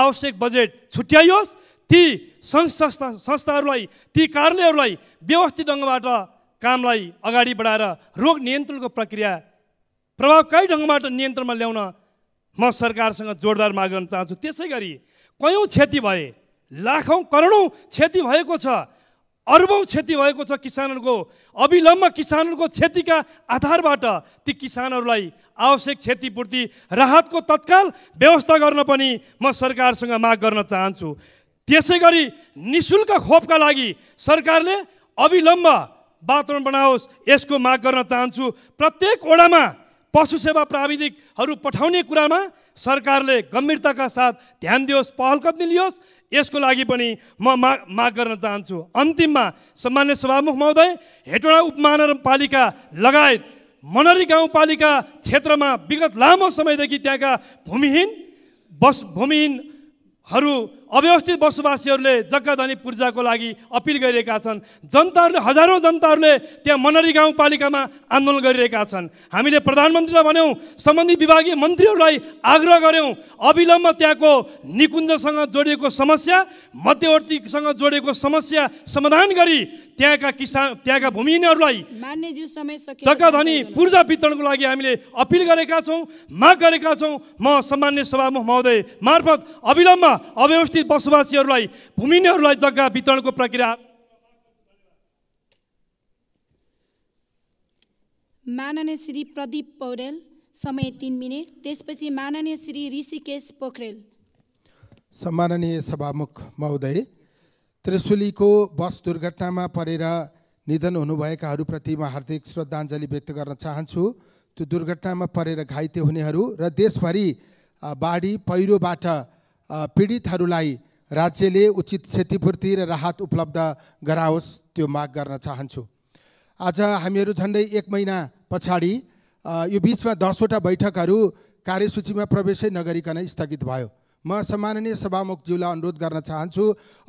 आवश्यक बजेट छुट्याइयोस् ती संस्था संस्थाहरूलाई ती कार्यालयहरूलाई व्यवस्थित ढङ्गबाट कामलाई अगाडि बढाएर रोग नियन्त्रणको प्रक्रिया प्रभावकारी ढङ्गबाट नियन्त्रणमा ल्याउन म सरकारसँग जोरदार माग गर्न चाहन्छु त्यसै गरी कयौँ क्षति भए लाखौँ करोडौँ क्षति भएको छ अरबौँ क्षति भएको छ किसानहरूको अविलम्ब किसानहरूको क्षतिका आधारबाट ती किसानहरूलाई आवश्यक क्षतिपूर्ति राहतको तत्काल व्यवस्था गर्न पनि म सरकारसँग माग गर्न चाहन्छु त्यसै गरी नि शुल्क खोपका लागि सरकारले अविलम्ब वातावरण बनाओस् यसको माग गर्न चाहन्छु प्रत्येक वडामा पशु सेवा प्राविधिकहरू पठाउने कुरामा सरकारले गम्भीरताका साथ ध्यान दियोस् पहल लियोस् यसको लागि पनि म माग माग गर्न चाहन्छु अन्तिममा सामान्य सभामुख महोदय हेटोडा उपमहानगरपालिका लगायत मनरी गाउँपालिका क्षेत्रमा विगत लामो समयदेखि त्यहाँका भूमिहीन बस भूमिहीनहरू अव्यवस्थित बसोबासीहरूले जग्गा धनी पूर्जाको लागि अपिल गरिरहेका छन् जनताहरूले हजारौँ जनताहरूले त्यहाँ मनरी गाउँपालिकामा आन्दोलन गरिरहेका छन् हामीले प्रधानमन्त्रीलाई भन्यौँ सम्बन्धित विभागीय मन्त्रीहरूलाई आग्रह गऱ्यौँ अविलम्ब त्यहाँको निकुञ्जसँग जोडिएको समस्या मध्यवर्तीसँग जोडिएको समस्या समाधान गरी त्यहाँका किसान त्यहाँका भूमिहीनहरूलाई जग्गा धनी पूर्जा वितरणको लागि हामीले अपिल गरेका छौँ माग गरेका छौँ म सामान्य सभामुख महोदय मार्फत अविलम्ब अव्यवस्थित शोषित बसोबासीहरूलाई भूमिहीनहरूलाई जग्गा वितरणको प्रक्रिया माननीय श्री प्रदीप पौडेल समय तिन मिनट त्यसपछि माननीय श्री ऋषिकेश पोखरेल सम्माननीय सभामुख महोदय त्रिशुलीको बस दुर्घटनामा परेर निधन हुनुभएकाहरूप्रति म हार्दिक श्रद्धाञ्जली व्यक्त गर्न चाहन्छु त्यो दुर्घटनामा परेर घाइते हुनेहरू र देशभरि बाढी पहिरोबाट पीडितहरूलाई राज्यले उचित क्षतिपूर्ति र राहत उपलब्ध गराओस् त्यो माग गर्न चाहन्छु आज हामीहरू झन्डै एक महिना पछाडि यो बिचमा दसवटा बैठकहरू कार्यसूचीमा प्रवेशै नगरिकन स्थगित भयो म सम्माननीय सभामुखज्यूलाई अनुरोध गर्न चाहन्छु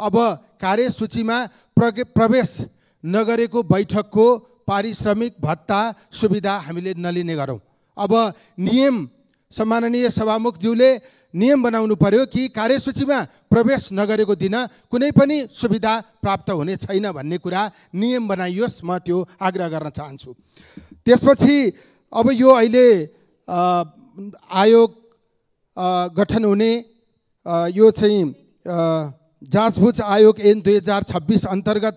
अब कार्यसूचीमा प्रवेश नगरेको बैठकको पारिश्रमिक भत्ता सुविधा हामीले नलिने गरौँ अब नियम सम्माननीय सभामुखज्यूले नियम बनाउनु पर्यो कि कार्यसूचीमा प्रवेश नगरेको दिन कुनै पनि सुविधा प्राप्त हुने छैन भन्ने कुरा नियम बनाइयोस् म त्यो आग्रह गर्न चाहन्छु त्यसपछि अब यो अहिले आयोग गठन हुने यो चाहिँ जाँचबुझ आयोग एन दुई हजार छब्बिस अन्तर्गत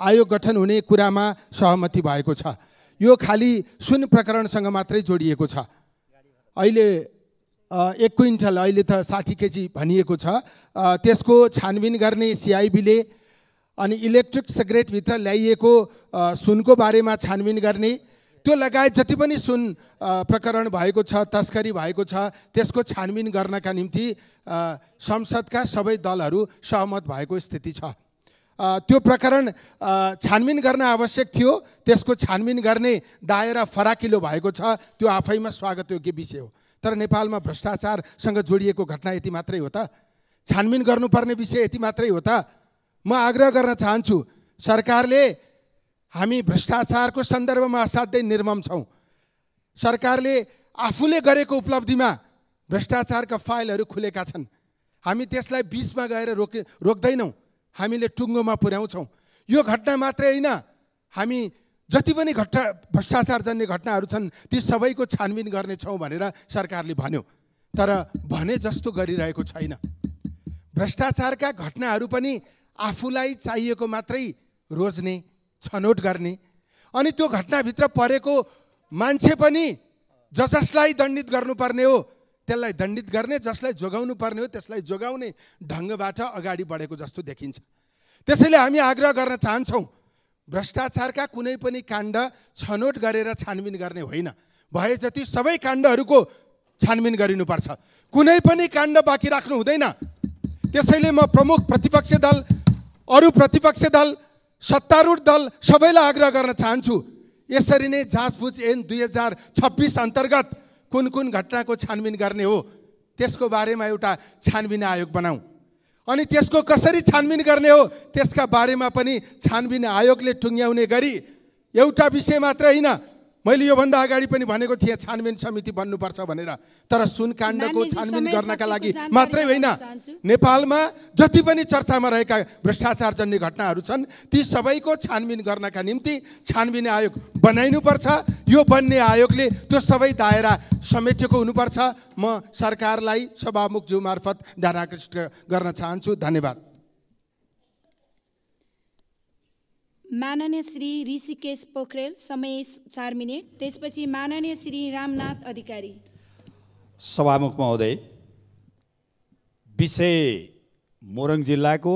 आयोग गठन हुने कुरामा सहमति भएको छ यो खालि सुन प्रकरणसँग मात्रै जोडिएको छ अहिले एक क्विन्टल अहिले त साठी केजी भनिएको छ त्यसको छानबिन गर्ने सिआइबीले अनि इलेक्ट्रिक सिगरेटभित्र ल्याइएको सुनको बारेमा छानबिन गर्ने त्यो लगायत जति पनि सुन प्रकरण भएको छ तस्करी भएको छ त्यसको छानबिन गर्नका निम्ति संसदका सबै दलहरू सहमत भएको स्थिति छ त्यो प्रकरण छानबिन गर्न आवश्यक थियो त्यसको छानबिन गर्ने दायरा फराकिलो भएको छ त्यो आफैमा स्वागतयोग्य विषय हो तर नेपालमा भ्रष्टाचारसँग जोडिएको घटना यति मात्रै हो त छानबिन गर्नुपर्ने विषय यति मात्रै हो त म आग्रह गर्न चाहन्छु सरकारले हामी भ्रष्टाचारको सन्दर्भमा असाध्यै निर्मम छौँ सरकारले आफूले गरेको उपलब्धिमा भ्रष्टाचारका फाइलहरू खुलेका छन् हामी त्यसलाई बिचमा गएर रोके रोक्दैनौँ हामीले टुङ्गोमा पुर्याउँछौँ यो घटना मात्रै होइन हामी जति पनि घटना भ्रष्टाचारजन्य घटनाहरू छन् ती सबैको छानबिन गर्नेछौँ भनेर सरकारले भन्यो तर भने जस्तो गरिरहेको छैन भ्रष्टाचारका घटनाहरू पनि आफूलाई चाहिएको मात्रै रोज्ने छनौट गर्ने अनि त्यो घटनाभित्र परेको मान्छे पनि जस जसलाई दण्डित गर्नुपर्ने हो त्यसलाई दण्डित गर्ने जसलाई जोगाउनु पर्ने हो त्यसलाई जोगाउने ढङ्गबाट अगाडि बढेको जस्तो देखिन्छ त्यसैले हामी आग्रह गर्न चाहन्छौँ भ्रष्टाचारका कुनै पनि काण्ड छनौट गरेर छानबिन गर्ने होइन भए जति सबै काण्डहरूको छानबिन गरिनुपर्छ कुनै पनि काण्ड बाँकी राख्नु हुँदैन त्यसैले म प्रमुख प्रतिपक्ष दल अरू प्रतिपक्ष दल सत्तारूढ दल सबैलाई आग्रह गर्न चाहन्छु यसरी नै जाँचबुझ एन दुई हजार छब्बिस अन्तर्गत कुन कुन घटनाको छानबिन गर्ने हो त्यसको बारेमा एउटा छानबिन आयोग बनाऊ अनि त्यसको कसरी छानबिन गर्ने हो त्यसका बारेमा पनि छानबिन आयोगले टुङ्ग्याउने गरी एउटा विषय मात्र होइन मैले योभन्दा अगाडि पनि भनेको थिएँ छानबिन समिति बन्नुपर्छ भनेर तर सुनकाण्डको छानबिन गर्नका लागि मात्रै होइन नेपालमा जति पनि चर्चामा रहेका भ्रष्टाचार भ्रष्टाचारजन्य घटनाहरू छन् ती सबैको छानबिन गर्नका निम्ति छानबिन आयोग बनाइनुपर्छ यो बन्ने आयोगले त्यो सबै दायरा समेटेको हुनुपर्छ म सरकारलाई सभामुखज्यू मार्फत आकृष्ट गर्न चाहन्छु धन्यवाद माननीय श्री ऋषिकेश पोखरेल समय चार मिनट त्यसपछि माननीय श्री रामनाथ अधिकारी सभामुख महोदय विषय मोरङ जिल्लाको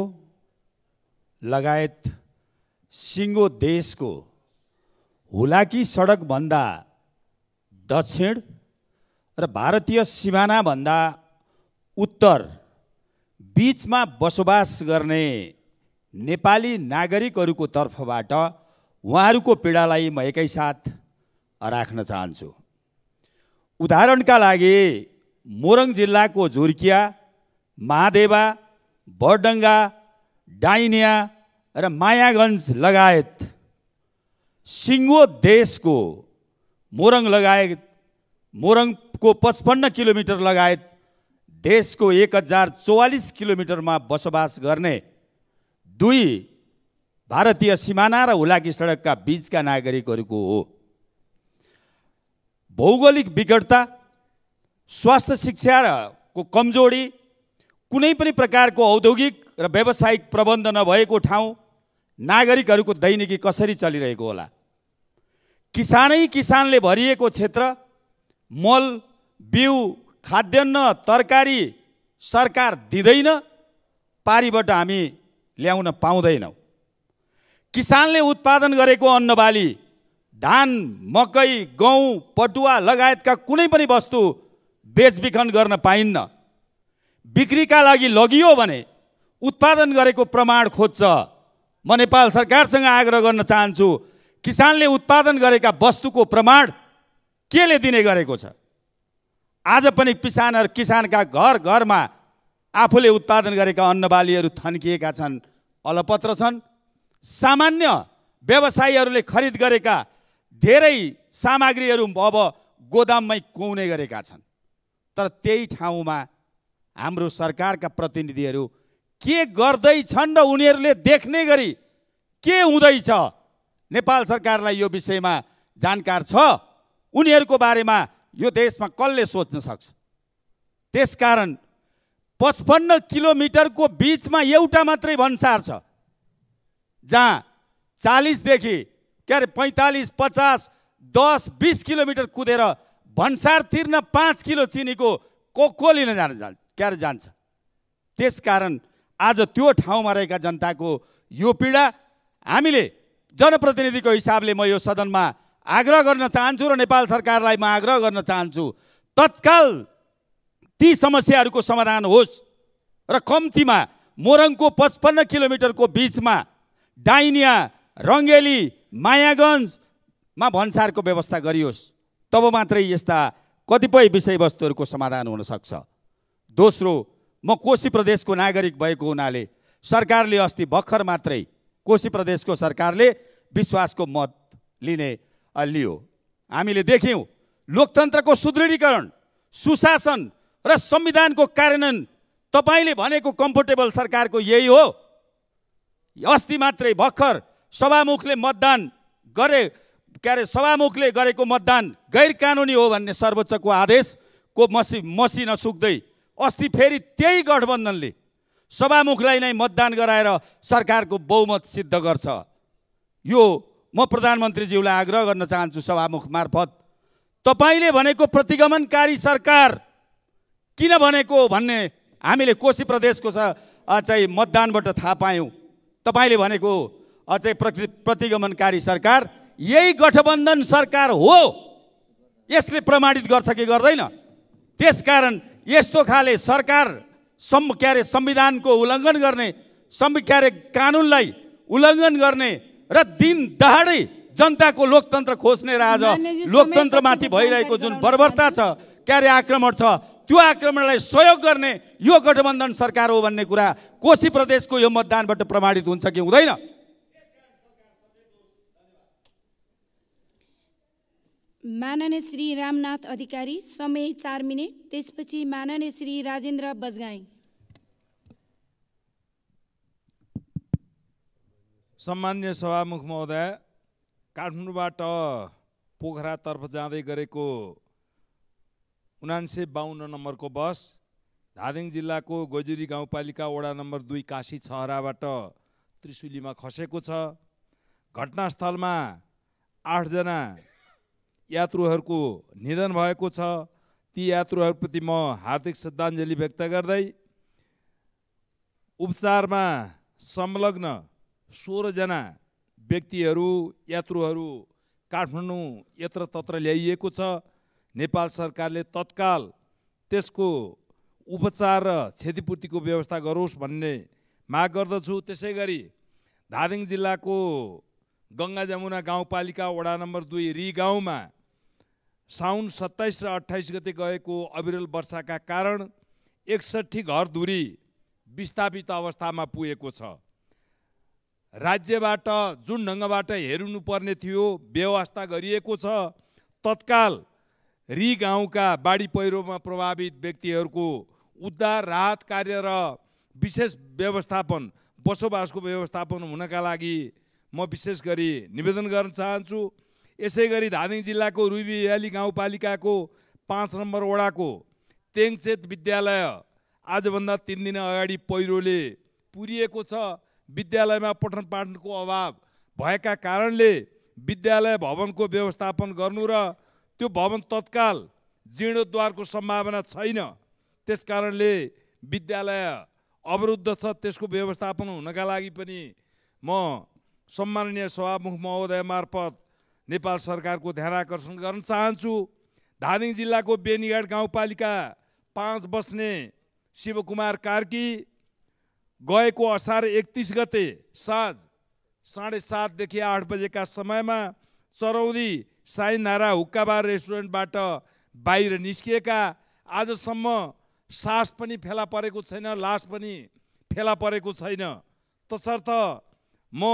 लगायत सिङ्गो देशको हुलाकी सडकभन्दा दक्षिण र भारतीय सिमानाभन्दा उत्तर बिचमा बसोबास गर्ने नेपाली नागरिकहरूको तर्फबाट उहाँहरूको पीडालाई म एकैसाथ राख्न चाहन्छु उदाहरणका लागि मोरङ जिल्लाको झुर्किया महादेवा बरडङ्गा डाइनिया र मायागन्ज लगायत सिङ्गो देशको मोरङ लगायत मोरङको पचपन्न किलोमिटर लगायत देशको एक हजार चौवालिस किलोमिटरमा बसोबास गर्ने दुई भारतीय सिमाना र हुलाकी सडकका बिचका नागरिकहरूको हो भौगोलिक विकटता स्वास्थ्य शिक्षा र को कमजोरी कुनै पनि प्रकारको औद्योगिक र व्यावसायिक प्रबन्ध नभएको ठाउँ नागरिकहरूको दैनिकी कसरी चलिरहेको होला किसानै किसानले भरिएको क्षेत्र मल बिउ खाद्यान्न तरकारी सरकार दिँदैन पारीबाट हामी ल्याउन पाउँदैनौँ किसानले उत्पादन गरेको अन्नबाली धान मकै गहुँ पटुवा लगायतका कुनै पनि वस्तु बेचबिखन गर्न पाइन्न बिक्रीका लागि लगियो भने उत्पादन गरेको प्रमाण खोज्छ म नेपाल सरकारसँग आग्रह गर्न चाहन्छु किसानले उत्पादन गरेका वस्तुको प्रमाण केले दिने गरेको छ आज पनि किसानहरू किसानका घर घरमा आफूले उत्पादन गरेका अन्नबालीहरू थन्किएका छन् अलपत्र छन् सामान्य व्यवसायीहरूले खरिद गरेका धेरै सामग्रीहरू अब गोदाममै कुउने गरेका छन् तर त्यही ठाउँमा हाम्रो सरकारका प्रतिनिधिहरू के गर्दैछन् र उनीहरूले देख्ने गरी के हुँदैछ नेपाल सरकारलाई यो विषयमा जानकार छ उनीहरूको बारेमा यो देशमा कसले सोच्न सक्छ त्यसकारण पचपन्न किलोमिटरको बिचमा एउटा मात्रै भन्सार छ जहाँ चालिसदेखि के अरे पैँतालिस पचास दस बिस किलोमिटर कुदेर भन्सार तिर्न पाँच किलो चिनीको को को लिन जान जान्छ के अरे जान्छ कारण आज त्यो ठाउँमा रहेका जनताको यो पीडा हामीले जनप्रतिनिधिको हिसाबले म यो सदनमा आग्रह गर्न चाहन्छु र नेपाल सरकारलाई म आग्रह गर्न चाहन्छु तत्काल ती समस्याहरूको समाधान होस् र कम्तीमा मोरङको पचपन्न किलोमिटरको बिचमा डाइनिया रङ्गेली मायागन्जमा भन्सारको व्यवस्था गरियोस् तब मात्रै यस्ता कतिपय विषयवस्तुहरूको समाधान हुनसक्छ दोस्रो म कोशी प्रदेशको नागरिक भएको हुनाले सरकारले अस्ति भर्खर मात्रै कोशी प्रदेशको सरकारले विश्वासको मत लिने लियो हामीले देख्यौँ लोकतन्त्रको सुदृढीकरण सुशासन र संविधानको कार्यान्वयन तपाईँले भनेको कम्फोर्टेबल सरकारको यही हो अस्ति मात्रै भर्खर सभामुखले मतदान गरे के अरे सभामुखले गरेको मतदान गैर कानुनी हो भन्ने सर्वोच्चको आदेश को मसी मसी नसुक्दै अस्ति फेरि त्यही गठबन्धनले सभामुखलाई नै मतदान गराएर सरकारको बहुमत सिद्ध गर्छ यो म प्रधानमन्त्रीज्यूलाई आग्रह गर्न चाहन्छु सभामुख मार्फत तपाईँले भनेको प्रतिगमनकारी सरकार किन भनेको भन्ने हामीले कोशी प्रदेशको चाहिँ मतदानबाट थाहा पायौँ तपाईँले भनेको अझै प्रति प्रतिगमनकारी सरकार यही गठबन्धन सरकार हो यसले प्रमाणित गर्छ कि गर्दैन त्यसकारण यस्तो खाले सरकार सम् के अरे संविधानको उल्लङ्घन गर्ने सम् के अरे कानुनलाई उल्लङ्घन गर्ने र दिन दहाडै जनताको लोकतन्त्र खोज्ने र आज लोकतन्त्रमाथि भइरहेको जुन बर्बरता छ क्यारे आक्रमण छ त्यो आक्रमणलाई सहयोग गर्ने यो गठबन्धन सरकार हो भन्ने कुरा कोशी प्रदेशको यो मतदानबाट प्रमाणित हुन्छ कि हुँदैन माननीय श्री रामनाथ अधिकारी समय चार मिनट त्यसपछि माननीय श्री राजेन्द्र बजगाई सम्मान्य सभामुख महोदय काठमाडौँबाट पोखरातर्फ जाँदै गरेको उनान्से बाहन्न नम्बरको बस धादिङ जिल्लाको गोजुरी गाउँपालिका वडा नम्बर दुई काशी छहराबाट त्रिशुलीमा खसेको छ घटनास्थलमा आठजना यात्रुहरूको निधन भएको छ ती यात्रुहरूप्रति म हार्दिक श्रद्धाञ्जली व्यक्त गर्दै उपचारमा संलग्न सोह्रजना व्यक्तिहरू यात्रुहरू काठमाडौँ यत्र तत्र ल्याइएको छ नेपाल सरकारले तत्काल त्यसको उपचार र क्षतिपूर्तिको व्यवस्था गरोस् भन्ने माग गर्दछु त्यसै गरी धादिङ जिल्लाको गङ्गा जमुना गाउँपालिका वडा नम्बर दुई रि गाउँमा साउन सत्ताइस र अट्ठाइस गते गएको अविरल वर्षाका कारण एकसट्ठी घर धुरी विस्थापित अवस्थामा पुगेको छ राज्यबाट जुन ढङ्गबाट हेर्नुपर्ने थियो व्यवस्था गरिएको छ तत्काल री गाउँका बाढी पहिरोमा प्रभावित व्यक्तिहरूको उद्धार राहत कार्य र विशेष व्यवस्थापन बसोबासको व्यवस्थापन हुनका लागि म विशेष गरी निवेदन गर्न चाहन्छु यसै गरी धादिङ जिल्लाको रुबीयाली गाउँपालिकाको पाँच नम्बर वडाको तेङचेत विद्यालय आजभन्दा तिन दिन अगाडि पहिरोले पुरिएको छ विद्यालयमा पठन पाठनको अभाव भएका कारणले विद्यालय भवनको व्यवस्थापन गर्नु र त्यो भवन तत्काल जीर्णोद्वारको सम्भावना छैन त्यस कारणले विद्यालय अवरुद्ध छ त्यसको व्यवस्थापन हुनका लागि पनि म सम्माननीय सभामुख महोदय मार्फत नेपाल सरकारको ध्यान आकर्षण गर्न चाहन्छु धादिङ जिल्लाको बेनीगाड गाउँपालिका पाँच बस्ने शिवकुमार कार्की गएको असार एकतिस गते साँझ साढे सातदेखि आठ बजेका समयमा चरौदी नारा हुक्का बार रेस्टुरेन्टबाट बाहिर निस्किएका आजसम्म सास पनि फेला परेको छैन लास पनि फेला परेको छैन तसर्थ म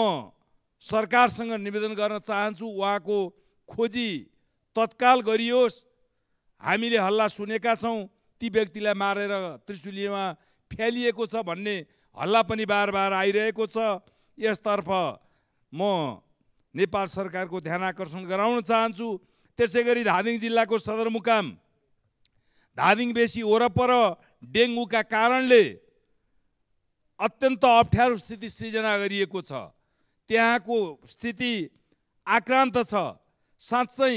सरकारसँग निवेदन गर्न चाहन्छु उहाँको खोजी तत्काल गरियोस् हामीले हल्ला सुनेका छौँ ती व्यक्तिलाई मारेर त्रिशुलीमा फ्यालिएको छ भन्ने हल्ला पनि बार बार आइरहेको छ यसतर्फ म नेपाल सरकारको ध्यान आकर्षण गराउन चाहन्छु त्यसै गरी धादिङ जिल्लाको सदरमुकाम धादिङ बेसी वरपर डेङ्गुका कारणले अत्यन्त अप्ठ्यारो स्थिति सृजना गरिएको छ त्यहाँको स्थिति आक्रान्त छ साँच्चै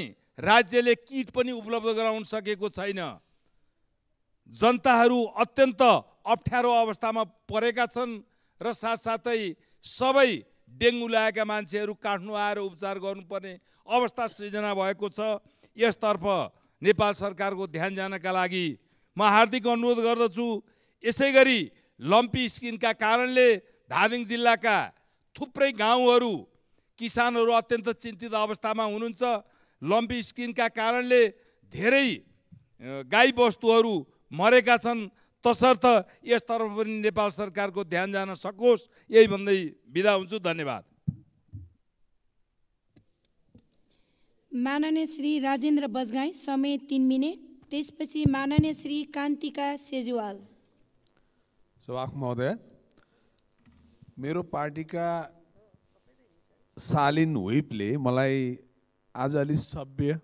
राज्यले किट पनि उपलब्ध गराउन सकेको छैन जनताहरू अत्यन्त अप्ठ्यारो अवस्थामा परेका छन् र साथसाथै सबै डेङ्गु लागेका मान्छेहरू काठमाडौँ आएर उपचार गर्नुपर्ने अवस्था सृजना भएको छ यसतर्फ नेपाल सरकारको ध्यान जानका लागि म हार्दिक अनुरोध गर्दछु यसै गरी लम्पी स्किनका कारणले धादिङ जिल्लाका थुप्रै गाउँहरू किसानहरू अत्यन्त चिन्तित अवस्थामा हुनुहुन्छ लम्पी स्किनका कारणले धेरै गाई मरेका छन् तसर्थ यसतर्फ पनि नेपाल सरकारको ध्यान जान सकोस् यही भन्दै बिदा हुन्छु धन्यवाद माननीय श्री राजेन्द्र बजगाई समय तिन मिनट त्यसपछि माननीय श्री कान्तिका सेजुवाल सभाख महोदय मेरो पार्टीका सालिन हुइपले मलाई आज अलि सभ्य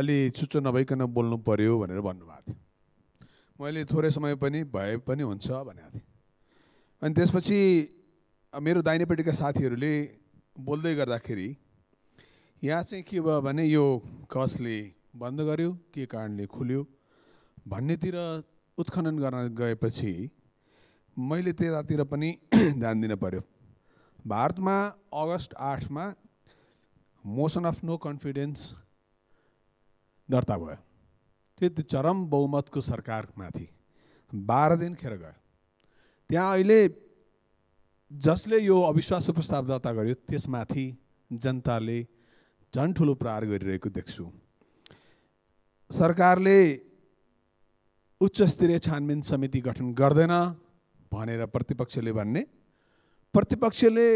अलि चुच्चो नभइकन बोल्नु पर्यो भनेर भन्नुभएको थियो मैले थोरै समय पनि भए पनि हुन्छ भनेको थिएँ अनि त्यसपछि मेरो दाहिनेपट्टिका साथीहरूले बोल्दै गर्दाखेरि यहाँ चाहिँ के भयो भने यो कसले बन्द गर्यो के कारणले खुल्यो भन्नेतिर उत्खनन गर्न गएपछि मैले त्यतातिर पनि (clears throat) ध्यान दिन पर्यो भारतमा अगस्त आठमा मोसन अफ नो कन्फिडेन्स दर्ता भयो त्यो चरम बहुमतको सरकारमाथि बाह्र दिन खेर गयो त्यहाँ अहिले जसले यो अविश्वास प्रस्ताव दर्ता गर्यो त्यसमाथि जनताले झन् ठुलो प्रहार गरिरहेको देख्छु सरकारले उच्चस्तरीय छानबिन समिति गठन गर्दैन भनेर प्रतिपक्षले भन्ने प्रतिपक्षले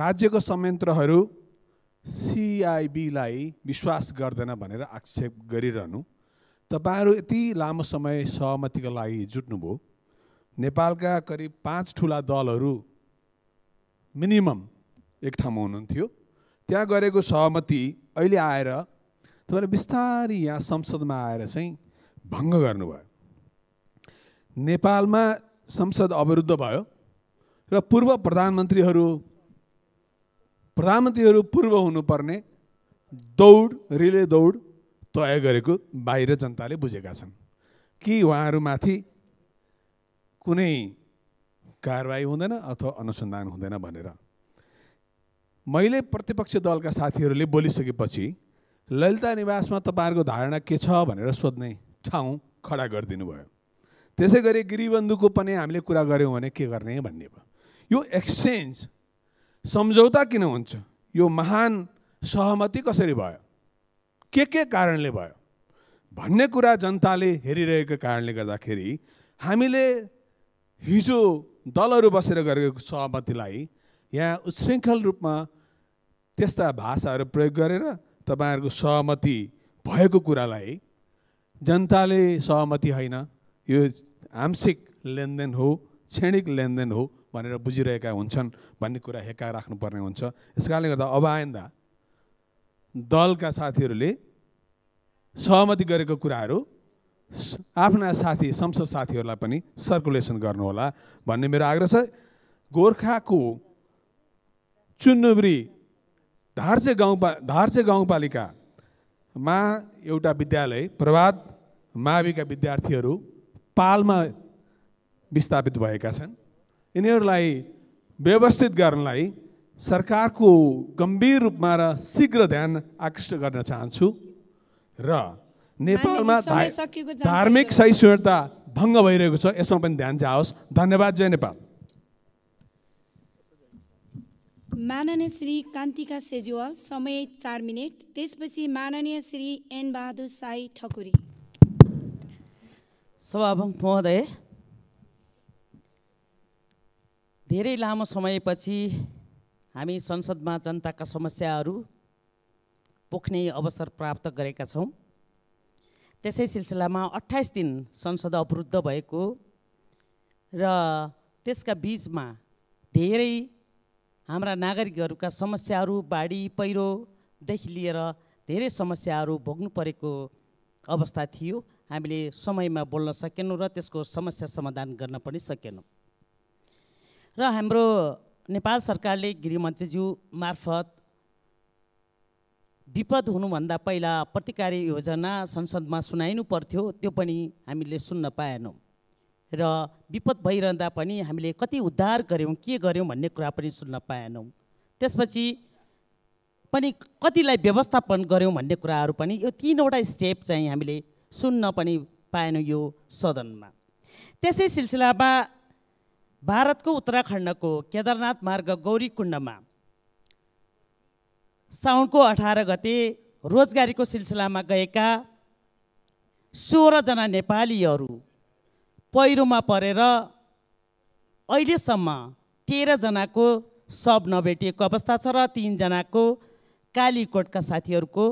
राज्यको संयन्त्रहरू सिआइबीलाई विश्वास गर्दैन भनेर आक्षेप गरिरहनु तपाईँहरू यति लामो समय सहमतिको लागि जुट्नुभयो नेपालका करिब पाँच ठुला दलहरू मिनिमम एक ठाउँमा हुनुहुन्थ्यो त्यहाँ गरेको सहमति अहिले आएर तपाईँले बिस्तारै यहाँ संसदमा आएर चाहिँ भङ्ग गर्नुभयो नेपालमा संसद अवरुद्ध भयो र पूर्व प्रधानमन्त्रीहरू प्रधानमन्त्रीहरू पूर्व हुनुपर्ने दौड रिले दौड तय गरेको बाहिर जनताले बुझेका छन् कि उहाँहरूमाथि कुनै कारवाही हुँदैन अथवा अनुसन्धान हुँदैन भनेर मैले प्रतिपक्ष दलका साथीहरूले बोलिसकेपछि ललिता निवासमा तपाईँहरूको धारणा के छ भनेर सोध्ने ठाउँ खडा गरिदिनु भयो त्यसै गरी गिरिबन्धुको पनि हामीले कुरा गऱ्यौँ भने के गर्ने भन्ने भयो यो एक्सचेन्ज सम्झौता किन हुन्छ यो महान सहमति कसरी भयो के के कारणले भयो भन्ने कुरा जनताले हेरिरहेको कारणले गर्दाखेरि हामीले हिजो दलहरू बसेर गरेको सहमतिलाई यहाँ उच्छृङ्खल रूपमा त्यस्ता भाषाहरू प्रयोग गरेर तपाईँहरूको सहमति भएको कुरालाई जनताले सहमति होइन यो आंशिक लेनदेन हो क्षणिक लेनदेन हो भनेर बुझिरहेका हुन्छन् भन्ने कुरा हेका राख्नुपर्ने हुन्छ यस कारणले गर्दा अब आइन्दा दलका साथीहरूले सहमति गरेको कुराहरू आफ्ना साथी संसद साथीहरूलाई पनि सर्कुलेसन गर्नुहोला भन्ने मेरो आग्रह छ गोर्खाको चुन्नुब्री धार्चे गाउँपा धार्चे गाउँपालिकामा एउटा विद्यालय प्रभात माविका विद्यार्थीहरू पालमा विस्थापित भएका छन् यिनीहरूलाई व्यवस्थित गर्नलाई सरकारको गम्भीर रूपमा र शीघ्र ध्यान आकृष्ट गर्न चाहन्छु र नेपालमा धार्मिक सहिष्णुता भङ्ग भइरहेको छ यसमा पनि ध्यान जाओस् धन्यवाद जय नेपाल माननीय श्री कान्तिका सेजुवाल समय चार मिनट त्यसपछि माननीय श्री एन बहादुर साई ठकुरी सभामुख महोदय धेरै लामो समयपछि हामी संसदमा जनताका समस्याहरू पोख्ने अवसर प्राप्त गरेका छौँ त्यसै सिलसिलामा अट्ठाइस दिन संसद अवरुद्ध भएको र त्यसका बिचमा धेरै हाम्रा नागरिकहरूका समस्याहरू बाढी पहिरोदेखि लिएर धेरै समस्याहरू भोग्नु परेको अवस्था थियो हामीले समयमा बोल्न सकेनौँ र त्यसको समस्या समाधान गर्न पनि सकेनौँ र हाम्रो नेपाल सरकारले गृहमन्त्रीज्यू मार्फत विपद हुनुभन्दा पहिला प्रतिकारी योजना संसदमा सुनाइनु पर्थ्यो त्यो पनि हामीले सुन्न पाएनौँ र विपद भइरहँदा पनि हामीले कति उद्धार गऱ्यौँ के गऱ्यौँ भन्ने कुरा पनि सुन्न पाएनौँ त्यसपछि पनि कतिलाई व्यवस्थापन गऱ्यौँ भन्ने कुराहरू पनि यो तिनवटा स्टेप चाहिँ हामीले सुन्न पनि पाएनौँ यो सदनमा त्यसै सिलसिलामा भारतको उत्तराखण्डको केदारनाथ मार्ग गौरीकुण्डमा साउनको अठार गते रोजगारीको सिलसिलामा गएका सोह्रजना नेपालीहरू पहिरोमा परेर अहिलेसम्म तेह्रजनाको सब नभेटिएको अवस्था छ र तिनजनाको कालीकोटका साथीहरूको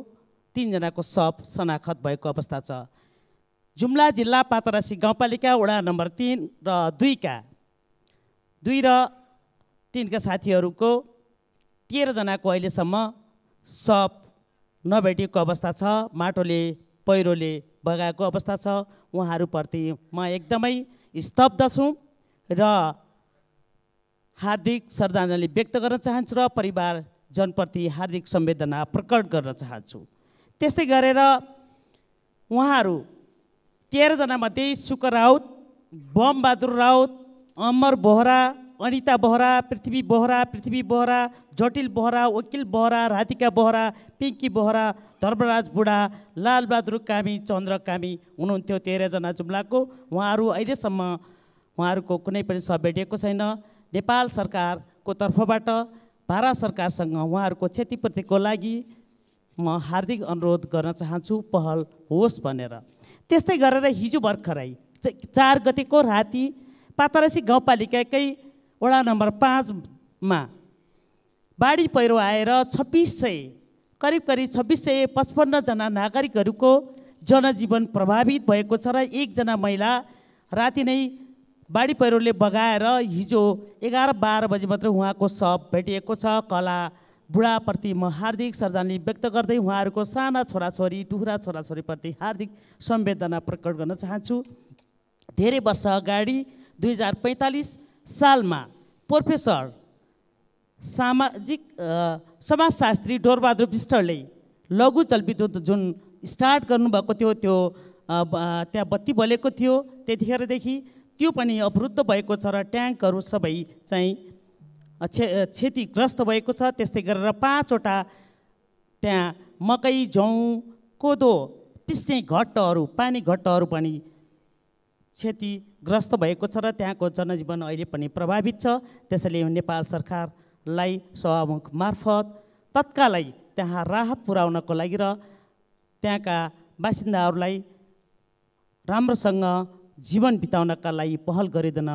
तिनजनाको सब शनाखत भएको अवस्था छ जुम्ला जिल्ला पातरासी गाउँपालिका वडा नम्बर तिन र दुईका दुई र तिनका साथीहरूको तेह्रजनाको अहिलेसम्म सप नभेटेको अवस्था छ माटोले पहिरोले बगाएको अवस्था छ उहाँहरूप्रति म एकदमै स्तब्ध छु र हार्दिक श्रद्धाञ्जली व्यक्त गर्न चाहन्छु र परिवार जनप्रति हार्दिक संवेदना प्रकट गर्न चाहन्छु त्यस्तै गरेर उहाँहरू तेह्रजनामध्ये सुकर राउत बमबहादुर राउत अमर बोहरा अनिता बोहरा पृथ्वी बोहरा पृथ्वी बोहरा जटिल बोहरा वकिल बोहरा राधिका बोहरा पिङ्की बोहरा धर्मराज बुढा लालबहादुर कामी चन्द्र कामी हुनुहुन्थ्यो तेह्रजना जुम्लाको उहाँहरू अहिलेसम्म उहाँहरूको कुनै पनि सब भेटिएको छैन नेपाल सरकारको तर्फबाट भारत सरकारसँग उहाँहरूको क्षतिपूर्तिको लागि म हार्दिक अनुरोध गर्न चाहन्छु पहल होस् भनेर त्यस्तै गरेर हिजो भर्खरै चार गतिको राति पातरसी गाउँपालिकाकै वडा नम्बर पाँचमा बाढी पहिरो आएर छब्बिस सय करिब करिब छब्बिस सय पचपन्नजना नागरिकहरूको जनजीवन प्रभावित भएको छ र एकजना महिला राति नै बाढी पहिरोले बगाएर हिजो एघार बाह्र बजी मात्र उहाँको सप भेटिएको छ कला बुढाप्रति म हार्दिक सर्जनी व्यक्त गर्दै उहाँहरूको साना छोराछोरी टुहुरा छोराछोरीप्रति हार्दिक संवेदना प्रकट गर्न चाहन्छु धेरै वर्ष अगाडि दुई हजार पैँतालिस सालमा प्रोफेसर सामाजिक समाजशास्त्री डोरबहादुर विष्टले लघु जलविद्युत जुन स्टार्ट गर्नुभएको थियो त्यो त्यहाँ बत्ती बलेको थियो त्यतिखेरदेखि त्यो पनि अवरुद्ध भएको छ र ट्याङ्कहरू सबै चाहिँ क्षे क्षतिग्रस्त भएको छ त्यस्तै गरेर पाँचवटा त्यहाँ मकै जौँ कोदो पिस्ने घट्टहरू पानी घट्टहरू पनि क्षतिग्रस्त भएको छ र त्यहाँको जनजीवन अहिले पनि प्रभावित छ त्यसैले नेपाल सरकार लाई सभामुख मार्फत तत्कालै त्यहाँ राहत पुर्याउनको लागि र त्यहाँका बासिन्दाहरूलाई राम्रोसँग जीवन बिताउनका लागि पहल गरिदिन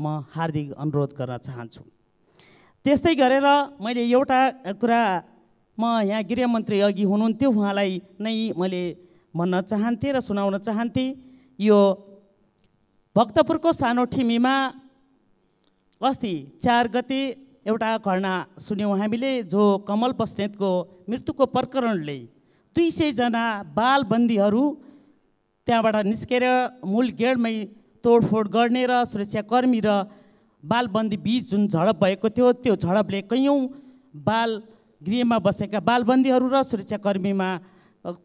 म हार्दिक अनुरोध गर्न चाहन्छु त्यस्तै गरेर मैले एउटा कुरा म यहाँ गृहमन्त्री अघि हुनुहुन्थ्यो उहाँलाई नै मैले भन्न चाहन्थेँ र सुनाउन चाहन्थेँ यो भक्तपुरको सानो ठिमीमा अस्ति चार गते एउटा घटना सुन्यौँ हामीले जो कमल बस्नेतको मृत्युको प्रकरणले दुई सयजना बालबन्दीहरू त्यहाँबाट निस्केर मूल गेडमै तोडफोड गर्ने र सुरक्षाकर्मी र बालबन्दी बिच जुन झडप भएको थियो त्यो झडपले कैयौँ बाल गृहमा बसेका बालबन्दीहरू र सुरक्षाकर्मीमा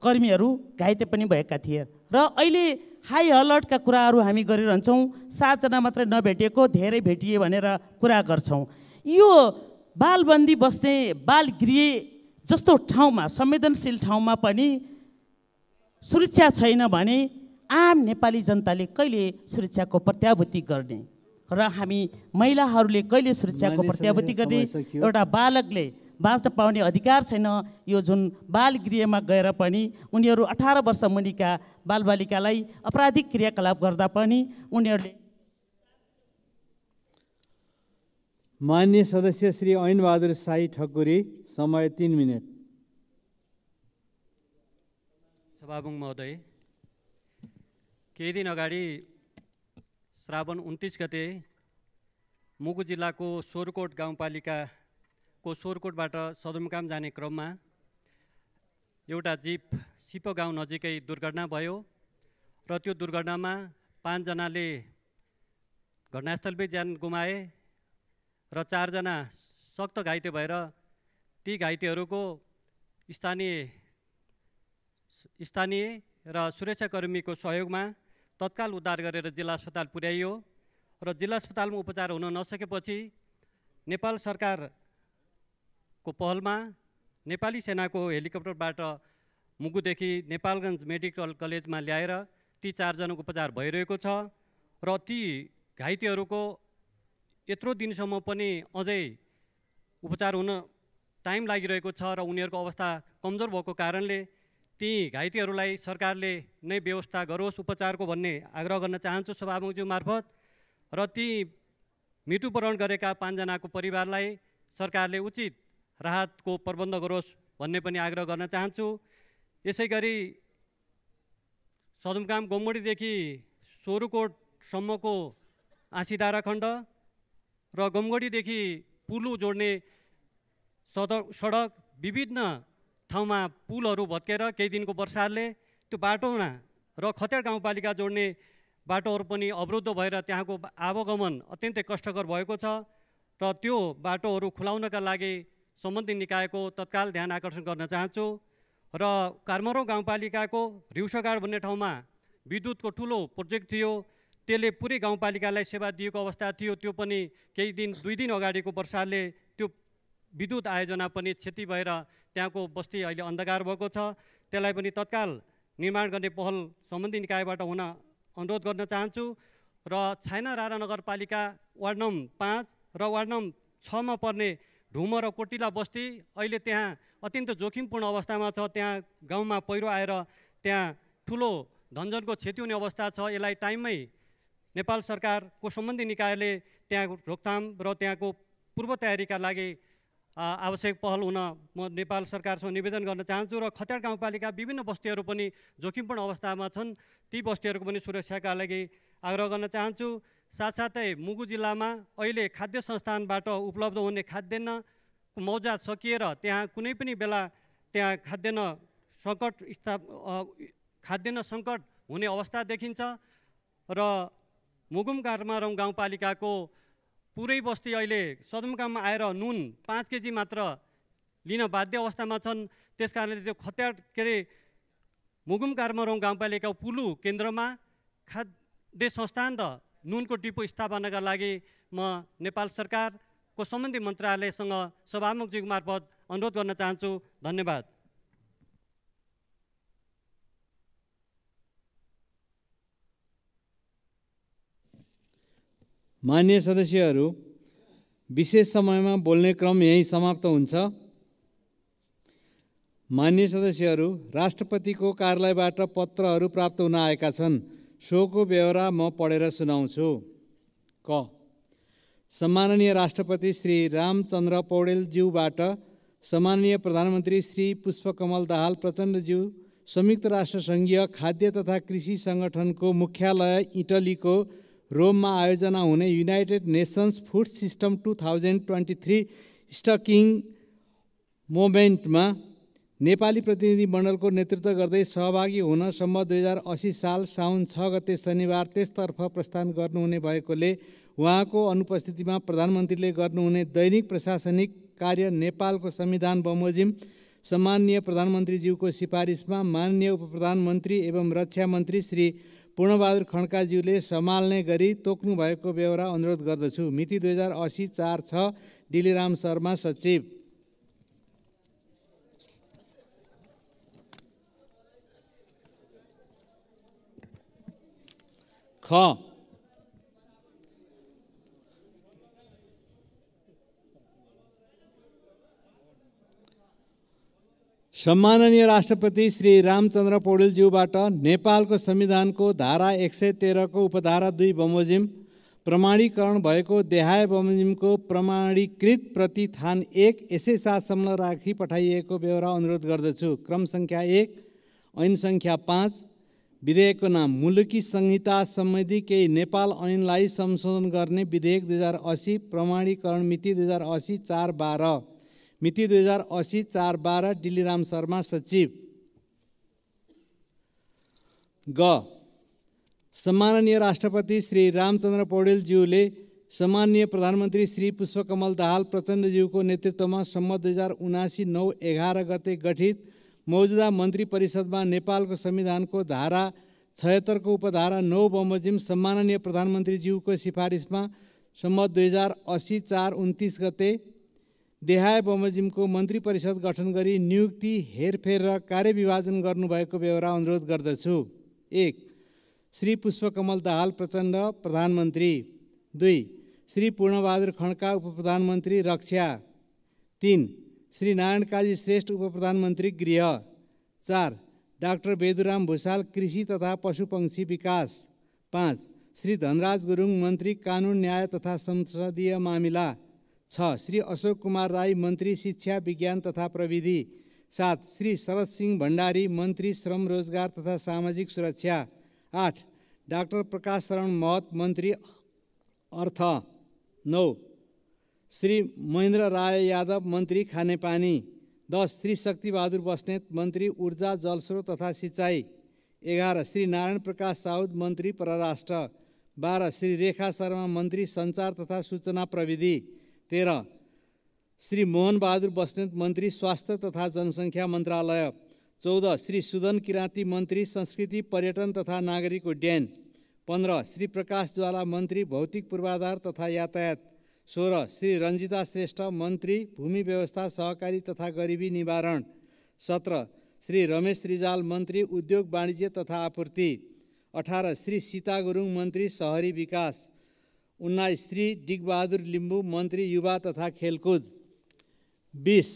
कर्मीहरू घाइते पनि भएका थिए र अहिले हाई अलर्टका कुराहरू हामी गरिरहन्छौँ सातजना मात्रै नभेटिएको धेरै भेटिए भनेर कुरा गर्छौँ यो बालबन्दी बस्ने बालगृह जस्तो ठाउँमा संवेदनशील ठाउँमा पनि सुरक्षा छैन भने आम नेपाली जनताले कहिले सुरक्षाको प्रत्याभूति गर्ने र हामी महिलाहरूले कहिले सुरक्षाको प्रत्याभूति गर्ने एउटा बालकले बाँच्न पाउने अधिकार छैन यो जुन बाल गृहमा गएर पनि उनीहरू अठार वर्ष मुनिका बालबालिकालाई अपराधिक क्रियाकलाप गर्दा पनि उनीहरूले मान्य सदस्य श्री ऐनबहादुर साई ठकुरी समय तिन मिनट सभामुङ महोदय केही दिन अगाडि श्रावण उन्तिस गते मुगु जिल्लाको सोरकोट गाउँपालिकाको सोरकोटबाट सदरमुकाम जाने क्रममा एउटा जिप सिप गाउँ नजिकै दुर्घटना भयो र त्यो दुर्घटनामा पाँचजनाले घटनास्थलमै ज्यान गुमाए र चारजना सक्त घाइते भएर ती घाइतेहरूको स्थानीय स्थानीय र सुरक्षाकर्मीको सहयोगमा तत्काल उद्धार गरेर जिल्ला अस्पताल पुर्याइयो र जिल्ला अस्पतालमा उपचार हुन नसकेपछि नेपाल सरकारको पहलमा नेपाली सेनाको हेलिकप्टरबाट मुगुदेखि नेपालगञ्ज मेडिकल कलेजमा ल्याएर ती चारजनाको उपचार भइरहेको छ र ती घाइतेहरूको यत्रो दिनसम्म पनि अझै उपचार हुन टाइम लागिरहेको छ र उनीहरूको अवस्था कमजोर भएको कारणले ती घाइतेहरूलाई सरकारले नै व्यवस्था गरोस् उपचारको भन्ने आग्रह गर्न चाहन्छु सभामुखज्यू मार्फत र ती मृत्युपरण गरेका पाँचजनाको परिवारलाई सरकारले उचित राहतको प्रबन्ध गरोस् भन्ने पनि आग्रह गर्न चाहन्छु यसै गरी सदुमकाम गोमडीदेखि सोरुकोटसम्मको आँसीदारा खण्ड र गमगढीदेखि पुलु जोड्ने सदर सडक विभिन्न ठाउँमा पुलहरू भत्केर केही दिनको वर्षाले त्यो बाटोमा र खतेर गाउँपालिका जोड्ने बाटोहरू पनि अवरुद्ध भएर त्यहाँको आवागमन अत्यन्तै कष्टकर भएको छ र त्यो बाटोहरू खुलाउनका लागि सम्बन्धित निकायको तत्काल ध्यान आकर्षण गर्न चाहन्छु र कार्मरो गाउँपालिकाको रिउसगाड भन्ने ठाउँमा विद्युतको ठुलो प्रोजेक्ट थियो त्यसले पुरै गाउँपालिकालाई सेवा दिएको अवस्था थियो त्यो पनि केही दिन दुई दिन अगाडिको वर्षाले त्यो विद्युत आयोजना पनि क्षति भएर त्यहाँको बस्ती अहिले अन्धकार भएको छ त्यसलाई पनि तत्काल निर्माण गर्ने पहल सम्बन्धी निकायबाट हुन अनुरोध गर्न चाहन्छु र छाइना रारा नगरपालिका वार्ड नम्बर पाँच र वार्ड नम्बर छमा पर्ने ढुम र कोटिला बस्ती अहिले त्यहाँ अत्यन्त जोखिमपूर्ण अवस्थामा छ त्यहाँ गाउँमा पहिरो आएर त्यहाँ ठुलो धनजनको क्षति हुने अवस्था छ यसलाई टाइममै नेपाल सरकारको सम्बन्धी निकायले त्यहाँ रोकथाम र त्यहाँको पूर्व तयारीका लागि आवश्यक पहल हुन म नेपाल सरकारसँग निवेदन गर्न चाहन्छु र खत्याड गाउँपालिका विभिन्न बस्तीहरू पनि जोखिमपूर्ण अवस्थामा छन् ती बस्तीहरूको पनि सुरक्षाका लागि आग्रह गर्न चाहन्छु साथसाथै मुगु जिल्लामा अहिले खाद्य संस्थानबाट उपलब्ध हुने खाद्यान्न मौजा सकिएर त्यहाँ कुनै पनि बेला त्यहाँ खाद्यान्न सङ्कट स्थाप खाद्यान्न सङ्कट हुने अवस्था देखिन्छ र मुगुम काठमाडौँ गाउँपालिकाको पुरै बस्ती अहिले सदुमकाममा आएर नुन पाँच केजी मात्र लिन बाध्य अवस्थामा छन् त्यस कारणले त्यो खत्यार के अरे मुगुम काठमाडौँ गाउँपालिकाको पुलु केन्द्रमा खाद्य संस्थान र नुनको डिपो स्थापनाका लागि म नेपाल सरकारको सम्बन्धी मन्त्रालयसँग सभामुख मार्फत अनुरोध गर्न चाहन्छु धन्यवाद मान्य सदस्यहरू विशेष समयमा बोल्ने क्रम यहीँ समाप्त हुन्छ मान्य सदस्यहरू राष्ट्रपतिको कार्यालयबाट पत्रहरू प्राप्त हुन आएका छन् सोको बेहोरा म पढेर सुनाउँछु क सम्माननीय राष्ट्रपति श्री रामचन्द्र पौडेलज्यूबाट सम्माननीय प्रधानमन्त्री श्री पुष्पकमल दाहाल प्रचण्डज्यू संयुक्त राष्ट्रसङ्घीय खाद्य तथा कृषि सङ्गठनको मुख्यालय इटलीको रोममा आयोजना हुने United Nations food system two thousand twenty three stocktaking मोमेन्टमा नेपाली प्रतिनिधिमण्डलको नेतृत्व गर्दै सहभागी हुनसम्म दुई हजार असी साल साउन छ गते शनिबार त्यसतर्फ प्रस्थान गर्नुहुने भएकोले उहाँको अनुपस्थितिमा प्रधानमन्त्रीले गर्नुहुने दैनिक प्रशासनिक कार्य नेपालको संविधान बमोजिम सम्मान्य प्रधानमन्त्रीज्यूको सिफारिसमा माननीय उप प्रधानमन्त्री एवं रक्षा मन्त्री श्री पूर्णबहादुर खड्काज्यूले सम्हाल्ने गरी तोक्नु भएको बेहोरा अनुरोध गर्दछु मिति दुई हजार असी चार छ डिलिराम शर्मा सचिव ख सम्माननीय राष्ट्रपति श्री रामचन्द्र पौडेलज्यूबाट नेपालको संविधानको धारा एक सय तेह्रको उपधारा दुई बमोजिम प्रमाणीकरण भएको देहाय बमोजिमको प्रमाणीकृत प्रति थान एक यसै साथसम्म राखी पठाइएको बेहोरा अनुरोध गर्दछु क्रम सङ्ख्या एक ऐन सङ्ख्या पाँच विधेयकको नाम मुलुकी संहिता सम्बन्धी केही नेपाल ऐनलाई संशोधन गर्ने विधेयक दुई हजार असी प्रमाणीकरण मिति दुई हजार असी चार बाह्र मिति दुई हजार असी चार बाह्र डिलिराम शर्मा सचिव ग सम्माननीय राष्ट्रपति श्री रामचन्द्र पौडेलज्यूले सम्माननीय प्रधानमन्त्री श्री पुष्पकमल दाहाल प्रचण्डज्यूको नेतृत्वमा सम्म दुई हजार उनासी नौ एघार गते गठित मौजुदा मन्त्री परिषदमा नेपालको संविधानको धारा छयत्तरको उपधारा नौ बमोजिम सम्माननीय प्रधानमन्त्रीज्यूको सिफारिसमा सम्म दुई हजार असी चार उन्तिस गते देहाय बमोजिमको मन्त्री परिषद गठन गरी नियुक्ति हेरफेर र कार्यविभाजन गर्नुभएको बेहोरा अनुरोध गर्दछु एक श्री पुष्पकमल दाहाल प्रचण्ड प्रधानमन्त्री दुई श्री पूर्णबहादुर खड्का उपप्रधानमन्त्री रक्षा तिन श्री नारायण काजी श्रेष्ठ उपप्रधानमन्त्री गृह चार डाक्टर बेदुराम भुषाल कृषि तथा पशुपक्षी विकास पाँच श्री धनराज गुरुङ मन्त्री कानुन न्याय तथा संसदीय मामिला छ श्री अशोक कुमार राई मन्त्री शिक्षा विज्ञान तथा प्रविधि सात श्री शरद सिंह भण्डारी मन्त्री श्रम रोजगार तथा सामाजिक सुरक्षा आठ डाक्टर प्रकाश शरण महत मन्त्री अर्थ नौ श्री महेन्द्र राय यादव मन्त्री खानेपानी दस श्री शक्तिबहादुर बस्नेत मन्त्री ऊर्जा जलस्रोत तथा सिँचाइ एघार श्री नारायण प्रकाश साउद मन्त्री परराष्ट्र बाह्र श्री रेखा शर्मा मन्त्री सञ्चार तथा सूचना प्रविधि तेह्र श्री मोहनबहादुर बस्नेत मन्त्री स्वास्थ्य तथा जनसङ्ख्या मन्त्रालय चौध श्री सुदन किराँती मन्त्री संस्कृति पर्यटन तथा नागरिक उड्डयन पन्ध्र श्री प्रकाश ज्वाला मन्त्री भौतिक पूर्वाधार तथा यातायात सोह्र श्री रन्जिता श्रेष्ठ मन्त्री भूमि व्यवस्था सहकारी तथा गरिबी निवारण सत्र श्री रमेश रिजाल मन्त्री उद्योग वाणिज्य तथा आपूर्ति अठार श्री सीता गुरुङ मन्त्री सहरी विकास उन्ना स्त्री डिगबहादुर लिम्बू मन्त्री युवा तथा खेलकुद बिस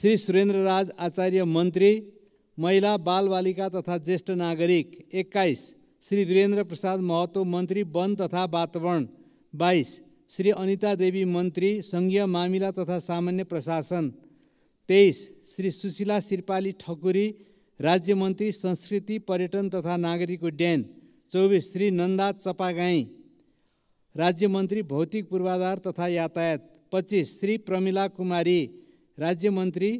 श्री सुरेन्द्रराज आचार्य मन्त्री महिला बालबालिका तथा ज्येष्ठ नागरिक एक्काइस श्री वीरेन्द्र प्रसाद महतो मन्त्री वन तथा वातावरण बाइस श्री अनिता देवी मन्त्री सङ्घीय मामिला तथा सामान्य प्रशासन तेइस श्री सुशीला श्रिपाली ठकुरी राज्य मन्त्री संस्कृति पर्यटन तथा नागरिक उड्डयन चौबिस श्री नन्दा चपागाई राज्य मन्त्री भौतिक पूर्वाधार तथा यातायात पच्चिस श्री प्रमिला कुमारी राज्य मन्त्री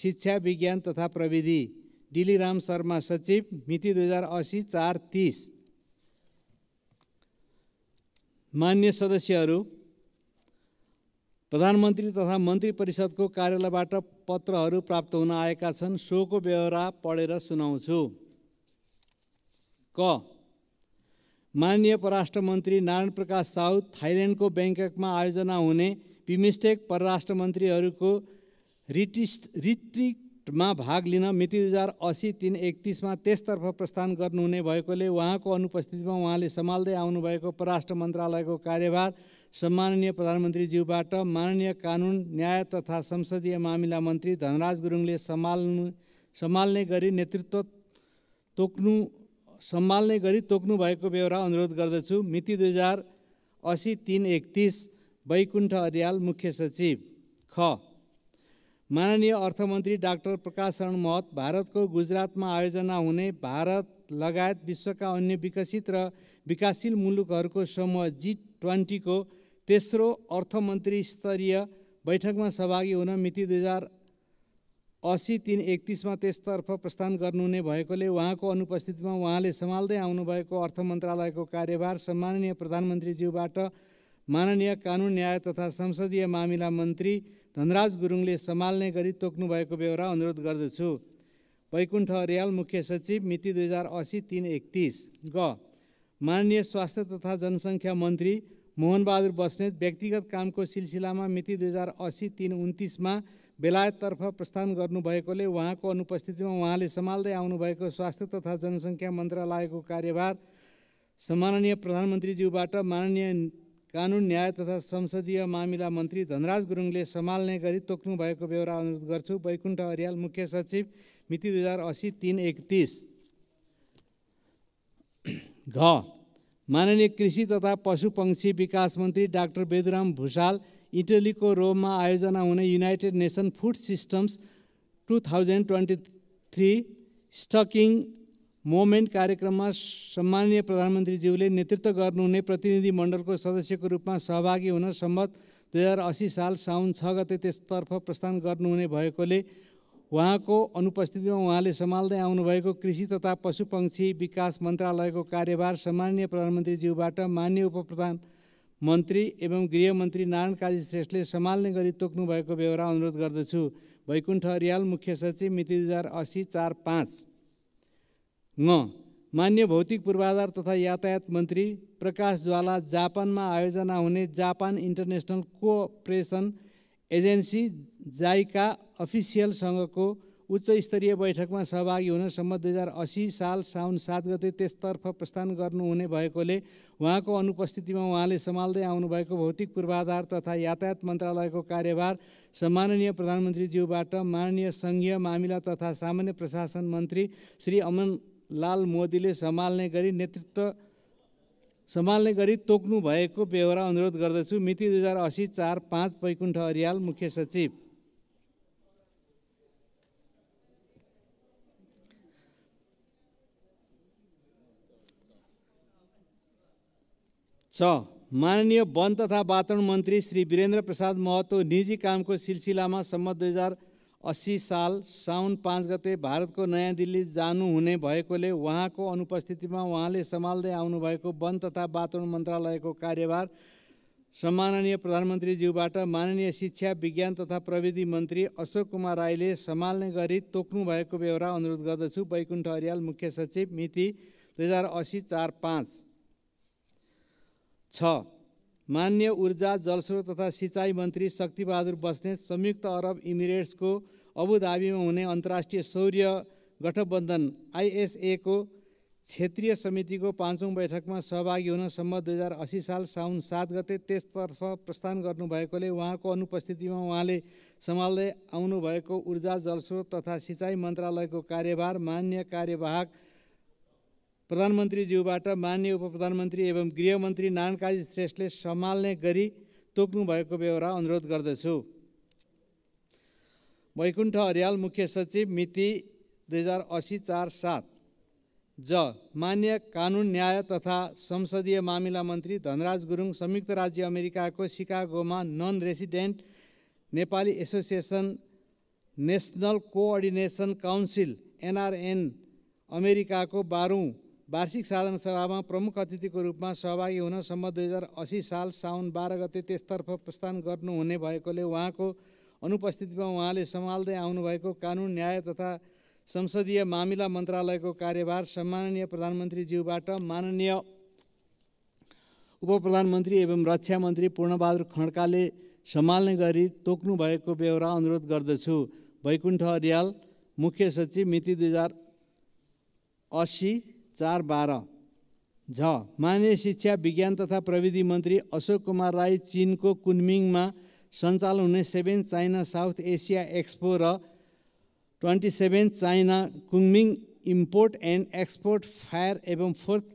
शिक्षा विज्ञान तथा प्रविधि डिलीराम शर्मा सचिव मिति दुई हजार असी चार तिस मान्य सदस्यहरू प्रधानमन्त्री तथा मन्त्री परिषदको कार्यालयबाट पत्रहरू प्राप्त हुन आएका छन् सोको बेहोरा पढेर सुनाउँछु क माननीय परराष्ट्र मन्त्री नारायण प्रकाश साउ थाइल्यान्डको ब्याङ्ककमा आयोजना हुने पिमिस्टेक परराष्ट्र मन्त्रीहरूको रिटिस रिट्रिटमा भाग लिन मिति दुई हजार असी तिन एकतिसमा त्यसतर्फ प्रस्थान गर्नुहुने भएकोले उहाँको अनुपस्थितिमा उहाँले सम्हाल्दै आउनुभएको परराष्ट्र मन्त्रालयको कार्यभार सम्माननीय प्रधानमन्त्रीज्यूबाट माननीय कानुन न्याय तथा संसदीय मामिला मन्त्री धनराज गुरुङले सम्हाल्नु सम्हाल्ने गरी नेतृत्व तोक्नु सम्हाल्ने गरी तोक्नु भएको बेहोरा अनुरोध गर्दछु मिति दुई हजार असी तिन एकतिस वैकुण्ठ अर्याल मुख्य सचिव ख माननीय अर्थमन्त्री डाक्टर प्रकाश शरण महत भारतको गुजरातमा आयोजना हुने भारत लगायत विश्वका अन्य विकसित र विकासशील मुलुकहरूको समूह जी ट्वेन्टीको तेस्रो अर्थमन्त्री स्तरीय बैठकमा सहभागी हुन मिति दुई हजार असी तिन एकतिसमा त्यसतर्फ प्रस्थान गर्नुहुने भएकोले उहाँको अनुपस्थितिमा उहाँले सम्हाल्दै आउनुभएको अर्थ मन्त्रालयको कार्यभार सम्माननीय प्रधानमन्त्रीज्यूबाट माननीय कानुन न्याय तथा संसदीय मामिला मन्त्री धनराज गुरुङले सम्हाल्ने गरी तोक्नुभएको बेहोरा अनुरोध गर्दछु वैकुण्ठ अर्याल मुख्य सचिव मिति दुई हजार असी तिन एकतिस ग माननीय स्वास्थ्य तथा जनसङ्ख्या मन्त्री मोहनबहादुर बस्नेत व्यक्तिगत कामको सिलसिलामा मिति दुई हजार असी तिन उन्तिसमा बेलायततर्फ प्रस्थान गर्नुभएकोले उहाँको अनुपस्थितिमा उहाँले सम्हाल्दै आउनुभएको स्वास्थ्य तथा जनसङ्ख्या मन्त्रालयको कार्यभार सम्माननीय प्रधानमन्त्रीज्यूबाट माननीय कानुन न्याय तथा संसदीय मामिला मन्त्री धनराज गुरुङले सम्हाल्ने गरी तोक्नु भएको बेहोरा अनुरोध गर्छु वैकुण्ठ हरियाल मुख्य सचिव मिति दुई हजार असी तिन एकतिस घ माननीय कृषि तथा पशु विकास मन्त्री डाक्टर बेदुराम भुषाल इटलीको रोममा आयोजना हुने United Nation food systems two thousand twenty three stocktaking moment कार्यक्रममा सम्मानीय प्रधानमन्त्रीज्यूले नेतृत्व गर्नुहुने प्रतिनिधिमण्डलको सदस्यको रूपमा सहभागी हुन सम्मत दुई हजार असी साल साउन छ गते त्यसतर्फ प्रस्थान गर्नुहुने भएकोले उहाँको अनुपस्थितिमा उहाँले सम्हाल्दै आउनुभएको कृषि तथा पशुपक्षी विकास मन्त्रालयको कार्यभार सम्मान्य प्रधानमन्त्रीज्यूबाट मान्य उपप्रधान मन्त्री एवं गृहमन्त्री नारायण काजी श्रेष्ठले सम्हाल्ने गरी तोक्नु भएको बेहोरा अनुरोध गर्दछु वैकुण्ठ अरियाल मुख्य सचिव मिति दुई हजार असी चार पाँच ङ मान्य भौतिक पूर्वाधार तथा यातायात मन्त्री प्रकाश ज्वाला जापानमा आयोजना हुने Japan International Cooperation Agency JICA अफिसियलसँगको उच्च स्तरीय बैठकमा सहभागी हुनसम्म दुई हजार असी साल साउन सात गते त्यसतर्फ प्रस्थान गर्नुहुने भएकोले उहाँको अनुपस्थितिमा उहाँले सम्हाल्दै आउनुभएको भौतिक पूर्वाधार तथा यातायात मन्त्रालयको कार्यभार सम्माननीय प्रधानमन्त्रीज्यूबाट माननीय सङ्घीय मामिला तथा सामान्य प्रशासन मन्त्री श्री अमनलाल मोदीले सम्हाल्ने गरी नेतृत्व सम्हाल्ने गरी तोक्नु भएको बेहोरा अनुरोध गर्दछु मिति दुई हजार असी चार पाँच वैकुण्ठ अरियाल मुख्य सचिव छ माननीय वन तथा वातावरण मन्त्री श्री वीरेन्द्र प्रसाद महतो निजी कामको सिलसिलामा सम्म दुई हजार अस्सी साल साउन पाँच गते भारतको नयाँ दिल्ली जानुहुने भएकोले उहाँको अनुपस्थितिमा उहाँले सम्हाल्दै आउनुभएको वन तथा वातावरण मन्त्रालयको कार्यभार सम्माननीय प्रधानमन्त्रीज्यूबाट माननीय शिक्षा विज्ञान तथा प्रविधि मन्त्री अशोक कुमार राईले सम्हाल्ने गरी तोक्नु भएको बेहोरा अनुरोध गर्दछु वैकुण्ठ अरियाल मुख्य सचिव मिति दुई हजार असी चार पाँच छ मान्य ऊर्जा जलस्रोत तथा सिँचाइ मन्त्री शक्तिबहादुर बस्नेत संयुक्त अरब इमिरेट्सको अबुधाबीमा हुने अन्तर्राष्ट्रिय सौर्य गठबन्धन आइएसएको क्षेत्रीय समितिको पाँचौँ बैठकमा सहभागी हुन सम्म दुई हजार असी साल साउन सात गते त्यसतर्फ प्रस्थान गर्नुभएकोले उहाँको अनुपस्थितिमा उहाँले सम्हाल्दै आउनुभएको ऊर्जा जलस्रोत तथा सिँचाइ मन्त्रालयको कार्यभार मान्य कार्यवाहक प्रधानमन्त्रीज्यूबाट मान्य उप प्रधानमन्त्री एवं गृहमन्त्री नारायणकाजी श्रेष्ठले सम्हाल्ने गरी तोक्नु भएको व्यवहार अनुरोध गर्दछु वैकुण्ठ हरियाल मुख्य सचिव मिति दुई हजार असी चार सात ज मान्य कानुन न्याय तथा संसदीय मामिला मन्त्री धनराज गुरुङ संयुक्त राज्य अमेरिकाको सिकागोमा non resident Nepali association national coordination council NRN अमेरिकाको बाह्रौँ वार्षिक साधारण सभामा प्रमुख अतिथिको रूपमा सहभागी हुन सम्म दुई हजार असी साल साउन बाह्र गते त्यसतर्फ प्रस्थान गर्नुहुने भएकोले उहाँको अनुपस्थितिमा उहाँले सम्हाल्दै आउनुभएको कानुन न्याय तथा संसदीय मामिला मन्त्रालयको कार्यभार सम्माननीय प्रधानमन्त्रीज्यूबाट माननीय उप प्रधानमन्त्री एवं रक्षा मन्त्री पूर्णबहादुर खड्काले सम्हाल्ने गरी तोक्नु भएको बेहोरा अनुरोध गर्दछु वैकुण्ठ अरियाल मुख्य सचिव मिति दुई हजार असी चार बाह्र झ मान्य शिक्षा विज्ञान तथा प्रविधि मन्त्री अशोक कुमार राई चिनको कुनमिङमा सञ्चालन हुने seven China South Asia Expo र twenty seven China Kunming import and export fair एवं फोर्थ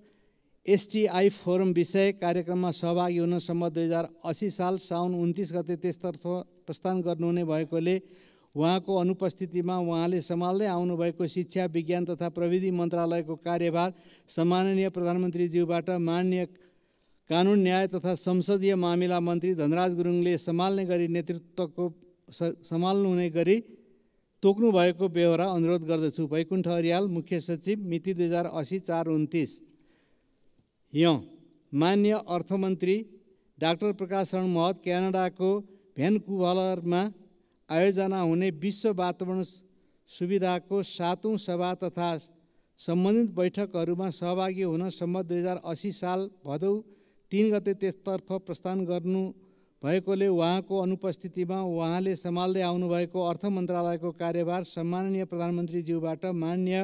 एसटिआई फोरम विषय कार्यक्रममा सहभागी हुनसम्म दुई हजार असी साल साउन उन्तिस गते त्यसतर्फ प्रस्थान गर्नुहुने भएकोले उहाँको अनुपस्थितिमा उहाँले सम्हाल्दै आउनुभएको शिक्षा विज्ञान तथा प्रविधि मन्त्रालयको कार्यभार सम्माननीय प्रधानमन्त्रीज्यूबाट मान्य कानुन न्याय तथा संसदीय मामिला मन्त्री धनराज गुरुङले सम्हाल्ने गरी नेतृत्वको सम्हाल्नु हुने गरी तोक्नु भएको बेहोरा अनुरोध गर्दछु वैकुण्ठ हरियाल मुख्य सचिव मिति दुई हजार असी चार उन्तिस य मान्य अर्थमन्त्री डाक्टर प्रकाश शरण महत क्यानाडाको भ्यानकुभलरमा आयोजना हुने विश्व वातावरण सुविधाको सातौँ सभा तथा सम्बन्धित बैठकहरूमा सहभागी हुनसम्म दुई हजार असी साल भदौ तिन गते त्यसतर्फ प्रस्थान गर्नु भएकोले उहाँको अनुपस्थितिमा उहाँले सम्हाल्दै आउनुभएको अर्थ मन्त्रालयको कार्यभार सम्माननीय प्रधानमन्त्रीज्यूबाट मान्य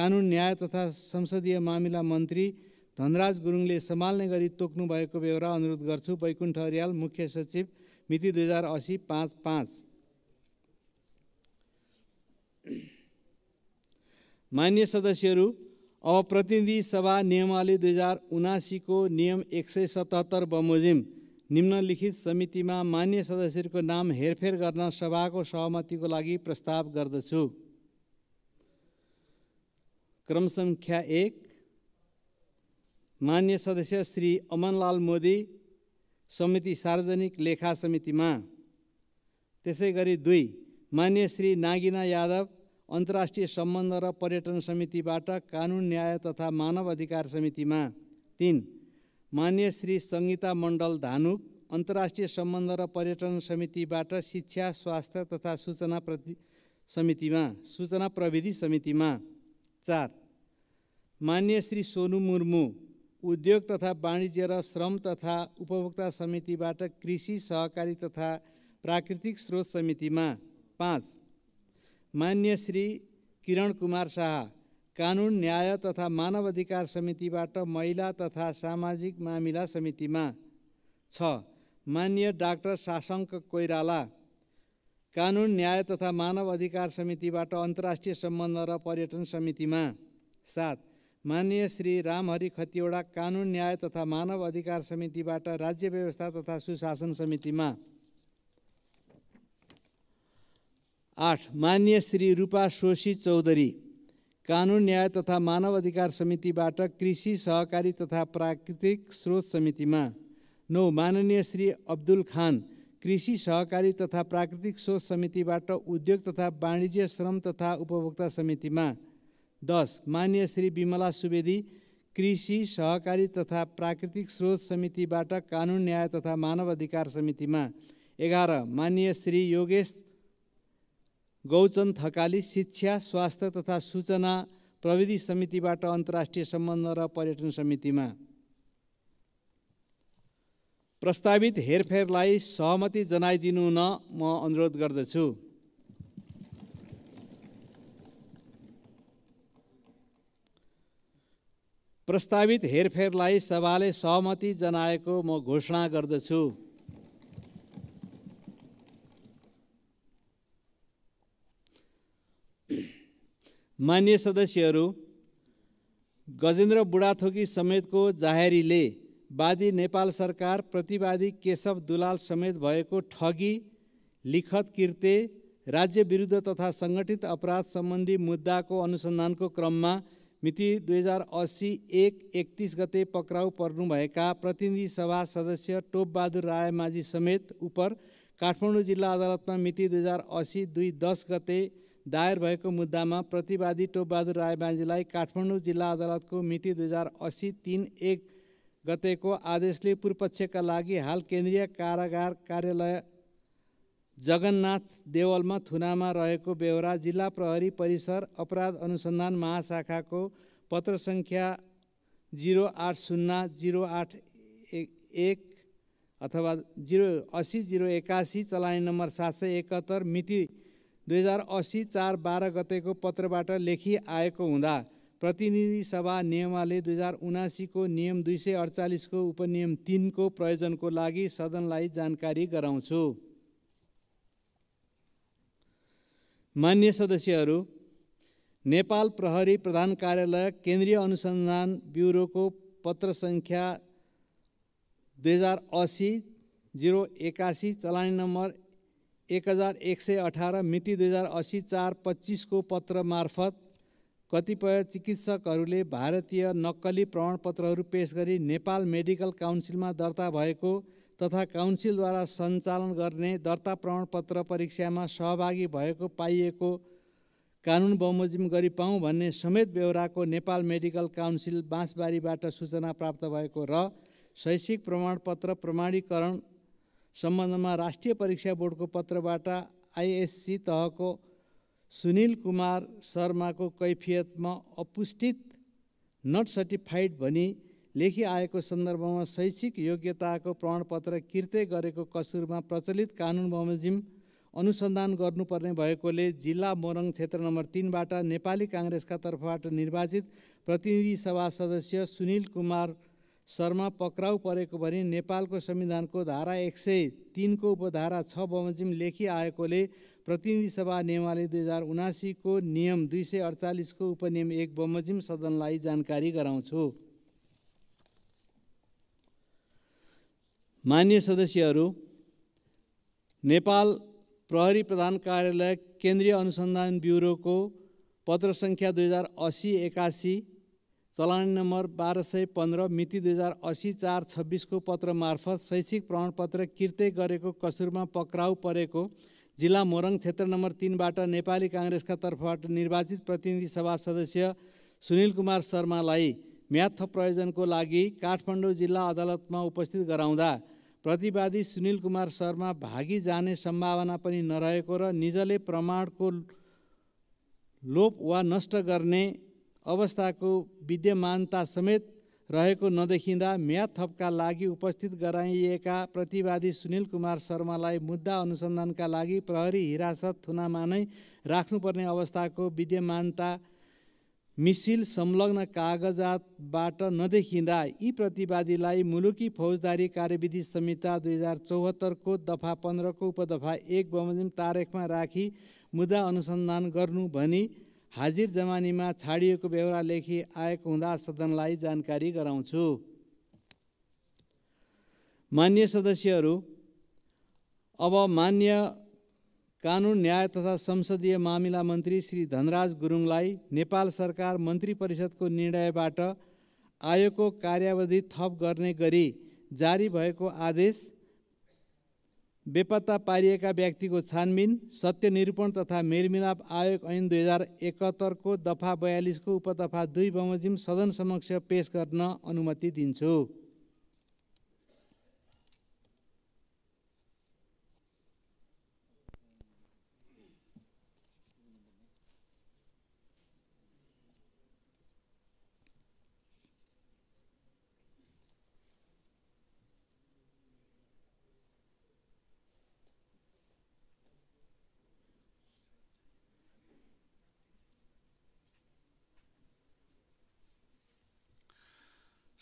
कानुन न्याय तथा संसदीय मामिला मन्त्री धनराज गुरुङले सम्हाल्ने गरी तोक्नु भएको बेहोरा अनुरोध गर्छु वैकुण्ठ अर्याल मुख्य सचिव मिति दुई हजार असी पाँच पाँच मान्य सदस्यहरू अब प्रतिनिधि सभा नियमावली दुई हजार उनासीको नियम एक सय सतहत्तर बमोजिम निम्नलिखित समितिमा मान्य सदस्यहरूको नाम हेरफेर गर्न सभाको सहमतिको लागि प्रस्ताव गर्दछु क्रम सङ्ख्या एक मान्य सदस्य श्री अमनलाल मोदी समिति सार्वजनिक लेखा समितिमा त्यसै गरी दुई मान्य श्री नागिना यादव अन्तर्राष्ट्रिय सम्बन्ध र पर्यटन समितिबाट कानुन न्याय तथा मानव अधिकार समितिमा तिन मान्य श्री सङ्गीता मण्डल धानुक अन्तर्राष्ट्रिय सम्बन्ध र पर्यटन समितिबाट शिक्षा स्वास्थ्य तथा सूचना प्रति समितिमा सूचना प्रविधि समितिमा चार मान्य श्री सोनु मुर्मु उद्योग तथा वाणिज्य र श्रम तथा उपभोक्ता समितिबाट कृषि सहकारी तथा प्राकृतिक स्रोत समितिमा पाँच मान्य श्री किरण कुमार शाह कानुन न्याय तथा मानव अधिकार समितिबाट महिला तथा सामाजिक मामिला समितिमा छ मान्य डाक्टर शासङ्क कोइराला कानुन न्याय तथा मानव अधिकार समितिबाट अन्तर्राष्ट्रिय सम्बन्ध र पर्यटन समितिमा सात मान्य श्री रामहरि खतिवडा कानुन न्याय तथा मानव अधिकार समितिबाट राज्य व्यवस्था तथा सुशासन समितिमा आठ मान्य श्री रूपा शोषी चौधरी कानुन न्याय तथा मानव अधिकार समितिबाट कृषि सहकारी तथा प्राकृतिक स्रोत समितिमा नौ माननीय श्री अब्दुल खान कृषि सहकारी तथा प्राकृतिक स्रोत समितिबाट उद्योग तथा वाणिज्य श्रम तथा उपभोक्ता समितिमा दस मान्य श्री विमला सुवेदी कृषि सहकारी तथा प्राकृतिक स्रोत समितिबाट कानुन न्याय तथा मानव अधिकार समितिमा एघार मान्य श्री योगेश गौचन्द थकाली शिक्षा स्वास्थ्य तथा सूचना प्रविधि समितिबाट अन्तर्राष्ट्रिय सम्बन्ध र पर्यटन समितिमा प्रस्तावित हेरफेरलाई सहमति जनाइदिनु न म अनुरोध गर्दछु प्रस्तावित हेरफेरलाई सभाले सहमति जनाएको म घोषणा गर्दछु मान्य सदस्यहरू गजेन्द्र बुढाथोकी समेतको जाहेरीले वादी नेपाल सरकार प्रतिवादी केशव दुलाल समेत भएको ठगी लिखत किर्ते राज्य विरुद्ध तथा सङ्गठित अपराध सम्बन्धी मुद्दाको अनुसन्धानको क्रममा मिति दुई हजार असी एक एकतिस गते पक्राउ पर्नुभएका प्रतिनिधि सभा सदस्य टोपबहादुर रायमाझी समेत उप काठमाडौँ जिल्ला अदालतमा मिति दुई हजार असी दुई दस गते दायर भएको मुद्दामा प्रतिवादी टोपबहादुर रायबाजीलाई काठमाडौँ जिल्ला अदालतको मिति दुई हजार असी तिन एक गतेको आदेशले पूर्वपक्षका लागि हाल केन्द्रीय कारागार कार्यालय जगन्नाथ देवलमा थुनामा रहेको बेहोरा जिल्ला प्रहरी परिसर अपराध अनुसन्धान महाशाखाको पत्र सङ्ख्या जिरो आठ शून्य जिरो आठ एक अथवा जिरो असी जिरो एकासी चलानी नम्बर सात सय एकहत्तर मिति दुई हजार असी चार बाह्र गतेको पत्रबाट लेखिआएको हुँदा प्रतिनिधि सभा नियमाले दुई हजार उनासीको नियम दुई सय अडचालिसको उपनियम तिनको प्रयोजनको लागि सदनलाई जानकारी गराउँछु मान्य सदस्यहरू नेपाल प्रहरी प्रधान कार्यालय केन्द्रीय अनुसन्धान ब्युरोको पत्र सङ्ख्या दुई हजार असी जिरो एकासी चलानी नम्बर एक हजार एक सय अठार मिति दुई हजार असी चार पच्चिसको पत्र मार्फत कतिपय चिकित्सकहरूले भारतीय नक्कली प्रमाणपत्रहरू पेस गरी नेपाल मेडिकल काउन्सिलमा दर्ता भएको तथा काउन्सिलद्वारा सञ्चालन गर्ने दर्ता प्रमाणपत्र परीक्षामा सहभागी भएको पाइएको कानुन बमोजिम गरी पाऊँ भन्ने समेत बेहोराको नेपाल मेडिकल काउन्सिल बाँसबारीबाट सूचना प्राप्त भएको र शैक्षिक प्रमाणपत्र प्रमाणीकरण सम्बन्धमा राष्ट्रिय परीक्षा बोर्डको पत्रबाट आइएससी तहको सुनिल कुमार शर्माको कैफियतमा अपुष्टित नट सर्टिफाइड भनी लेखिआएको सन्दर्भमा शैक्षिक योग्यताको प्रमाणपत्र किर्ते गरेको कसुरमा प्रचलित कानुन बमोजिम अनुसन्धान गर्नुपर्ने भएकोले जिल्ला मोरङ क्षेत्र नम्बर तिनबाट नेपाली काङ्ग्रेसका तर्फबाट निर्वाचित प्रतिनिधि सभा सदस्य सुनिल कुमार शर्मा पक्राउ परेको भने नेपालको संविधानको धारा एक सय तिनको उपधारा छ बमोजिम लेखिआएकोले प्रतिनिधि सभा नियमावली दुई हजार उनासीको नियम दुई सय अडचालिसको उपनियम एक बमोजिम सदनलाई जानकारी गराउँछु मान्य सदस्यहरू नेपाल प्रहरी प्रधान कार्यालय केन्द्रीय अनुसन्धान ब्युरोको पत्र सङ्ख्या दुई हजार असी एकासी चलान नम्बर बाह्र सय पन्ध्र मिति दुई हजार असी चार छब्बिसको पत्र मार्फत शैक्षिक प्रमाणपत्र किर्ते गरेको कसुरमा पक्राउ परेको जिल्ला मोरङ क्षेत्र नम्बर तिनबाट नेपाली काङ्ग्रेसका तर्फबाट निर्वाचित प्रतिनिधि सभा सदस्य सुनिल कुमार शर्मालाई म्याथ प्रयोजनको लागि काठमाडौँ जिल्ला अदालतमा उपस्थित गराउँदा प्रतिवादी सुनिल कुमार शर्मा भागी जाने सम्भावना पनि नरहेको र निजले प्रमाणको लोप वा नष्ट गर्ने अवस्थाको विद्यमानता समेत रहेको नदेखिँदा म्याद थपका लागि उपस्थित गराइएका प्रतिवादी सुनिल कुमार शर्मालाई मुद्दा अनुसन्धानका लागि प्रहरी हिरासत थुनामा नै राख्नुपर्ने अवस्थाको विद्यमानता मिसिल संलग्न कागजातबाट नदेखिँदा यी प्रतिवादीलाई मुलुकी फौजदारी कार्यविधि संहिता दुई हजार चौहत्तरको दफा पन्ध्रको उपदफा एक बमोजिम तारिखमा राखी मुद्दा अनुसन्धान गर्नु भनी हाजिर जमानीमा छाडिएको बेहोरा लेखी आएको हुँदा सदनलाई जानकारी गराउँछु मान्य सदस्यहरू अब मान्य कानुन न्याय तथा संसदीय मामिला मन्त्री श्री धनराज गुरुङलाई नेपाल सरकार मन्त्री परिषदको निर्णयबाट आयोगको कार्यावधि थप गर्ने गरी जारी भएको आदेश बेपत्ता पारिएका व्यक्तिको छानबिन सत्य निरूपण तथा मेलमिलाप आयोग ऐन दुई हजार एकहत्तरको दफा बयालिसको उपदफा दुई बमोजिम सदन समक्ष पेस गर्न अनुमति दिन्छु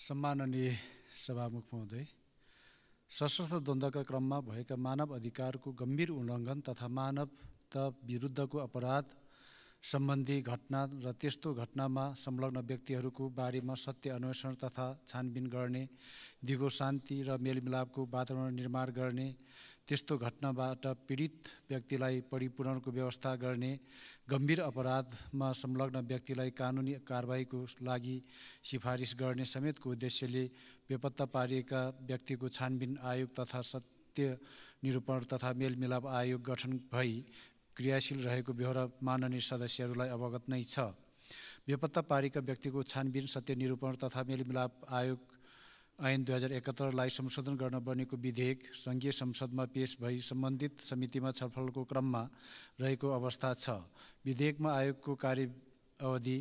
सम्माननीय सभामुख महोदय सशस्त्र द्वन्द्वका क्रममा भएका मानव अधिकारको गम्भीर उल्लङ्घन तथा मानवता विरुद्धको अपराध सम्बन्धी घटना र त्यस्तो घटनामा संलग्न व्यक्तिहरूको बारेमा सत्य अन्वेषण तथा छानबिन गर्ने दिगो शान्ति र मेलमिलापको वातावरण निर्माण गर्ने त्यस्तो घटनाबाट पीडित व्यक्तिलाई परिपूरणको व्यवस्था गर्ने गम्भीर अपराधमा संलग्न व्यक्तिलाई कानुनी कारवाहीको लागि सिफारिस गर्ने समेतको उद्देश्यले बेपत्ता पारिएका व्यक्तिको छानबिन आयोग तथा सत्य निरूपण तथा मेलमिलाप आयोग गठन भई क्रियाशील रहेको बेहोरा माननीय सदस्यहरूलाई अवगत नै छ बेपत्ता पारेका व्यक्तिको छानबिन सत्य निरूपण तथा मेलमिलाप आयोग ऐन दुई हजार एकहत्तरलाई संशोधन गर्न बनेको विधेयक सङ्घीय संसदमा पेश भई सम्बन्धित समितिमा छलफलको क्रममा रहेको अवस्था छ विधेयकमा आयोगको कार्य अवधि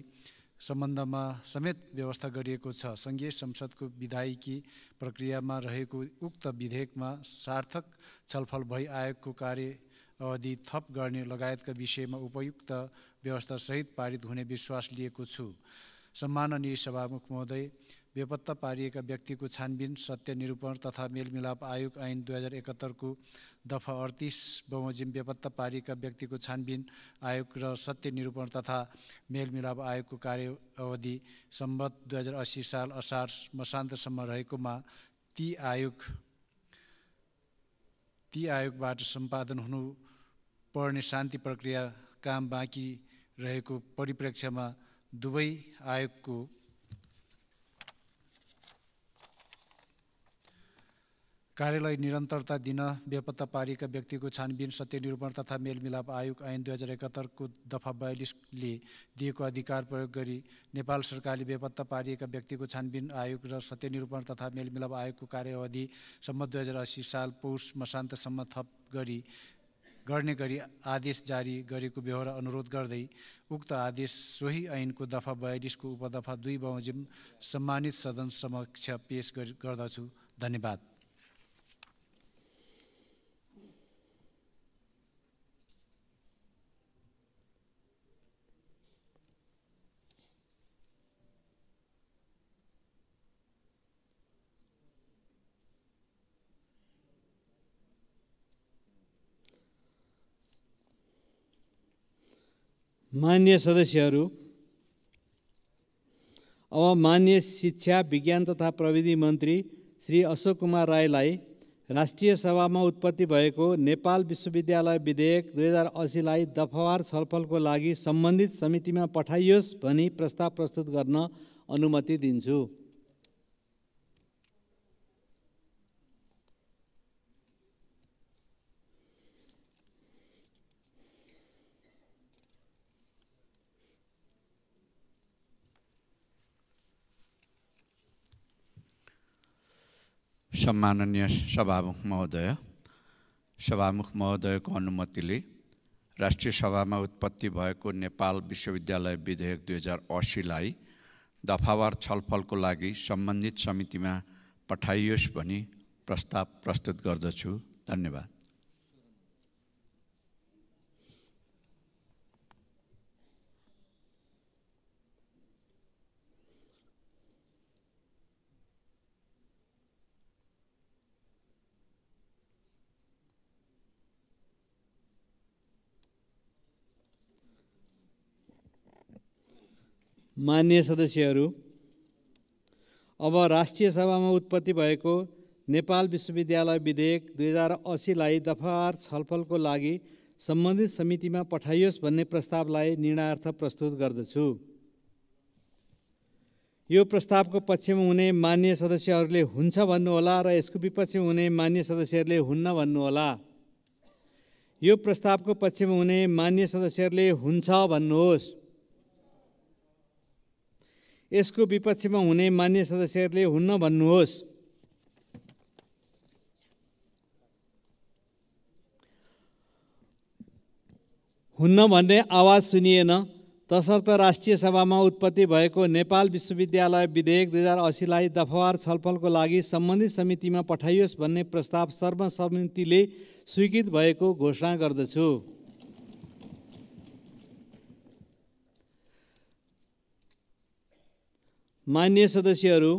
सम्बन्धमा समेत व्यवस्था गरिएको छ सङ्घीय संसदको विधायकी प्रक्रियामा रहेको उक्त विधेयकमा सार्थक छलफल भई आयोगको कार्य अवधि थप गर्ने लगायतका विषयमा उपयुक्त व्यवस्थासहित पारित हुने विश्वास लिएको छु सम्माननीय सभामुख महोदय बेपत्ता पारिएका व्यक्तिको छानबिन सत्य निरूपण तथा मेलमिलाप आयोग ऐन दुई हजार एकहत्तरको दफा अडतिस बमोजिम बेपत्ता पारिएका व्यक्तिको छानबिन आयोग र सत्य निरूपण तथा मेलमिलाप आयोगको कार्य अवधि सम्बत दुई हजार अस्सी साल असार मसान्तसम्म रहेकोमा ती आयोग ती आयोगबाट सम्पादन हुनु पढ्ने शान्ति प्रक्रिया काम बाँकी रहेको परिप्रेक्ष्यमा दुवै आयोगको कार्यालय निरन्तरता दिन बेपत्ता पारिएका व्यक्तिको छानबिन सत्यनिरूपण तथा मेलमिलाप आयोग ऐन दुई हजार एकात्तरको दफा बयालिसले दिएको अधिकार प्रयोग गरी नेपाल सरकारले बेपत्ता पारिएका व्यक्तिको छानबिन आयोग र सत्यनिरूपण तथा मेलमिलाप आयोगको कार्यावधिसम्म दुई हजार अस्सी साल पौष मसान्तसम्म थप गरी गर्ने गरी आदेश जारी गरेको व्यवहार अनुरोध गर्दै उक्त आदेश सोही ऐनको दफा बयालिसको उपदफा दुई बमोजिम सम्मानित सदन समक्ष पेस गर्दछु धन्यवाद मान्य सदस्यहरू अब मान्य शिक्षा विज्ञान तथा प्रविधि मन्त्री श्री अशोक कुमार राईलाई राष्ट्रिय सभामा उत्पत्ति भएको नेपाल विश्वविद्यालय विधेयक दुई हजार असीलाई दफावार छलफलको लागि सम्बन्धित समितिमा पठाइयोस् भनी प्रस्ताव प्रस्तुत गर्न अनुमति दिन्छु सम्माननीय सभामुख महोदय सभामुख महोदयको अनुमतिले राष्ट्रिय सभामा उत्पत्ति भएको नेपाल विश्वविद्यालय विधेयक दुई हजार असीलाई दफावार छलफलको लागि सम्बन्धित समितिमा पठाइयोस् भनी प्रस्ताव प्रस्तुत गर्दछु धन्यवाद मान्य सदस्यहरू अब राष्ट्रिय सभामा उत्पत्ति भएको नेपाल विश्वविद्यालय विधेयक दुई हजार असीलाई दफार छलफलको लागि सम्बन्धित समितिमा पठाइयोस् भन्ने प्रस्तावलाई निर्णयार्थ प्रस्तुत गर्दछु यो प्रस्तावको पक्षमा हुने मान्य सदस्यहरूले हुन्छ भन्नुहोला र यसको विपक्षमा हुने मान्य सदस्यहरूले हुन्न भन्नुहोला यो प्रस्तावको पक्षमा हुने मान्य सदस्यहरूले हुन्छ भन्नुहोस् यसको विपक्षमा हुने मान्य सदस्यहरूले हुन्न भन्नुहोस् हुन्न भन्ने आवाज सुनिएन तसर्थ राष्ट्रिय सभामा उत्पत्ति भएको नेपाल विश्वविद्यालय विधेयक दुई हजार असीलाई दफावार छलफलको लागि सम्बन्धित समितिमा पठाइयोस् भन्ने प्रस्ताव सर्वसम्मतिले स्वीकृत भएको घोषणा गर्दछु मान्य सदस्यहरू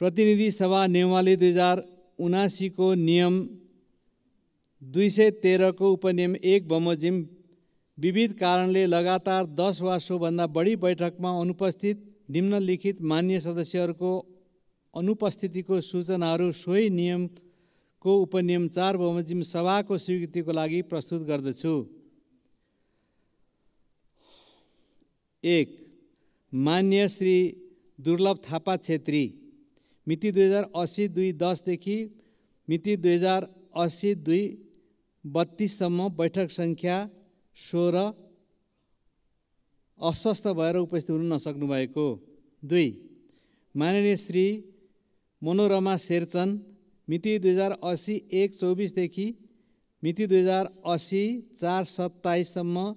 प्रतिनिधि सभा नियमावली दुई हजार उनासीको नियम दुई सय तेह्रको उपनियम एक बमोजिम विविध कारणले लगातार दस वा सोभन्दा बढी बैठकमा अनुपस्थित निम्नलिखित मान्य सदस्यहरूको अनुपस्थितिको सूचनाहरू सोही नियमको उपनियम चार बमोजिम सभाको स्वीकृतिको लागि प्रस्तुत गर्दछु एक मान्य श्री दुर्लभ थापा छेत्री मिति दुई हजार असी दुई दसदेखि मिति दुई हजार असी दुई बत्तिससम्म बैठक सङ्ख्या सोह्र अस्वस्थ भएर उपस्थित हुन नसक्नु भएको दुई माननीय श्री मनोरमा शेरचन मिति दुई हजार असी एक चौबिसदेखि मिति दुई हजार असी चार सत्ताइससम्म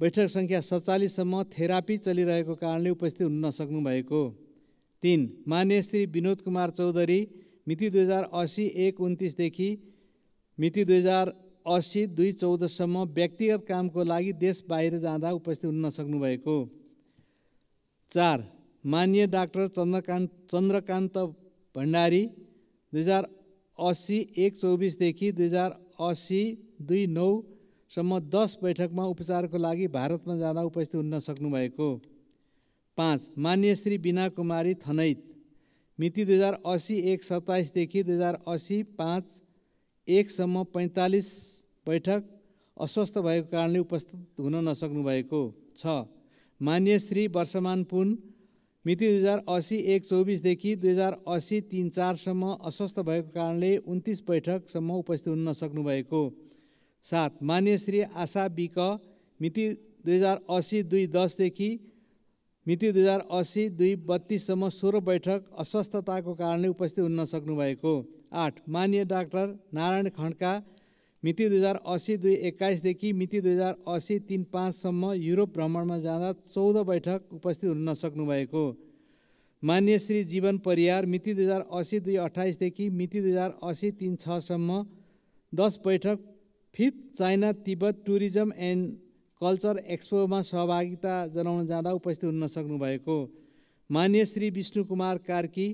बैठक सङ्ख्या सत्तालिससम्म थेरापी चलिरहेको कारणले उपस्थित हुन नसक्नु भएको तिन मान्य श्री विनोद कुमार चौधरी मिति दुई हजार असी एक उन्तिसदेखि मिति दुई हजार असी दुई चौधसम्म व्यक्तिगत कामको लागि देश बाहिर जाँदा उपस्थित हुन नसक्नु भएको चार मान्य डाक्टर चन्द्रकान्त चन्द्रकान्त भण्डारी दुई हजार असी एक चौबिसदेखि दुई हजार असी दुई नौ सम्म दस बैठकमा उपचारको लागि भारतमा जाँदा उपस्थित हुन सक्नुभएको पाँच मान्य श्री बिना कुमारी थनैत मिति दुई हजार असी एक सत्ताइसदेखि दुई हजार असी पाँच एकसम्म पैँतालिस बैठक अस्वस्थ भएको कारणले उपस्थित हुन नसक्नुभएको छ मान्य श्री वर्षमान पुन मिति दुई हजार असी एक चौबिसदेखि दुई हजार असी तिन चारसम्म अस्वस्थ भएको कारणले उन्तिस बैठकसम्म उपस्थित हुन नसक्नुभएको सात मान्य श्री आशा विक मिति दुई हजार असी दुई दसदेखि मिति दुई हजार असी दुई बत्तिससम्म सोह्र बैठक अस्वस्थताको कारणले उपस्थित हुन भएको आठ मान्य डाक्टर नारायण खड्का मिति दुई हजार असी दुई एक्काइसदेखि मिति दुई हजार असी तिन पाँचसम्म युरोप भ्रमणमा जाँदा चौध बैठक उपस्थित हुन नसक्नुभएको मान्य श्री जीवन परियार मिति दुई हजार असी दुई अठाइसदेखि मिति दुई हजार असी तिन छसम्म दस बैठक fifth China Tibet tourism and culture एक्सपोमा सहभागिता जनाउन जाँदा उपस्थित हुन सक्नुभएको मान्य श्री विष्णु कुमार कार्की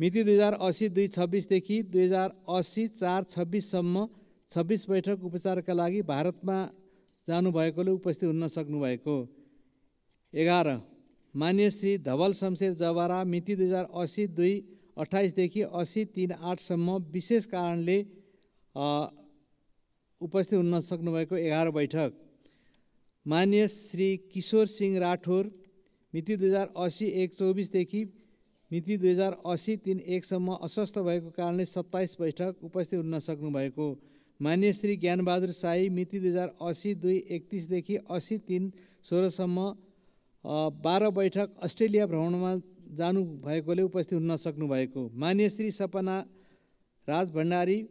मिति दुई हजार असी दुई छब्बिसदेखि दुई हजार असी चार छब्बिससम्म छब्बिस बैठक उपचारका लागि भारतमा जानुभएकोले उपस्थित हुन सक्नुभएको एघार मान्य श्री धवल शमशेर जवारा मिति दुई हजार असी दुई अठाइसदेखि असी तिन आठसम्म विशेष कारणले उपस्थित हुन सक्नुभएको एघार बैठक मान्य श्री किशोर सिंह राठौर मिति दुई हजार असी एक चौबिसदेखि मिति दुई हजार असी तिन एकसम्म अस्वस्थ भएको कारणले सत्ताइस बैठक उपस्थित हुन सक्नुभएको मान्य श्री ज्ञानबहादुर साई मिति दुई हजार असी दुई एकतिसदेखि असी तिन सोह्रसम्म बाह्र बैठक अस्ट्रेलिया भ्रमणमा जानुभएकोले उपस्थित हुन सक्नुभएको मान्य श्री सपना राज भण्डारी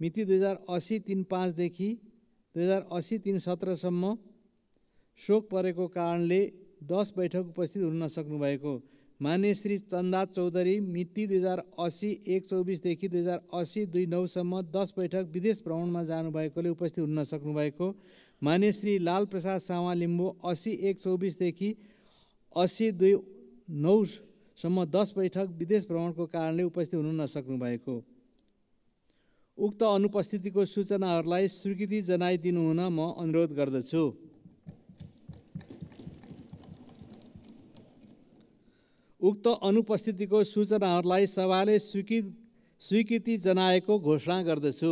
मिति दुई हजार असी तिन पाँचदेखि दुई हजार असी तिन सत्रसम्म शोक परेको कारणले दस बैठक उपस्थित हुन नसक्नुभएको माने श्री चन्दा चौधरी मिति दुई हजार असी एक चौबिसदेखि दुई हजार असी दुई नौसम्म दस बैठक विदेश भ्रमणमा जानुभएकोले उपस्थित हुन नसक्नुभएको माने श्री लालप्रसाद सावा लिम्बू असी एक चौबिसदेखि असी दुई नौसम्म दस बैठक विदेश भ्रमणको कारणले उपस्थित हुन नसक्नु भएको उक्त अनुपस्थितिको सूचनाहरूलाई स्वीकृति हुन म अनुरोध गर्दछु उक्त अनुपस्थितिको सूचनाहरूलाई सभाले स्वीकृत स्वीकृति जनाएको घोषणा गर्दछु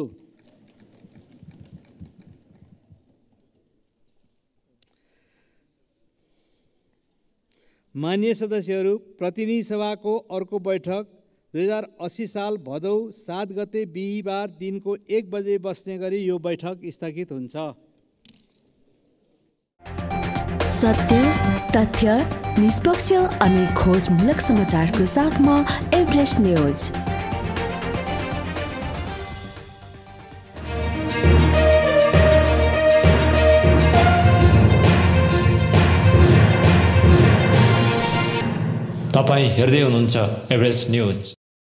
मान्य सदस्यहरू प्रतिनिधि सभाको अर्को बैठक दुई हजार असी साल भदौ सात गते बिहिबार दिनको एक बजे बस्ने गरी यो बैठक स्थगित हुन्छ सत्य तथ्य निष्पक्ष अनि खोजमूलक समाचारको साथमा एभरेस्ट न्युज तपाईँ हेर्दै हुनुहुन्छ एभरेस्ट न्युज